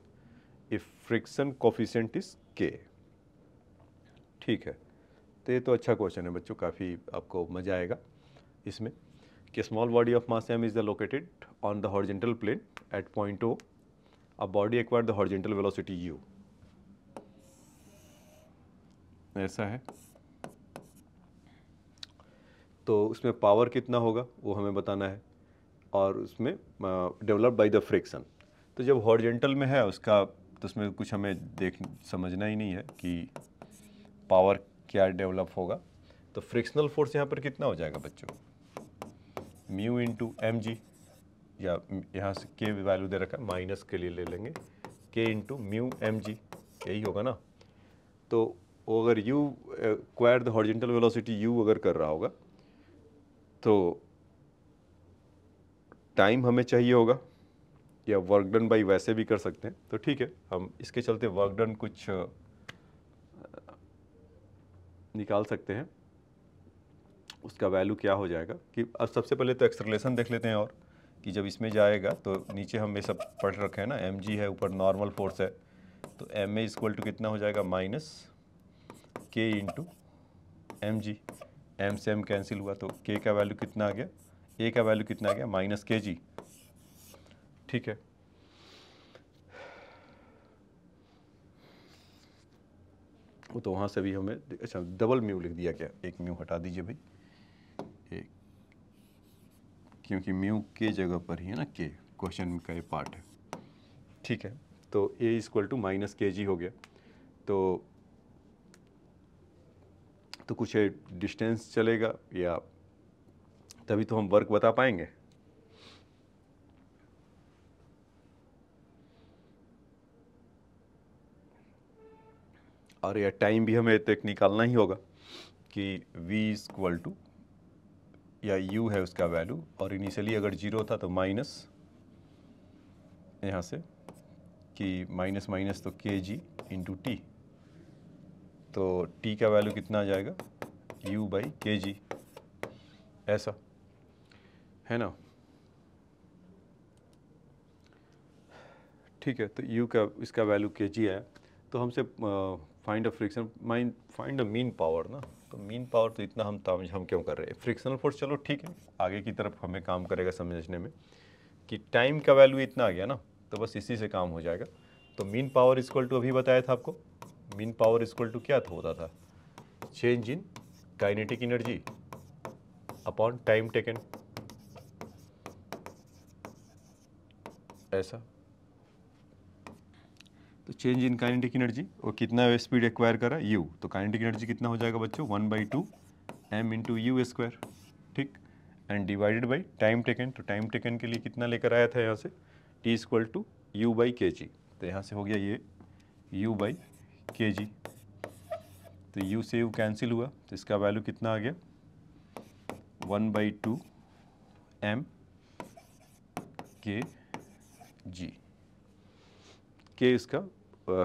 if friction coefficient is k ठीक है तो ये तो अच्छा question है बच्चों काफ़ी आपको मजा आएगा इसमें कि small body of mass M is the located on the horizontal plane at point O a body acquire the horizontal velocity u ऐसा है तो उसमें पावर कितना होगा वो हमें बताना है और उसमें डेवलप बाय द फ्रिक्शन तो जब हॉर्जेंटल में है उसका तो उसमें कुछ हमें देख समझना ही नहीं है कि पावर क्या डेवलप होगा तो फ्रिक्शनल फोर्स यहाँ पर कितना हो जाएगा बच्चों म्यू इंटू एम जी या यहाँ से के वैल्यू दे रखा है माइनस के लिए ले लेंगे के इंटू म्यू एम जी यही होगा ना तो वो अगर acquire the horizontal velocity u अगर कर रहा होगा तो टाइम हमें चाहिए होगा या वर्क डन बाई वैसे भी कर सकते हैं तो ठीक है हम इसके चलते वर्क डन कुछ eh, निकाल सकते हैं उसका वैल्यू क्या हो जाएगा कि अब सबसे पहले तो एक्सरलेशन देख लेते हैं और कि जब इसमें जाएगा तो नीचे हम ये सब पढ़ रखे हैं ना एम है ऊपर नॉर्मल फोर्स है तो एम ए इक्वल टू कितना हो जाएगा minus k into m g m से एम कैंसिल हुआ तो के का वैल्यू कितना आ गया ए का वैल्यू कितना आ गया माइनस के जी ठीक है वो तो वहाँ से भी हमें अच्छा डबल म्यू लिख दिया गया एक म्यू हटा दीजिए भाई एक क्योंकि म्यू के जगह पर ही है ना के क्वेश्चन का ये पार्ट है ठीक है तो a is equal to minus k g हो गया तो तो कुछ डिस्टेंस चलेगा या तभी तो हम वर्क बता पाएंगे और यह टाइम भी हमें तक तो निकालना ही होगा कि v इज इक्वल टू या u है उसका वैल्यू और इनिशियली अगर जीरो था तो माइनस यहाँ से कि माइनस माइनस तो के जी इंटू टी तो टी का वैल्यू कितना आ जाएगा यू बाई के जी ऐसा है ना ठीक है तो यू का इसका वैल्यू के जी है तो हमसे find a friction mean find a mean power ना तो मीन पावर तो इतना हम हम क्यों कर रहे हैं फ्रिक्शनल फोर्स चलो ठीक है आगे की तरफ हमें काम करेगा समझने में कि टाइम का वैल्यू इतना आ गया ना तो बस इसी से काम हो जाएगा तो मीन पावर इक्वल टू अभी बताया था आपको मीन पावर इक्वल टू क्या होता था change in kinetic energy upon time taken ऐसा तो चेंज इन काइनेटिक एनर्जी और कितना स्पीड एक्वायर करा यू तो काइनेटिक एनर्जी कितना हो जाएगा बच्चों one by two m into u square ठीक and divided by time taken तो टाइम टेकन के लिए कितना लेकर आया था यहाँ से t equal to u by k g तो यहाँ से हो गया ये यू बाई के जी तो यू से यू कैंसिल हुआ तो इसका वैल्यू कितना आ गया वन बाई टू एम के जी के इसका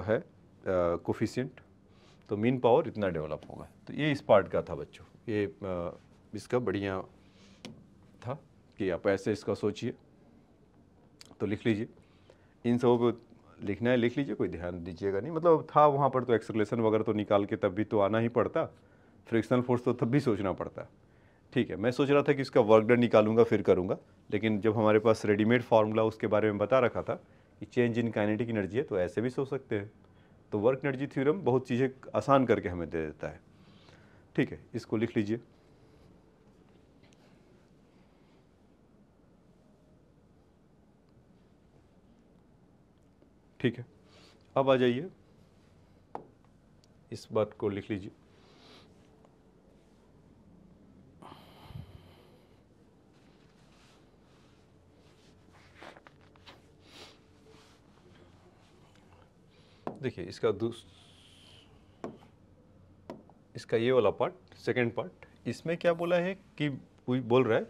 है कोफिशियंट तो मीन पावर इतना डेवलप होगा तो ये इस पार्ट का था बच्चों ये इसका बढ़िया था कि आप ऐसे इसका सोचिए तो लिख लीजिए इन सबों को लिखना है लिख लीजिए कोई ध्यान दीजिएगा नहीं मतलब था वहाँ पर तो एक्सलेशन वगैरह तो निकाल के तब भी तो आना ही पड़ता फ्रिक्शनल फोर्स तो तब भी सोचना पड़ता ठीक है मैं सोच रहा था कि इसका वर्क डन निकालूंगा फिर करूँगा लेकिन जब हमारे पास रेडीमेड फार्मूला उसके बारे में बता रखा था कि चेंज इन काइनेटिक एनर्जी है तो ऐसे भी सोच सकते हैं तो वर्क एनर्जी थ्योरम बहुत चीज़ें आसान करके हमें दे देता है ठीक है इसको लिख लीजिए ठीक है अब आ जाइए इस बात को लिख लीजिए देखिए इसका दूस इसका ये वाला पार्ट सेकंड पार्ट इसमें क्या बोला है कि बोल रहा है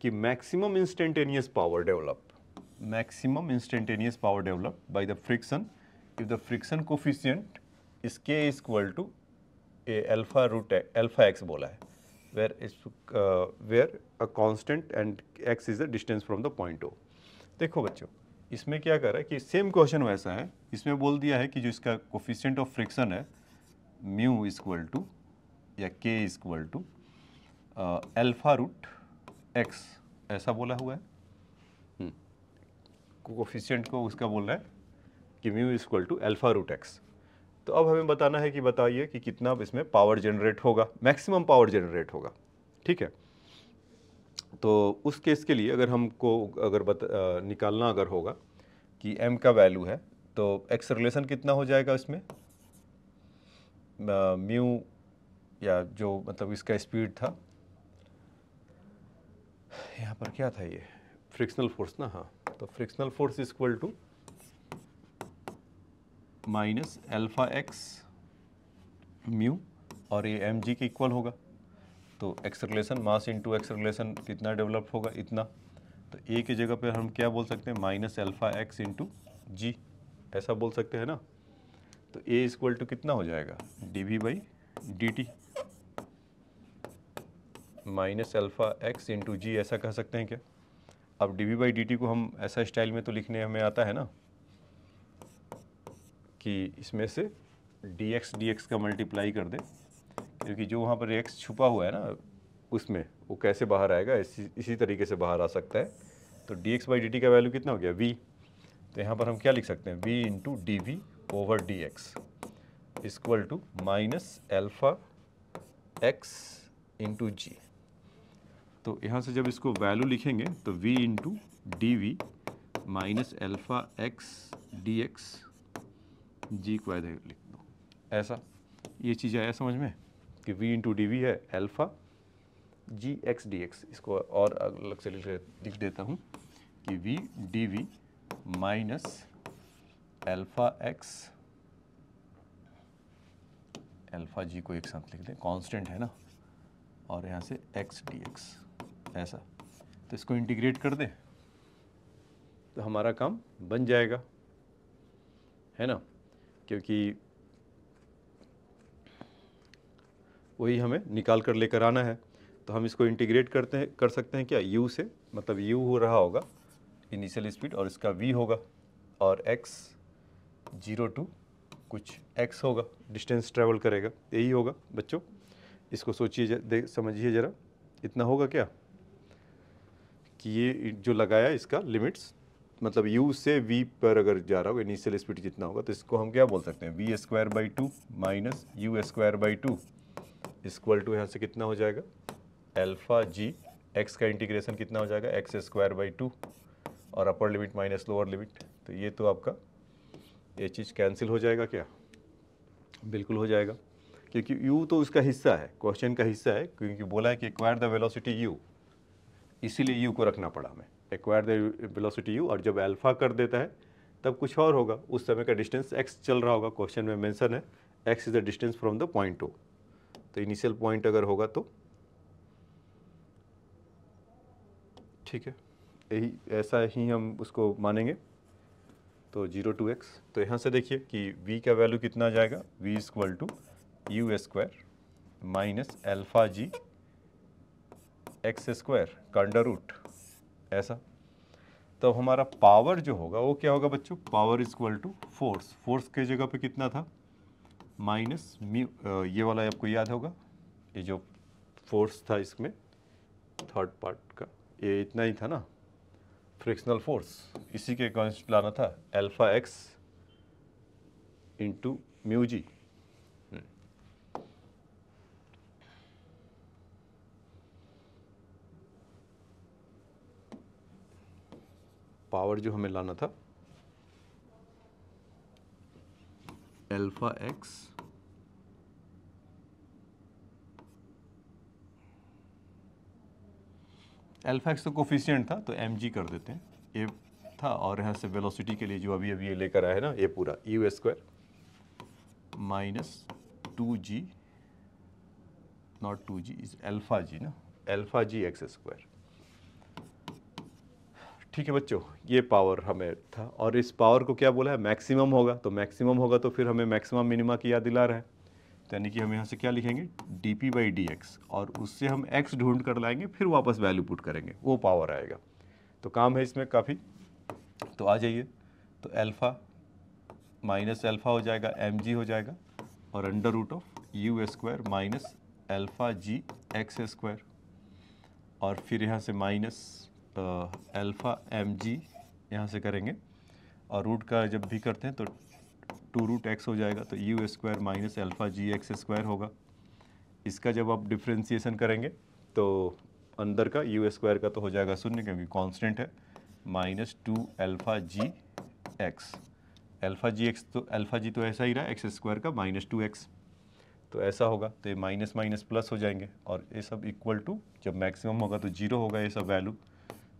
कि maximum instantaneous power develop maximum instantaneous power developed by the friction if the friction coefficient is k is equal to a alpha root a, alpha x बोला है where is uh, where a constant and x is the distance from the point O. देखो बच्चों इसमें क्या कर रहा है कि सेम क्वेश्चन वैसा है इसमें बोल दिया है कि जो इसका कोफिशियंट ऑफ फ्रिक्शन है म्यू इजक्वल टू या k is equal to alpha root x ऐसा बोला हुआ है कोफिशियंट को उसका बोलना है कि mu equal to alpha root x तो अब हमें बताना है कि बताइए कि कितना इसमें पावर जनरेट होगा मैक्सिमम पावर जनरेट होगा ठीक है तो उस केस के लिए अगर हमको अगर बता आ, निकालना अगर होगा कि एम का वैल्यू है तो एक्स रिलेशन कितना हो जाएगा इसमें म्यू या जो मतलब इसका स्पीड था यहाँ पर क्या था ये फ्रिक्शनल फोर्स ना हाँ तो frictional force equal to minus alpha x mu और ये एम जी के इक्वल होगा तो एक्सरलेशन मास इनटू एक्सरलेशन कितना डेवलप होगा इतना तो ए की जगह पे हम क्या बोल सकते हैं minus alpha x into g ऐसा बोल सकते हैं ना तो ए इक्वल टू कितना हो जाएगा d v by d t minus alpha x into g ऐसा कह सकते हैं क्या अब d v by d t को हम ऐसा स्टाइल में तो लिखने हमें आता है ना कि इसमें से डी एक्स डी एक्स का मल्टीप्लाई कर दें क्योंकि जो वहाँ पर एक्स छुपा हुआ है ना उसमें वो कैसे बाहर आएगा इसी इसी तरीके से बाहर आ सकता है तो d x by d t का वैल्यू कितना हो गया वी तो यहाँ पर हम क्या लिख सकते हैं v into d v over d x equal to minus alpha x into g तो यहाँ से जब इसको वैल्यू लिखेंगे तो v into d v minus alpha x d x g को लिख दो ऐसा ये चीज़ आया समझ में कि v इंटू डी है alpha g x d x इसको और अलग से लिख देता हूँ कि v d v minus alpha x alpha g को एक साथ लिख दें कांस्टेंट है ना और यहाँ से एक्स डी एक्स ऐसा तो इसको इंटीग्रेट कर दें तो हमारा काम बन जाएगा है ना क्योंकि वही हमें निकाल कर लेकर आना है तो हम इसको इंटीग्रेट करते हैं कर सकते हैं क्या u से मतलब u हो रहा होगा इनिशियल स्पीड और इसका v होगा और x जीरो टू कुछ x होगा डिस्टेंस ट्रेवल करेगा यही होगा बच्चों इसको सोचिए समझिए ज़रा इतना होगा क्या कि ये जो लगाया इसका लिमिट्स मतलब यू से वी पर अगर जा रहा होगा इनिशियल स्पीड जितना होगा तो इसको हम क्या बोल सकते हैं v square by two minus u square by two equal to यहाँ से कितना हो जाएगा एल्फा जी एक्स का इंटीग्रेशन कितना हो जाएगा एक्स स्क्वायर बाई टू और upper limit minus lower limit तो ये तो आपका ये चीज़ कैंसिल हो जाएगा क्या बिल्कुल हो जाएगा क्योंकि यू तो उसका हिस्सा है क्वेश्चन का हिस्सा है क्योंकि बोला है कि एक्वायर द वेलोसिटी यू इसीलिए यू को रखना पड़ा हमें एक्वायर द वेलोसिटी यू और जब अल्फ़ा कर देता है तब कुछ और होगा उस समय का डिस्टेंस एक्स चल रहा होगा क्वेश्चन में मेंशन है x is the distance from the point O तो इनिशियल पॉइंट अगर होगा तो ठीक है यही ऐसा ही हम उसको मानेंगे तो जीरो टू एक्स तो यहाँ से देखिए कि v का वैल्यू कितना जाएगा v is equal to u square minus alpha g x square का अंडर रूट ऐसा तो हमारा पावर जो होगा वो क्या होगा बच्चों power equal to force force के जगह पे कितना था माइनस म्यू ये वाला आपको याद होगा ये जो फोर्स था इसमें थर्ड पार्ट का ये इतना ही था ना फ्रिक्शनल फोर्स इसी के अकाउंट लाना था alpha x into mu g power जो हमें लाना था एल्फा एक्स एल्फा एक्स तो कोफिशियंट था तो एम जी कर देते हैं ये था और यहाँ से वेलोसिटी के लिए जो अभी अभी ये लेकर आया है ना ये पूरा u square minus two g not two g is alpha g ना एल्फा जी एक्स स्क्वायर ठीक है बच्चों ये पावर हमें था और इस पावर को क्या बोला है मैक्सिमम होगा तो मैक्सिमम होगा तो फिर हमें मैक्सिमम मिनिमा की याद दिला रहा है यानी कि हम यहाँ से क्या लिखेंगे d p by d x और उससे हम एक्स ढूंढ कर लाएंगे फिर वापस वैल्यू पुट करेंगे वो पावर आएगा तो काम है इसमें काफ़ी तो आ जाइए तो एल्फा माइनस एल्फा हो जाएगा एम जी हो जाएगा और under root of u square minus alpha g x square और फिर यहाँ से माइनस अल्फ़ा एम जी यहाँ से करेंगे और रूट का जब भी करते हैं तो टू रूट एक्स हो जाएगा तो u square minus alpha g x square होगा इसका जब आप डिफ्रेंसीसन करेंगे तो अंदर का यू स्क्वायर का तो हो जाएगा शून्य क्योंकि कांस्टेंट है minus two alpha g x alpha g x तो एल्फा जी तो ऐसा ही रहा एक्स स्क्वायर का माइनस टू एक्स तो ऐसा होगा तो ये माइनस माइनस प्लस हो जाएंगे और ये सब इक्वल टू जब मैक्सिमम होगा तो जीरो होगा ये सब वैल्यू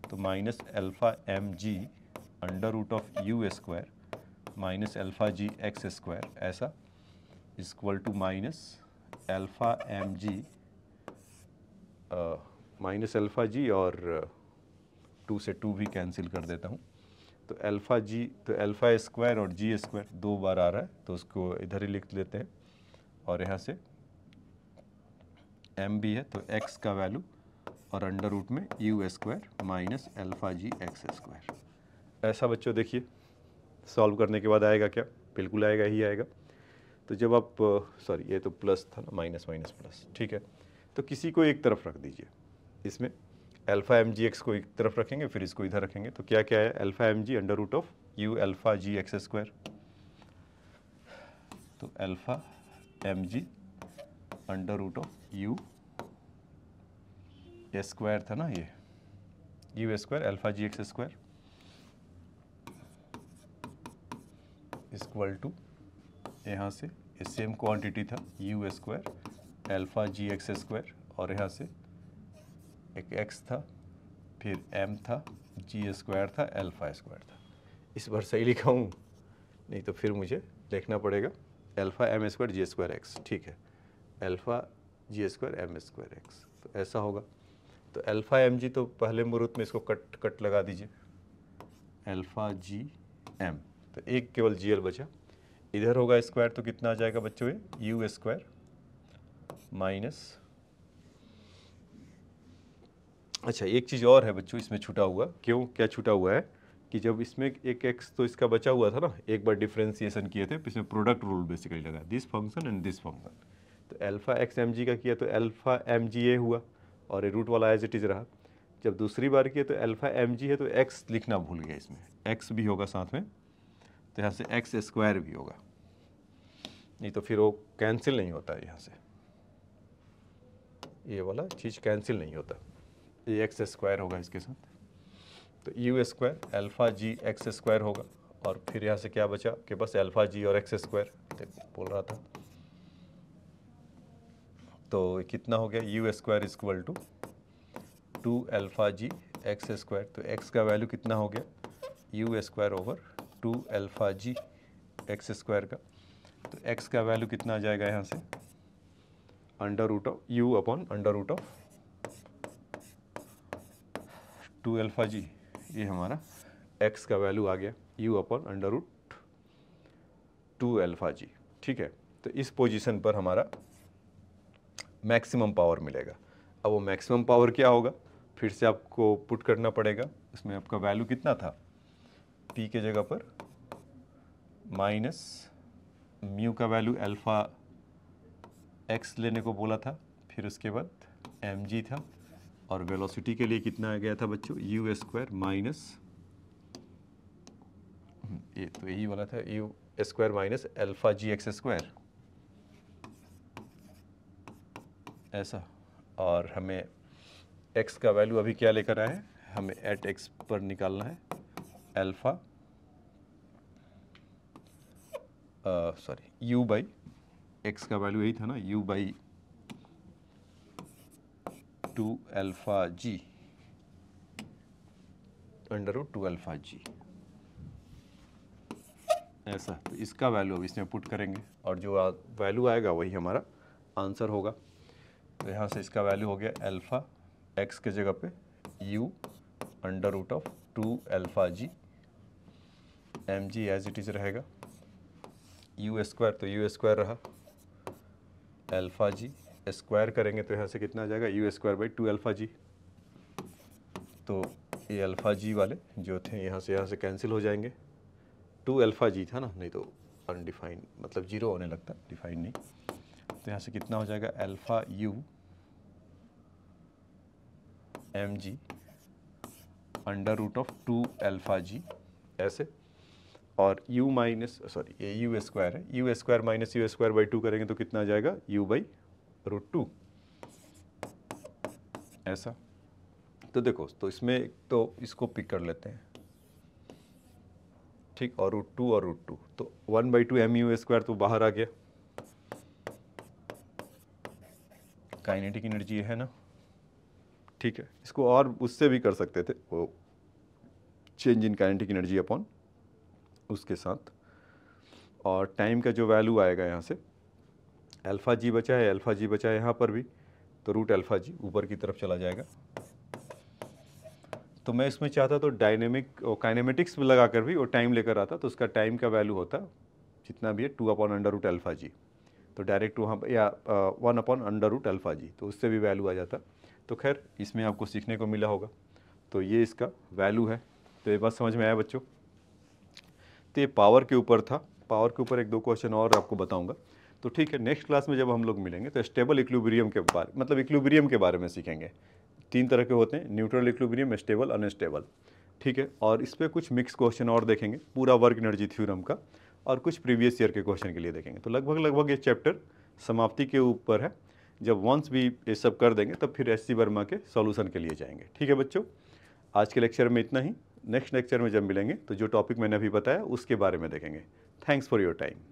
तो minus alpha m g under root of u square minus alpha g x square ऐसा equal to minus alpha m ji minus alpha g और टू से टू भी कैंसिल कर देता हूँ तो अल्फ़ा जी तो अल्फ़ा स्क्वायर और जी स्क्वायर दो बार आ रहा है तो उसको इधर ही लिख लेते हैं और यहाँ से एम भी है तो एक्स का वैल्यू और अंडर रूट में u square minus alpha g x square ऐसा बच्चों देखिए सॉल्व करने के बाद आएगा क्या बिल्कुल आएगा ही आएगा तो जब आप सॉरी ये तो प्लस था ना माइनस माइनस प्लस ठीक है तो किसी को एक तरफ रख दीजिए इसमें अल्फ़ा एम जी एक्स को एक तरफ रखेंगे फिर इसको इधर रखेंगे तो क्या क्या है alpha m g under root of u alpha g x square तो alpha m g under root of u square था ना ये u square alpha g x square equal to यहाँ से ये सेम क्वांटिटी था u square alpha g x square और यहाँ से एक एक्स था फिर एम था जी स्क्वायर था अल्फा स्क्वायर था इस बार सही लिखा हूँ नहीं तो फिर मुझे देखना पड़ेगा alpha m square g square x ठीक है alpha g square m square x तो ऐसा होगा तो अल्फ़ा एम जी तो पहले मुहूर्त में इसको कट कट लगा दीजिए अल्फ़ा जी एम तो एक केवल जी एल बचा इधर होगा स्क्वायर तो कितना आ जाएगा बच्चों ये यू स्क्वायर माइनस अच्छा एक चीज़ और है बच्चों इसमें छूटा हुआ क्यों क्या छूटा हुआ है कि जब इसमें एक एक्स तो इसका बचा हुआ था ना एक बार डिफ्रेंसिएशन किए थे इसमें प्रोडक्ट रूल बेसिकली लगा this function and this function तो अल्फ़ा एक्स एम जी का किया तो अल्फ़ा एम जी ए हुआ और ये रूट वाला एज इट इज़ रहा जब दूसरी बार किए तो अल्फ़ा एम जी है तो एक्स लिखना भूल गया इसमें एक्स भी होगा साथ में तो यहाँ से एक्स स्क्वायर भी होगा नहीं तो फिर वो कैंसिल नहीं होता है यहाँ से ये वाला चीज़ कैंसिल नहीं होता ये एक्स स्क्वायर होगा इसके साथ तो u square alpha g x square होगा और फिर यहाँ से क्या बचा कि बस एल्फा जी और एक्स स्क्वायर तो बोल रहा था तो कितना हो गया u square is equal to two alpha g x square तो एक्स का वैल्यू कितना हो गया u square over two alpha g x square का तो एक्स का वैल्यू कितना आ जाएगा यहाँ से under root of u upon under root of two alpha g ये हमारा एक्स का वैल्यू आ गया u upon under root two alpha g ठीक है तो इस पोजीशन पर हमारा मैक्सिमम पावर मिलेगा अब वो मैक्सिमम पावर क्या होगा फिर से आपको पुट करना पड़ेगा इसमें आपका वैल्यू कितना था पी के जगह पर माइनस म्यू का वैल्यू अल्फ़ा एक्स लेने को बोला था फिर उसके बाद एम जी था और वेलोसिटी के लिए कितना आ गया था बच्चों यू स्क्वायर माइनस ये तो यही वाला था u square minus alpha g x square ऐसा और हमें एक्स का वैल्यू अभी क्या लेकर आए हैं हमें एट एक्स पर निकालना है alpha sorry u by x का वैल्यू यही था ना u by two alpha g under root two alpha g ऐसा तो इसका वैल्यू अब इसमें पुट करेंगे और जो वैल्यू आएगा वही हमारा आंसर होगा तो यहाँ से इसका वैल्यू हो गया अल्फ़ा एक्स के जगह पे u under root of two alpha g m g as it is रहेगा यू स्क्वायर तो यू स्क्वायर रहा अल्फ़ा जी स्क्वायर करेंगे तो यहाँ से कितना आ जाएगा u square by two alpha g तो ये अल्फ़ा जी वाले जो थे यहाँ से यहाँ से कैंसिल हो जाएंगे टू अल्फ़ा जी था ना नहीं तो अनडिफाइंड मतलब जीरो होने लगता डिफाइंड नहीं तो यहाँ से कितना हो जाएगा alpha u m g under root of two alpha g ऐसे और u माइनस सॉरी ये यू स्क्वायर है you square minus u square by two करेंगे तो कितना आ जाएगा u बाई रूट टू ऐसा तो देखो तो इसमें तो इसको पिक कर लेते हैं ठीक और रूट टू और रूट टू तो one by two m u square तो बाहर आ गया काइनेटिक एनर्जी है ना ठीक है इसको और उससे भी कर सकते थे वो change in kinetic energy upon उसके साथ और टाइम का जो वैल्यू आएगा यहाँ से अल्फ़ा जी बचा है अल्फ़ा जी बचा है यहाँ पर भी तो रूट अल्फ़ा जी ऊपर की तरफ चला जाएगा तो मैं इसमें चाहता तो डायनेमिक और काइनेमेटिक्स में लगा कर भी और टाइम लेकर आता तो उसका टाइम का वैल्यू होता जितना भी है two upon under root alpha g तो डायरेक्ट वहाँ पर या one upon under root alpha g तो उससे भी वैल्यू आ जाता तो खैर इसमें आपको सीखने को मिला होगा तो ये इसका वैल्यू है तो ये बात समझ में आया बच्चों तो ये पावर के ऊपर था पावर के ऊपर एक दो क्वेश्चन और आपको बताऊँगा तो ठीक है नेक्स्ट क्लास में जब हम लोग मिलेंगे तो स्टेबल इक्लूबेरियम के बारे मतलब इक्लूबेरियम के बारे में सीखेंगे तीन तरह के होते हैं न्यूट्रल इक्लूबेरियम स्टेबल अनस्टेबल ठीक है और इस पर कुछ मिक्स क्वेश्चन और देखेंगे पूरा वर्क एनर्जी थ्योरम का और कुछ प्रीवियस ईयर के क्वेश्चन के लिए देखेंगे तो लगभग लगभग ये चैप्टर समाप्ति के ऊपर है जब वंस भी ये सब कर देंगे तब फिर एस वर्मा के सॉल्यूशन के लिए जाएंगे ठीक है बच्चों आज के लेक्चर में इतना ही नेक्स्ट लेक्चर में जब मिलेंगे तो जो टॉपिक मैंने अभी बताया उसके बारे में देखेंगे थैंक्स फॉर योर टाइम